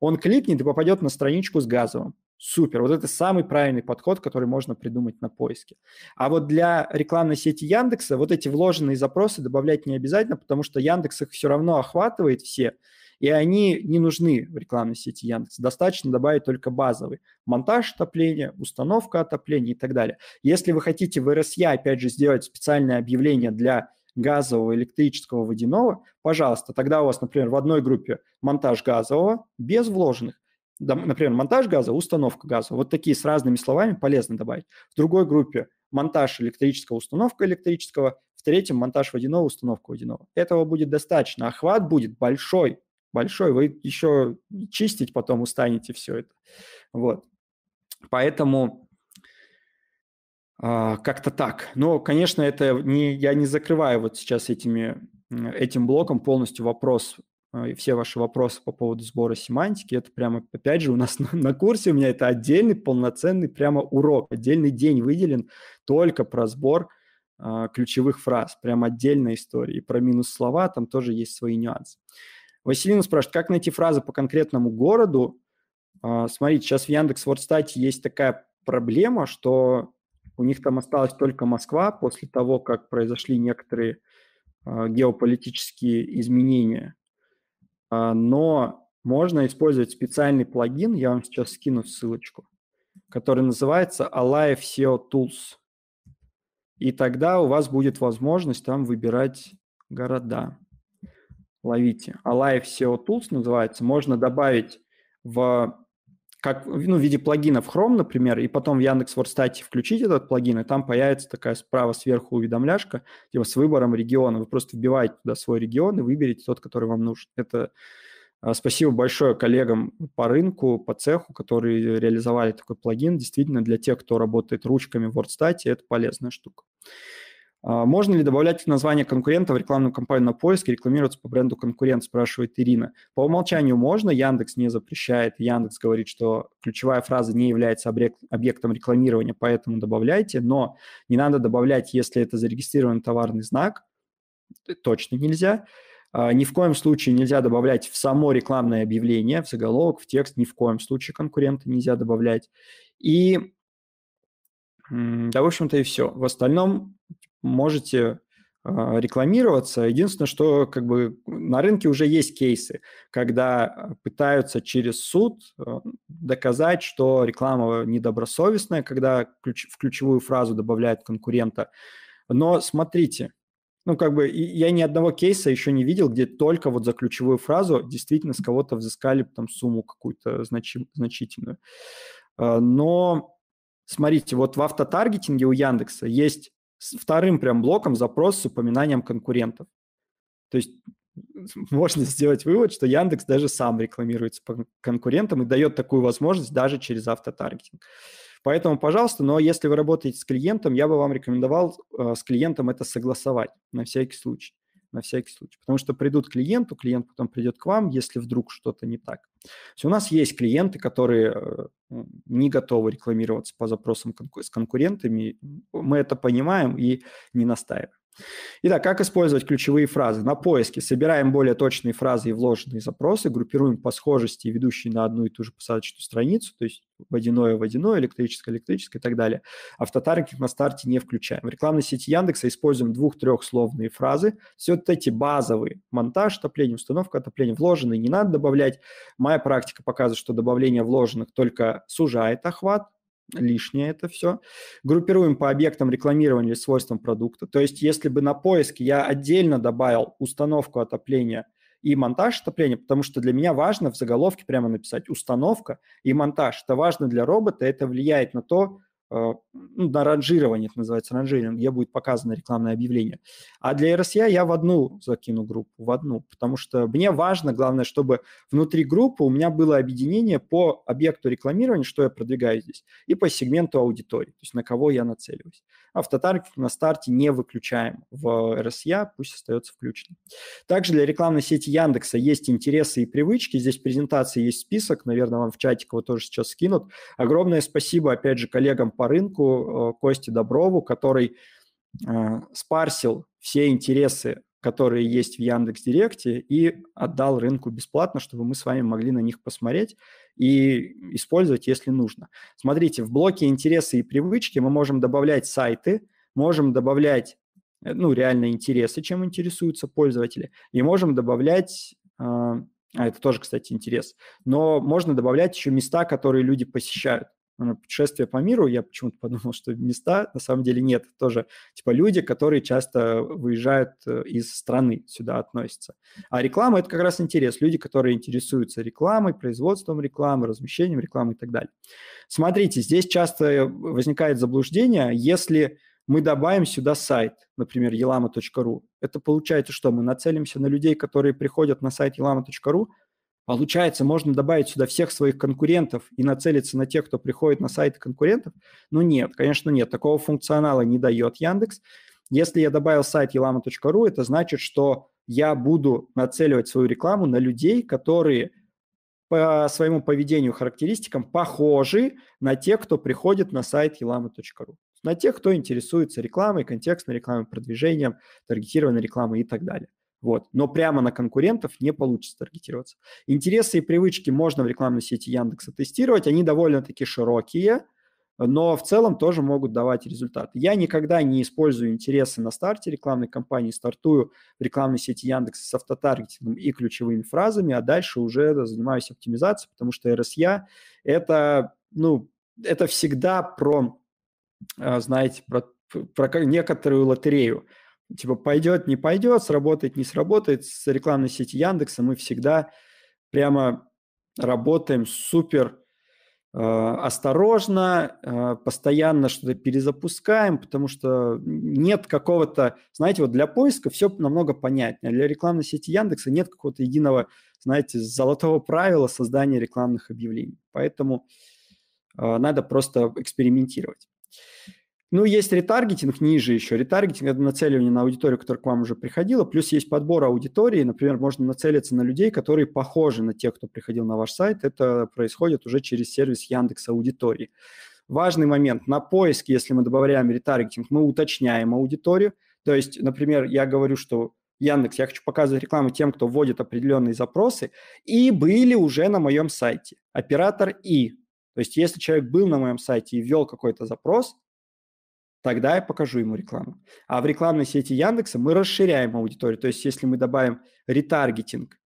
Speaker 1: Он кликнет и попадет на страничку с газовым. Супер. Вот это самый правильный подход, который можно придумать на поиске. А вот для рекламной сети Яндекса вот эти вложенные запросы добавлять не обязательно, потому что Яндекс их все равно охватывает все, и они не нужны в рекламной сети Яндекса. Достаточно добавить только базовый. Монтаж отопления, установка отопления и так далее. Если вы хотите в РСЯ, опять же, сделать специальное объявление для газового, электрического, водяного, пожалуйста, тогда у вас, например, в одной группе монтаж газового без вложенных, Например, монтаж газа, установка газа. Вот такие с разными словами полезно добавить. В другой группе монтаж электрического, установка электрического. В третьем монтаж водяного, установка водяного. Этого будет достаточно. Охват а будет большой, большой. Вы еще чистить потом устанете все это. Вот. Поэтому э, как-то так. Но, конечно, это не, я не закрываю вот сейчас этими, этим блоком полностью вопрос а, и все ваши вопросы по поводу сбора семантики, это прямо, опять же, у нас на, на курсе у меня это отдельный полноценный прямо урок, отдельный день выделен только про сбор а, ключевых фраз, прям отдельная история. И про минус слова там тоже есть свои нюансы. Василина спрашивает, как найти фразы по конкретному городу? А, смотрите, сейчас в Яндекс Вордстате есть такая проблема, что у них там осталась только Москва после того, как произошли некоторые а, геополитические изменения – а, но можно использовать специальный плагин, я вам сейчас скину ссылочку, который называется Alive SEO Tools. И тогда у вас будет возможность там выбирать города. Ловите. Alive SEO Tools называется. Можно добавить в как ну, в виде плагинов в Chrome, например, и потом в Яндекс Вордстате включить этот плагин, и там появится такая справа сверху уведомляшка типа с выбором региона. Вы просто вбиваете туда свой регион и выберете тот, который вам нужен. Это а, Спасибо большое коллегам по рынку, по цеху, которые реализовали такой плагин. Действительно, для тех, кто работает ручками в WordStat, это полезная штука. А можно ли добавлять название конкурента в рекламную кампанию на поиске рекламироваться по бренду конкурент, спрашивает Ирина. По умолчанию можно, Яндекс не запрещает. Яндекс говорит, что ключевая фраза не является объектом рекламирования, поэтому добавляйте, но не надо добавлять, если это зарегистрированный товарный знак, э, точно нельзя. А ни в коем случае нельзя добавлять в само рекламное объявление, в заголовок, в текст, ни в коем случае конкурента нельзя добавлять. И да, в общем-то, и все. В остальном можете а, рекламироваться. Единственное, что как бы на рынке уже есть кейсы, когда пытаются через суд а, доказать, что реклама недобросовестная, когда ключ, в ключевую фразу добавляют конкурента. Но смотрите, ну как бы я ни одного кейса еще не видел, где только вот за ключевую фразу действительно с кого-то взыскали там сумму какую-то значи, значительную. А, но смотрите, вот в автотаргетинге у Яндекса есть с вторым прям блоком запрос с упоминанием конкурентов. То есть можно сделать вывод, что Яндекс даже сам рекламируется по конкурентам и дает такую возможность даже через автотаргетинг. Поэтому, пожалуйста, но если вы работаете с клиентом, я бы вам рекомендовал э, с клиентом это согласовать на всякий случай на всякий случай. Потому что придут клиенту, клиент потом придет к вам, если вдруг что-то не так. То есть у нас есть клиенты, которые э, не готовы рекламироваться по запросам с конкурентами. Мы это понимаем и не настаиваем. Итак, как использовать ключевые фразы? На поиске собираем более точные фразы и вложенные запросы, группируем по схожести ведущие на одну и ту же посадочную страницу, то есть водяное, водяное, электрическое, электрическое и так далее. Автотаргетинг на старте не включаем. В рекламной сети Яндекса используем двух-трехсловные фразы. Все вот эти базовые. Монтаж, отопление, установка, отопление, вложенные не надо добавлять. Моя практика показывает, что добавление вложенных только сужает охват, лишнее это все. Группируем по объектам рекламирования или свойствам продукта. То есть если бы на поиске я отдельно добавил установку отопления и монтаж отопления, потому что для меня важно в заголовке прямо написать установка и монтаж. Это важно для робота, это влияет на то, Э, ну, на ранжирование, это называется ранжирование, где будет показано рекламное объявление. А для RSI я в одну закину группу, в одну, потому что мне важно, главное, чтобы внутри группы у меня было объединение по объекту рекламирования, что я продвигаю здесь, и по сегменту аудитории, то есть на кого я нацеливаюсь. Автотаргет на старте не выключаем в RSI, пусть остается включенным. Также для рекламной сети Яндекса есть интересы и привычки, здесь в презентации есть список, наверное, вам в чатик его тоже сейчас скинут. Огромное спасибо, опять же, коллегам по рынку э, Косте Доброву, который э, спарсил все интересы, которые есть в Яндекс Директе, и отдал рынку бесплатно, чтобы мы с вами могли на них посмотреть и использовать, если нужно. Смотрите, в блоке интересы и привычки мы можем добавлять сайты, можем добавлять э, ну, реально интересы, чем интересуются пользователи, и можем добавлять а это тоже, кстати, интерес. Но можно добавлять еще места, которые люди посещают путешествия по миру, я почему-то подумал, что места на самом деле нет. Тоже типа люди, которые часто выезжают э, из страны сюда относятся. А реклама – это как раз интерес. Люди, которые интересуются рекламой, производством рекламы, размещением рекламы и так далее. Смотрите, здесь часто возникает заблуждение, если мы добавим сюда сайт, например, elama.ru. Это получается, что мы нацелимся на людей, которые приходят на сайт elama.ru, Получается, можно добавить сюда всех своих конкурентов и нацелиться на тех, кто приходит на сайты конкурентов? Ну нет, конечно нет, такого функционала не дает Яндекс. Если я добавил сайт elama.ru, это значит, что я буду нацеливать свою рекламу на людей, которые по своему поведению, характеристикам похожи на тех, кто приходит на сайт elama.ru. На тех, кто интересуется рекламой, контекстной рекламой, продвижением, таргетированной рекламой и так далее. Вот. Но прямо на конкурентов не получится таргетироваться. Интересы и привычки можно в рекламной сети Яндекса тестировать. Они довольно-таки широкие, но в целом тоже могут давать результат. Я никогда не использую интересы на старте рекламной кампании, стартую в рекламной сети Яндекса с автотаргетингом и ключевыми фразами, а дальше уже занимаюсь оптимизацией, потому что RSA – это, ну, это всегда про, а, знаете, про, про некоторую лотерею типа пойдет, не пойдет, сработает, не сработает. С рекламной сети Яндекса мы всегда прямо работаем супер э, осторожно, э, постоянно что-то перезапускаем, потому что нет какого-то, знаете, вот для поиска все намного понятнее. Для рекламной сети Яндекса нет какого-то единого, знаете, золотого правила создания рекламных объявлений. Поэтому э, надо просто экспериментировать. Ну, есть ретаргетинг ниже еще. Ретаргетинг – это нацеливание на аудиторию, которая к вам уже приходила. Плюс есть подбор аудитории. Например, можно нацелиться на людей, которые похожи на тех, кто приходил на ваш сайт. Это происходит уже через сервис Яндекс Аудитории. Важный момент. На поиск, если мы добавляем ретаргетинг, мы уточняем аудиторию. То есть, например, я говорю, что Яндекс, я хочу показывать рекламу тем, кто вводит определенные запросы, и были уже на моем сайте. Оператор «и». То есть если человек был на моем сайте и ввел какой-то запрос, тогда я покажу ему рекламу. А в рекламной сети Яндекса мы расширяем аудиторию. То есть если мы добавим ретаргетинг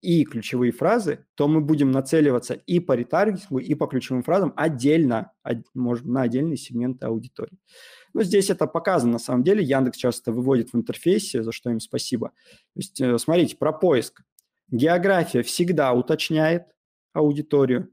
Speaker 1: и ключевые фразы, то мы будем нацеливаться и по ретаргетингу, и по ключевым фразам отдельно, может, на отдельные сегменты аудитории. Но здесь это показано на самом деле. Яндекс часто выводит в интерфейсе, за что им спасибо. То есть, э, смотрите, про поиск. География всегда уточняет аудиторию.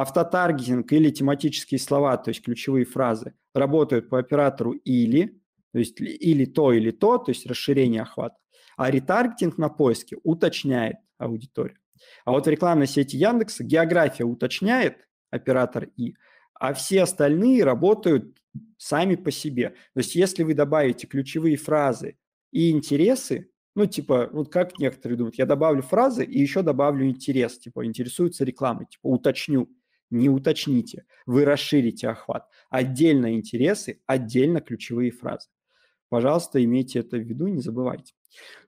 Speaker 1: Автотаргетинг или тематические слова, то есть ключевые фразы, работают по оператору «или», то есть или то, или то, то есть расширение охвата. А ретаргетинг на поиске уточняет аудиторию. А вот в рекламной сети Яндекса география уточняет оператор «и», а все остальные работают сами по себе. То есть если вы добавите ключевые фразы и интересы, ну, типа, вот как некоторые думают, я добавлю фразы и еще добавлю интерес, типа, интересуется рекламой, типа, уточню не уточните, вы расширите охват. Отдельно интересы, отдельно ключевые фразы. Пожалуйста, имейте это в виду, не забывайте.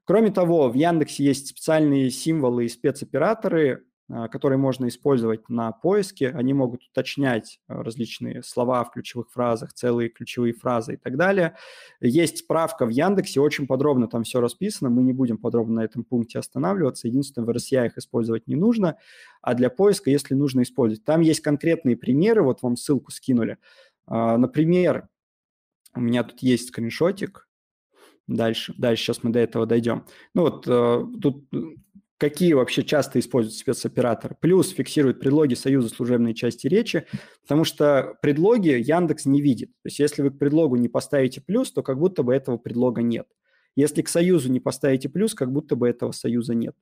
Speaker 1: Кроме того, в Яндексе есть специальные символы и спецоператоры, а, которые можно использовать на поиске. Они могут уточнять э, различные слова в ключевых фразах, целые ключевые фразы и так далее. Есть справка в Яндексе, очень подробно там все расписано. Мы не будем подробно на этом пункте останавливаться. Единственное, в RSI их использовать не нужно, а для поиска, если нужно использовать. Там есть конкретные примеры, вот вам ссылку скинули. А, например, у меня тут есть скриншотик. Дальше, дальше сейчас мы до этого дойдем. Ну вот э, тут какие вообще часто используют спецоператор? Плюс фиксирует предлоги союза служебной части речи, потому что предлоги Яндекс не видит. То есть если вы к предлогу не поставите плюс, то как будто бы этого предлога нет. Если к союзу не поставите плюс, как будто бы этого союза нет.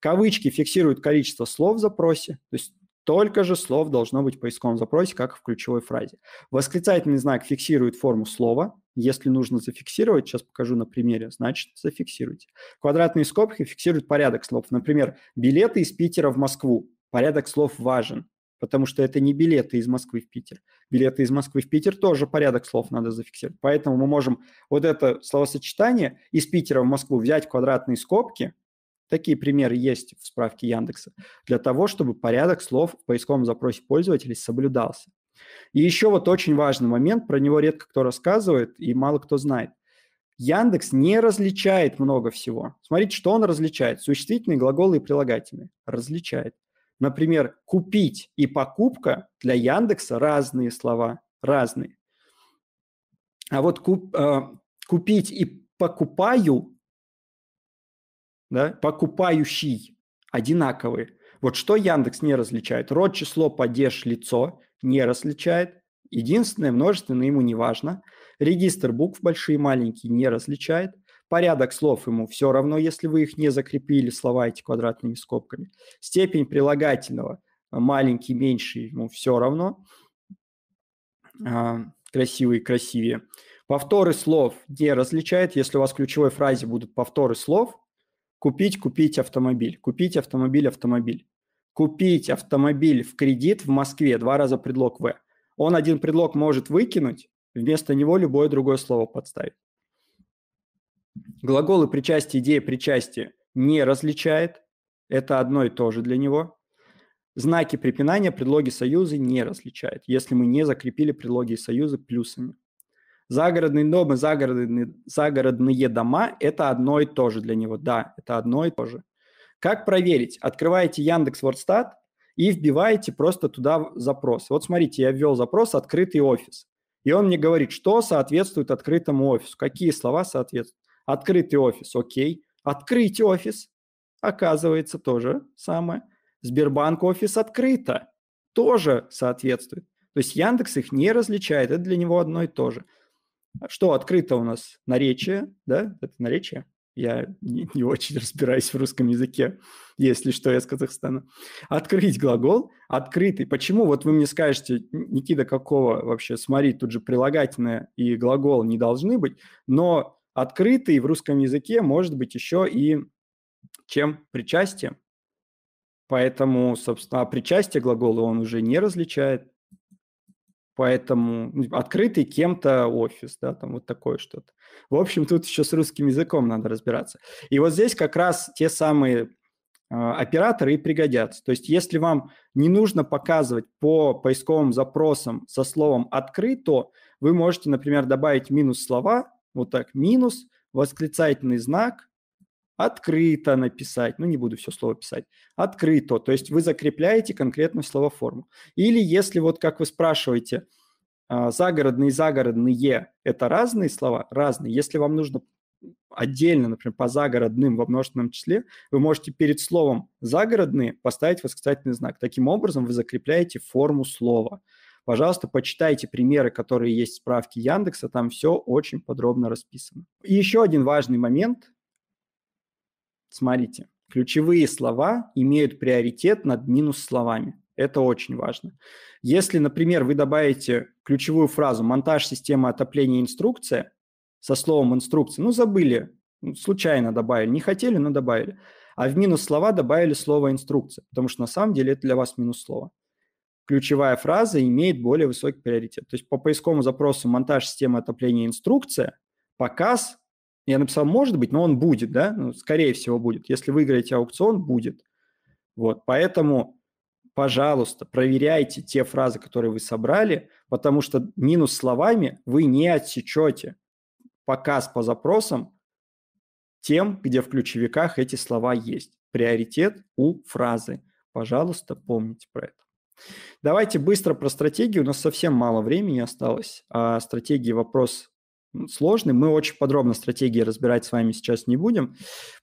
Speaker 1: Кавычки фиксируют количество слов в запросе, то есть только же слов должно быть в поисковом запросе, как в ключевой фразе. Восклицательный знак фиксирует форму слова. Если нужно зафиксировать, сейчас покажу на примере, значит зафиксируйте. Квадратные скобки фиксируют порядок слов. Например, билеты из Питера в Москву. Порядок слов важен, потому что это не билеты из Москвы в Питер. Билеты из Москвы в Питер тоже порядок слов надо зафиксировать. Поэтому мы можем вот это словосочетание из Питера в Москву взять квадратные скобки – Такие примеры есть в справке Яндекса, для того, чтобы порядок слов в поисковом запросе пользователей соблюдался. И еще вот очень важный момент, про него редко кто рассказывает и мало кто знает. Яндекс не различает много всего. Смотрите, что он различает. Существительные, глаголы и прилагательные. Различает. Например, «купить» и «покупка» для Яндекса разные слова, разные. А вот куп, э, «купить» и «покупаю» да, покупающий одинаковые. Вот что Яндекс не различает? Род, число, падеж, лицо не различает. Единственное, множественное ему не важно. Регистр букв большие и маленькие не различает. Порядок слов ему все равно, если вы их не закрепили, слова эти квадратными скобками. Степень прилагательного а, маленький, меньше ему все равно. А, красивые, красивее. Повторы слов не различает. Если у вас в ключевой фразе будут повторы слов, Купить, купить автомобиль, купить автомобиль, автомобиль. Купить автомобиль в кредит в Москве, два раза предлог «в». Он один предлог может выкинуть, вместо него любое другое слово подставить. Глаголы причастие, идея причастия не различает. Это одно и то же для него. Знаки препинания, предлоги союзы не различает, если мы не закрепили предлоги и союзы плюсами. Загородный дом и загородные, загородные дома – это одно и то же для него. Да, это одно и то же. Как проверить? Открываете Яндекс Вордстат и вбиваете просто туда запрос. Вот смотрите, я ввел запрос «открытый офис». И он мне говорит, что соответствует открытому офису, какие слова соответствуют. Открытый офис, окей. Открыть офис, оказывается, тоже самое. Сбербанк офис открыто, тоже соответствует. То есть Яндекс их не различает, это для него одно и то же. Что открыто у нас? Наречие, да? Это наречие? Я не, не очень разбираюсь в русском языке, если что, я из Казахстана. Открыть глагол, открытый. Почему? Вот вы мне скажете, Никита, какого вообще, смотри, тут же прилагательное и глагол не должны быть, но открытый в русском языке может быть еще и чем причастием. Поэтому, собственно, а причастие глагола он уже не различает. Поэтому ну, типа, открытый кем-то офис, да, там вот такое что-то. В общем, тут еще с русским языком надо разбираться. И вот здесь как раз те самые а, операторы и пригодятся. То есть если вам не нужно показывать по поисковым запросам со словом «открыто», вы можете, например, добавить минус слова, вот так, минус, восклицательный знак, открыто написать, ну не буду все слово писать, открыто, то есть вы закрепляете конкретную словоформу. Или если вот как вы спрашиваете, а, загородные и загородные – это разные слова? Разные. Если вам нужно отдельно, например, по загородным во множественном числе, вы можете перед словом «загородные» поставить восклицательный знак. Таким образом вы закрепляете форму слова. Пожалуйста, почитайте примеры, которые есть в справке Яндекса, там все очень подробно расписано. И еще один важный момент, Смотрите, ключевые слова имеют приоритет над минус-словами. Это очень важно. Если, например, вы добавите ключевую фразу «монтаж системы отопления инструкция» со словом «инструкция», ну, забыли, ну, случайно добавили, не хотели, но добавили, а в минус слова добавили слово «инструкция», потому что на самом деле это для вас минус слово. Ключевая фраза имеет более высокий приоритет. То есть по поисковому запросу «монтаж системы отопления инструкция» показ я написал, может быть, но он будет, да, ну, скорее всего будет. Если выиграете аукцион, будет. Вот, поэтому, пожалуйста, проверяйте те фразы, которые вы собрали, потому что минус словами вы не отсечете показ по запросам тем, где в ключевиках эти слова есть. Приоритет у фразы. Пожалуйста, помните про это. Давайте быстро про стратегию. У нас совсем мало времени осталось. А стратегии вопрос сложный. Мы очень подробно стратегии разбирать с вами сейчас не будем,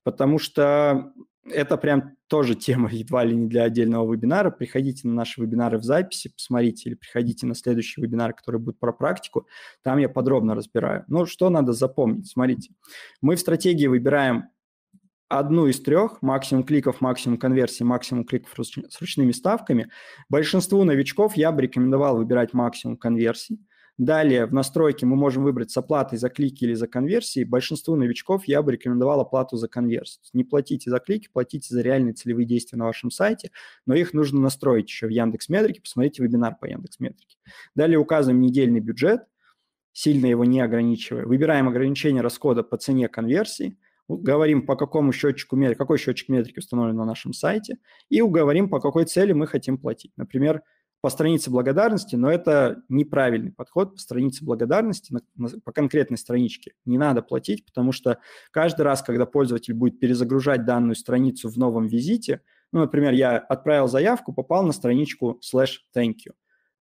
Speaker 1: потому что это прям тоже тема едва ли не для отдельного вебинара. Приходите на наши вебинары в записи, посмотрите, или приходите на следующий вебинар, который будет про практику. Там я подробно разбираю. Но ну, что надо запомнить? Смотрите, мы в стратегии выбираем одну из трех, максимум кликов, максимум конверсий, максимум кликов с ручными ставками. Большинству новичков я бы рекомендовал выбирать максимум конверсий, Далее в настройке мы можем выбрать с оплатой за клики или за конверсии. Большинству новичков я бы рекомендовал оплату за конверсии. Не платите за клики, платите за реальные целевые действия на вашем сайте, но их нужно настроить еще в Яндекс Метрике. Посмотрите вебинар по Яндекс Метрике. Далее указываем недельный бюджет, сильно его не ограничивая. Выбираем ограничение расхода по цене конверсии говорим, по какому счетчику метрики, какой счетчик метрики установлен на нашем сайте, и уговорим, по какой цели мы хотим платить. Например, по странице благодарности, но это неправильный подход по странице благодарности, на, на, по конкретной страничке. Не надо платить, потому что каждый раз, когда пользователь будет перезагружать данную страницу в новом визите, ну, например, я отправил заявку, попал на страничку slash thank you.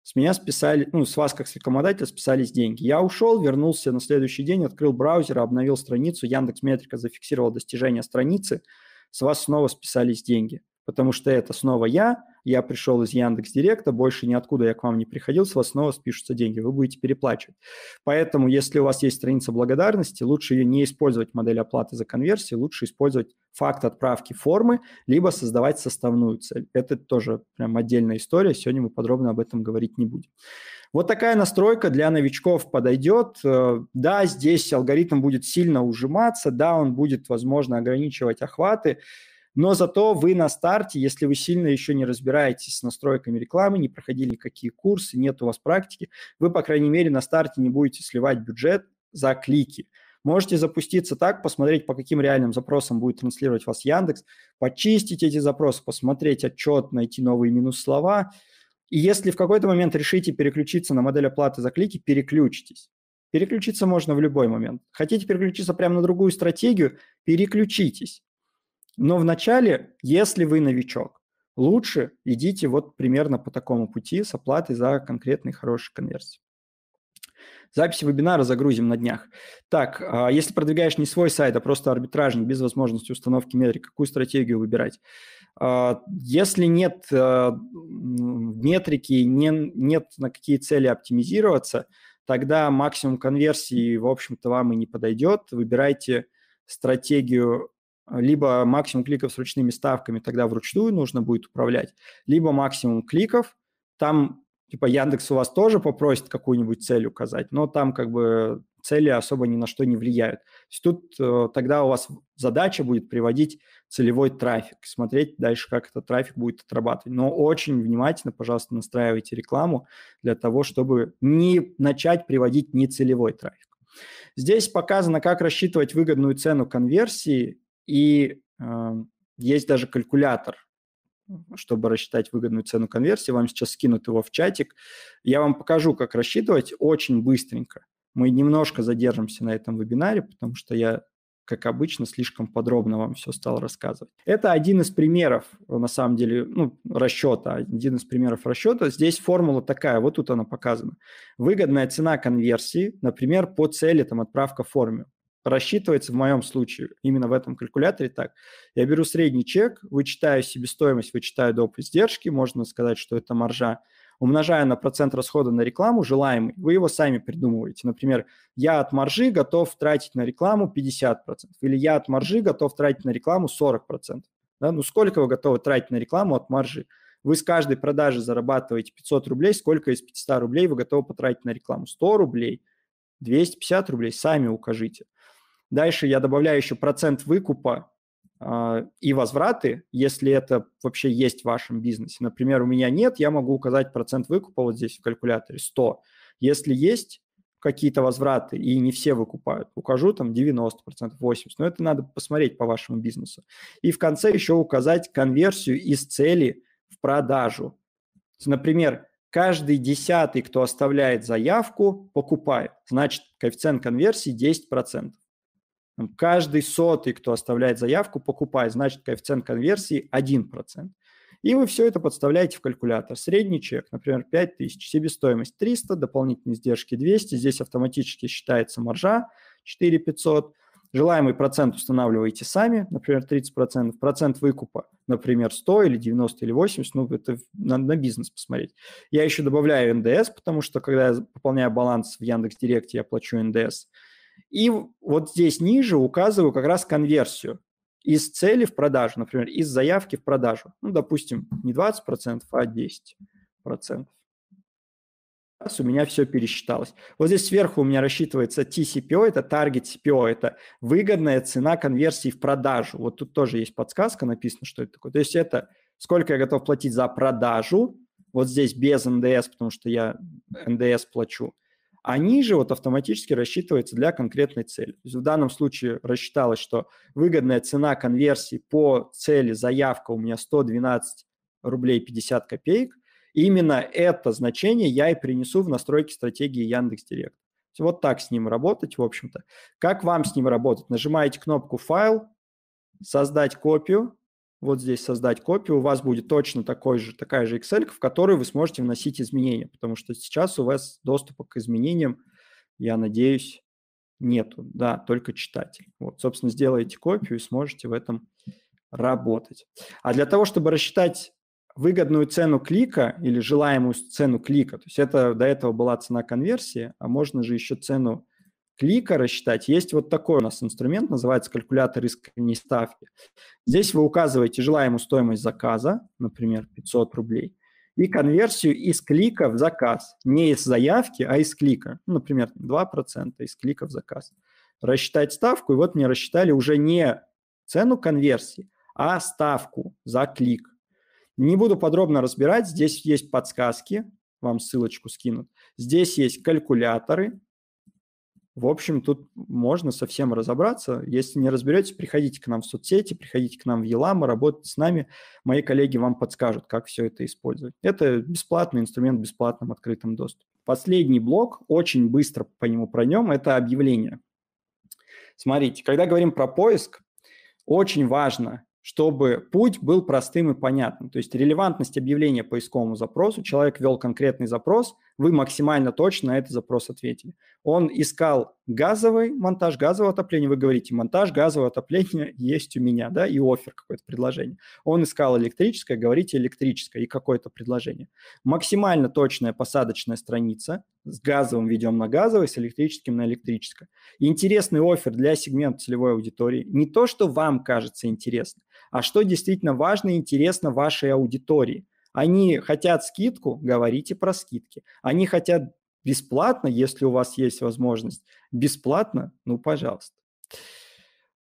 Speaker 1: С меня списали, ну, с вас как с рекомендателя списались деньги. Я ушел, вернулся на следующий день, открыл браузер, обновил страницу, Яндекс Метрика зафиксировал достижение страницы, с вас снова списались деньги, потому что это снова я, я пришел из Яндекс Директа, больше ниоткуда я к вам не приходил, с вас снова спишутся деньги, вы будете переплачивать. Поэтому, если у вас есть страница благодарности, лучше ее не использовать модель оплаты за конверсии, лучше использовать факт отправки формы, либо создавать составную цель. Это тоже прям отдельная история, сегодня мы подробно об этом говорить не будем. Вот такая настройка для новичков подойдет. Да, здесь алгоритм будет сильно ужиматься, да, он будет, возможно, ограничивать охваты, но зато вы на старте, если вы сильно еще не разбираетесь с настройками рекламы, не проходили никакие курсы, нет у вас практики, вы, по крайней мере, на старте не будете сливать бюджет за клики. Можете запуститься так, посмотреть, по каким реальным запросам будет транслировать вас Яндекс, почистить эти запросы, посмотреть отчет, найти новые минус-слова. И если в какой-то момент решите переключиться на модель оплаты за клики, переключитесь. Переключиться можно в любой момент. Хотите переключиться прямо на другую стратегию, переключитесь. Но вначале, если вы новичок, лучше идите вот примерно по такому пути с оплатой за конкретный хороший конверсии. Записи вебинара загрузим на днях. Так, а, если продвигаешь не свой сайт, а просто арбитражник без возможности установки метрик, какую стратегию выбирать? А, если нет а, метрики, не, нет на какие цели оптимизироваться, тогда максимум конверсии, в общем-то, вам и не подойдет. Выбирайте стратегию а, либо максимум кликов с ручными ставками, тогда вручную нужно будет управлять, либо максимум кликов, там типа Яндекс у вас тоже попросит какую-нибудь цель указать, но там как бы цели особо ни на что не влияют. То есть тут э, тогда у вас задача будет приводить целевой трафик, смотреть дальше, как этот трафик будет отрабатывать. Но очень внимательно, пожалуйста, настраивайте рекламу для того, чтобы не начать приводить нецелевой трафик. Здесь показано, как рассчитывать выгодную цену конверсии и есть даже калькулятор, чтобы рассчитать выгодную цену конверсии. Вам сейчас скинут его в чатик. Я вам покажу, как рассчитывать очень быстренько. Мы немножко задержимся на этом вебинаре, потому что я, как обычно, слишком подробно вам все стал рассказывать. Это один из примеров, э, на самом деле, ну, расчета, один из примеров расчета. Здесь формула такая, вот тут она показана. Выгодная цена конверсии, например, по цели там, отправка в форме рассчитывается в моем случае именно в этом калькуляторе так. Я беру средний чек, вычитаю себестоимость, вычитаю доп. издержки, можно сказать, что это маржа, умножаю на процент расхода на рекламу желаемый, вы его сами придумываете. Например, я от маржи готов тратить на рекламу 50%, или я от маржи готов тратить на рекламу 40%. Да? Ну сколько вы готовы тратить на рекламу от маржи? Вы с каждой продажи зарабатываете 500 рублей, сколько из 500 рублей вы готовы потратить на рекламу? 100 рублей, 250 рублей, сами укажите – Дальше я добавляю еще процент выкупа э, и возвраты, если это вообще есть в вашем бизнесе. Например, у меня нет, я могу указать процент выкупа вот здесь в калькуляторе 100. Если есть какие-то возвраты, и не все выкупают, укажу там 90%, 80%. Но это надо посмотреть по вашему бизнесу. И в конце еще указать конверсию из цели в продажу. например, каждый десятый, кто оставляет заявку, покупает. Значит, коэффициент конверсии 10%. Каждый сотый, кто оставляет заявку, покупает, значит, коэффициент конверсии 1%. И вы все это подставляете в калькулятор. Средний чек, например, 5000, себестоимость 300, дополнительные издержки 200, здесь автоматически считается маржа 4500, Желаемый процент устанавливаете сами, например, 30%, процент выкупа, например, 100 или 90 или 80, ну, это надо на бизнес посмотреть. Я еще добавляю НДС, потому что когда я пополняю баланс в Яндекс.Директе, я плачу НДС – и вот здесь ниже указываю как раз конверсию из цели в продажу, например, из заявки в продажу. Ну, допустим, не 20%, а 10%. Раз у меня все пересчиталось. Вот здесь сверху у меня рассчитывается TCPO, это Target CPO, это выгодная цена конверсии в продажу. Вот тут тоже есть подсказка, написано, что это такое. То есть это сколько я готов платить за продажу, вот здесь без НДС, потому что я НДС плачу – они же вот автоматически рассчитывается для конкретной цели. То есть в данном случае рассчиталось, что выгодная цена конверсии по цели заявка у меня 112 рублей 50 копеек. И именно это значение я и принесу в настройки стратегии Яндекс.Директ. Вот так с ним работать, в общем-то. Как вам с ним работать? Нажимаете кнопку «Файл», «Создать копию», вот здесь создать копию, у вас будет точно такой же, такая же Excel, в которую вы сможете вносить изменения, потому что сейчас у вас доступа к изменениям, я надеюсь, нету, да, только читатель. Вот, собственно, сделаете копию и сможете в этом работать. А для того, чтобы рассчитать выгодную цену клика или желаемую цену клика, то есть это до этого была цена конверсии, а можно же еще цену клика рассчитать, есть вот такой у нас инструмент, называется калькулятор искренней ставки. Здесь вы указываете желаемую стоимость заказа, например, 500 рублей, и конверсию из клика в заказ. Не из заявки, а из клика. Ну, например, 2% из клика в заказ. Рассчитать ставку, и вот мне рассчитали уже не цену конверсии, а ставку за клик. Не буду подробно разбирать, здесь есть подсказки, вам ссылочку скинут. Здесь есть калькуляторы, в общем, тут можно совсем разобраться. Если не разберетесь, приходите к нам в соцсети, приходите к нам в Елама, работайте с нами. Мои коллеги вам подскажут, как все это использовать. Это бесплатный инструмент в бесплатном открытом доступе. Последний блок, очень быстро по нему пройдем, это объявление. Смотрите, когда говорим про поиск, очень важно, чтобы путь был простым и понятным. То есть релевантность объявления поисковому запросу, человек ввел конкретный запрос, вы максимально точно на этот запрос ответили. Он искал газовый монтаж газового отопления, вы говорите, монтаж газового отопления есть у меня, да, и офер какое-то предложение. Он искал электрическое, говорите электрическое и какое-то предложение. Максимально точная посадочная страница, с газовым ведем на газовый, с электрическим на электрическое. Интересный офер для сегмента целевой аудитории. Не то, что вам кажется интересно, а что действительно важно и интересно вашей аудитории – они хотят скидку, говорите про скидки. Они хотят бесплатно, если у вас есть возможность. Бесплатно, ну, пожалуйста.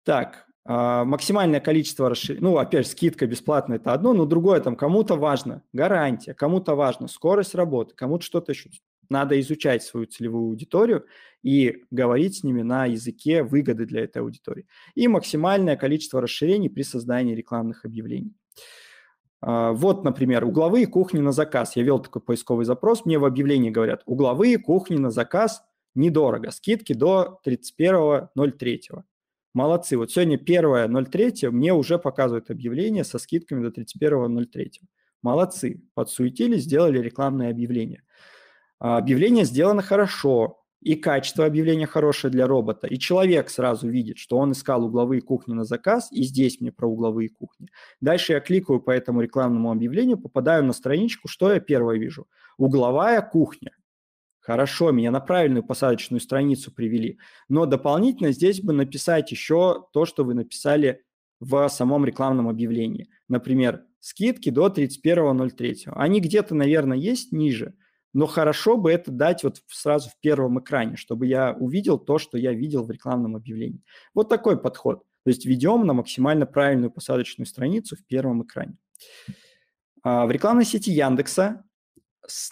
Speaker 1: Так, а, максимальное количество расширений. Ну, опять же, скидка бесплатная – это одно, но другое там кому-то важно гарантия, кому-то важно скорость работы, кому-то что-то еще. Надо изучать свою целевую аудиторию и говорить с ними на языке выгоды для этой аудитории. И максимальное количество расширений при создании рекламных объявлений. А, вот, например, угловые кухни на заказ. Я вел такой поисковый запрос, мне в объявлении говорят, угловые кухни на заказ недорого, скидки до 31.03. Молодцы, вот сегодня 1.03, мне уже показывают объявление со скидками до 31.03. Молодцы, подсуетились, сделали рекламное объявление. А, объявление сделано хорошо, и качество объявления хорошее для робота, и человек сразу видит, что он искал угловые кухни на заказ, и здесь мне про угловые кухни. Дальше я кликаю по этому рекламному объявлению, попадаю на страничку, что я первое вижу? Угловая кухня. Хорошо, меня на правильную посадочную страницу привели. Но дополнительно здесь бы написать еще то, что вы написали в самом рекламном объявлении. Например, скидки до 31.03. Они где-то, наверное, есть ниже – но хорошо бы это дать вот сразу в первом экране, чтобы я увидел то, что я видел в рекламном объявлении. Вот такой подход. То есть ведем на максимально правильную посадочную страницу в первом экране. А, в рекламной сети Яндекса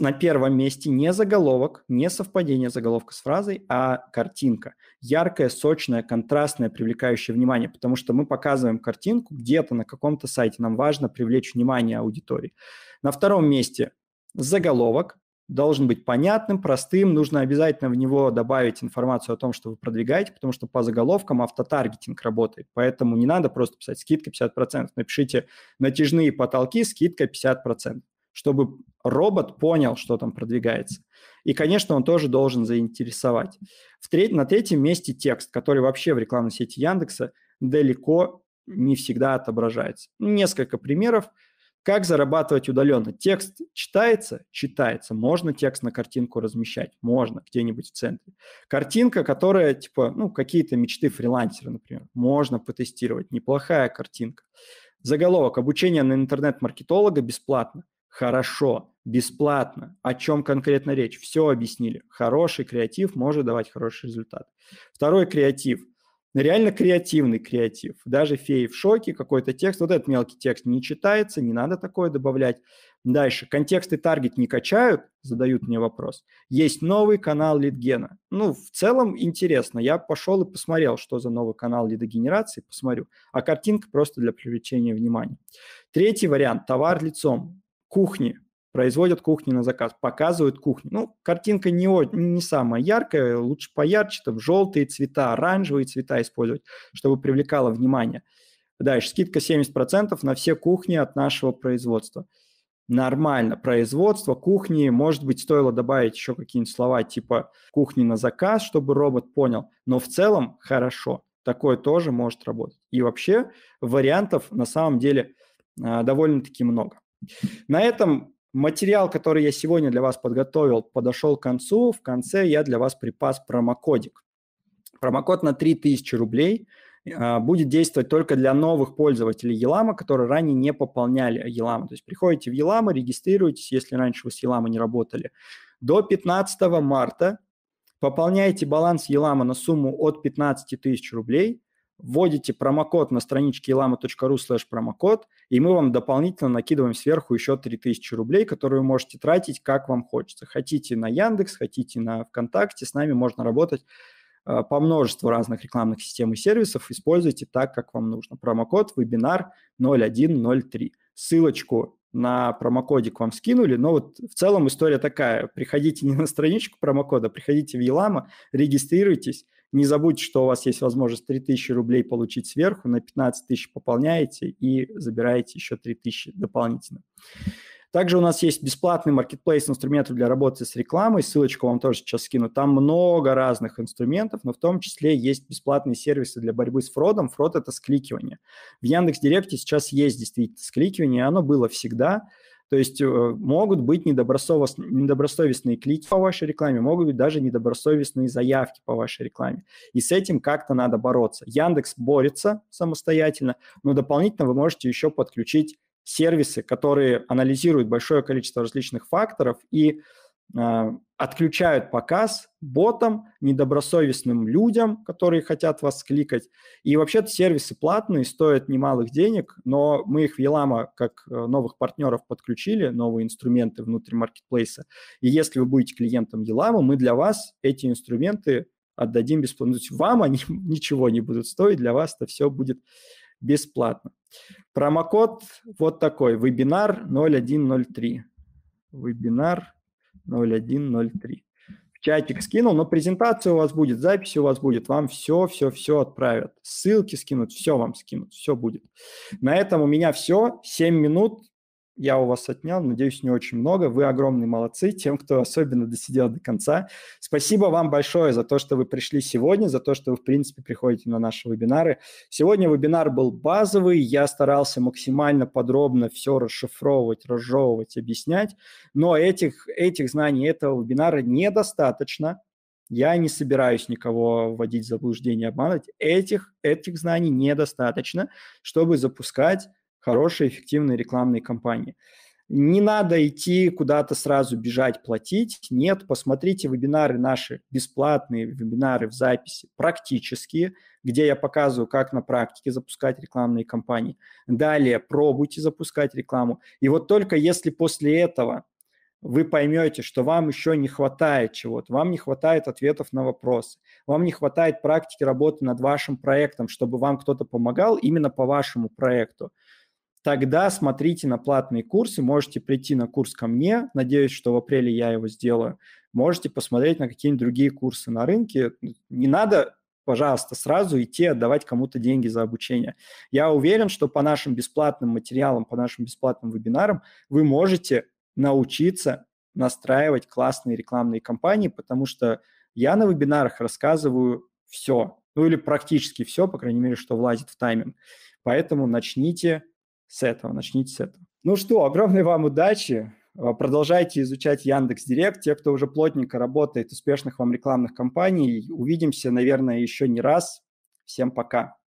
Speaker 1: на первом месте не заголовок, не совпадение заголовка с фразой, а картинка. Яркая, сочная, контрастная, привлекающая внимание, потому что мы показываем картинку где-то на каком-то сайте. Нам важно привлечь внимание аудитории. На втором месте заголовок, должен быть понятным, простым. Нужно обязательно в него добавить информацию о том, что вы продвигаете, потому что по заголовкам автотаргетинг работает. Поэтому не надо просто писать скидка 50%. Напишите натяжные потолки, скидка 50%, чтобы робот понял, что там продвигается. И, конечно, он тоже должен заинтересовать. В трет... На третьем месте текст, который вообще в рекламной сети Яндекса далеко не всегда отображается. Несколько примеров – как зарабатывать удаленно? Текст читается? Читается. Можно текст на картинку размещать? Можно, где-нибудь в центре. Картинка, которая, типа, ну, какие-то мечты фрилансера, например. Можно потестировать. Неплохая картинка. Заголовок. Обучение на интернет-маркетолога бесплатно. Хорошо. Бесплатно. О чем конкретно речь? Все объяснили. Хороший креатив может давать хороший результат. Второй креатив – реально креативный креатив. Даже феи в шоке, какой-то текст, вот этот мелкий текст не читается, не надо такое добавлять. Дальше. Контекст и таргет не качают? Задают мне вопрос. Есть новый канал лидгена. Ну, в целом интересно. Я пошел и посмотрел, что за новый канал лидогенерации, посмотрю. А картинка просто для привлечения внимания. Третий вариант. Товар лицом. Кухни производят кухни на заказ, показывают кухню. Ну, картинка не, не самая яркая, лучше поярче, там желтые цвета, оранжевые цвета использовать, чтобы привлекало внимание. Дальше, скидка 70% на все кухни от нашего производства. Нормально. Производство кухни, может быть, стоило добавить еще какие-нибудь слова типа «кухни на заказ», чтобы робот понял, но в целом хорошо. Такое тоже может работать. И вообще вариантов на самом деле а, довольно-таки много. На этом Материал, который я сегодня для вас подготовил, подошел к концу. В конце я для вас припас промокодик. Промокод на 3000 рублей э, будет действовать только для новых пользователей Елама, которые ранее не пополняли Елама. То есть приходите в Елама, регистрируйтесь, если раньше вы с Елама не работали. До 15 марта пополняйте баланс Елама на сумму от 15 тысяч рублей вводите промокод на страничке ilama.ru slash промокод, и мы вам дополнительно накидываем сверху еще 3000 рублей, которые вы можете тратить, как вам хочется. Хотите на Яндекс, хотите на ВКонтакте, с нами можно работать э, по множеству разных рекламных систем и сервисов. Используйте так, как вам нужно. Промокод вебинар 0103. Ссылочку на промокодик вам скинули, но вот в целом история такая. Приходите не на страничку промокода, а приходите в Елама, регистрируйтесь, не забудьте, что у вас есть возможность 3000 рублей получить сверху, на 15 тысяч пополняете и забираете еще 3000 дополнительно. Также у нас есть бесплатный маркетплейс инструментов для работы с рекламой. Ссылочку вам тоже сейчас скину. Там много разных инструментов, но в том числе есть бесплатные сервисы для борьбы с фродом. Фрод – это скликивание. В Яндекс.Директе сейчас есть действительно скликивание, оно было всегда – то есть э, могут быть недобросовестные, недобросовестные клики по вашей рекламе, могут быть даже недобросовестные заявки по вашей рекламе. И с этим как-то надо бороться. Яндекс борется самостоятельно, но дополнительно вы можете еще подключить сервисы, которые анализируют большое количество различных факторов и а, отключают показ ботам, недобросовестным людям, которые хотят вас кликать. И вообще-то сервисы платные, стоят немалых денег, но мы их в Елама как э, новых партнеров подключили, новые инструменты внутри маркетплейса. И если вы будете клиентом Елама, мы для вас эти инструменты отдадим бесплатно. Вам они ничего не будут стоить, для вас это все будет бесплатно. Промокод вот такой, вебинар 0103. Вебинар 0103. В чатик скинул, но презентация у вас будет, запись у вас будет, вам все-все-все отправят. Ссылки скинут, все вам скинут, все будет. На этом у меня все. 7 минут, я у вас отнял, надеюсь, не очень много. Вы огромные молодцы тем, кто особенно досидел до конца. Спасибо вам большое за то, что вы пришли сегодня, за то, что вы, в принципе, приходите на наши вебинары. Сегодня вебинар был базовый, я старался максимально подробно все расшифровывать, разжевывать, объяснять, но этих, этих знаний, этого вебинара недостаточно. Я не собираюсь никого вводить в заблуждение, обманывать. Этих, этих знаний недостаточно, чтобы запускать хорошей, эффективной рекламной кампании. Не надо идти куда-то сразу бежать, платить. Нет, посмотрите вебинары наши, бесплатные вебинары в записи, практические, где я показываю, как на практике запускать рекламные кампании. Далее пробуйте запускать рекламу. И вот только если после этого вы поймете, что вам еще не хватает чего-то, вам не хватает ответов на вопросы, вам не хватает практики работы над вашим проектом, чтобы вам кто-то помогал именно по вашему проекту – тогда смотрите на платные курсы, можете прийти на курс ко мне, надеюсь, что в апреле я его сделаю, можете посмотреть на какие-нибудь другие курсы на рынке. Не надо, пожалуйста, сразу идти отдавать кому-то деньги за обучение. Я уверен, что по нашим бесплатным материалам, по нашим бесплатным вебинарам вы можете научиться настраивать классные рекламные кампании, потому что я на вебинарах рассказываю все, ну или практически все, по крайней мере, что влазит в тайминг. Поэтому начните с этого, начните с этого. Ну что, огромной вам удачи. Э, продолжайте изучать Яндекс Директ. Те, кто уже плотненько работает, успешных вам рекламных кампаний. Увидимся, наверное, еще не раз. Всем пока.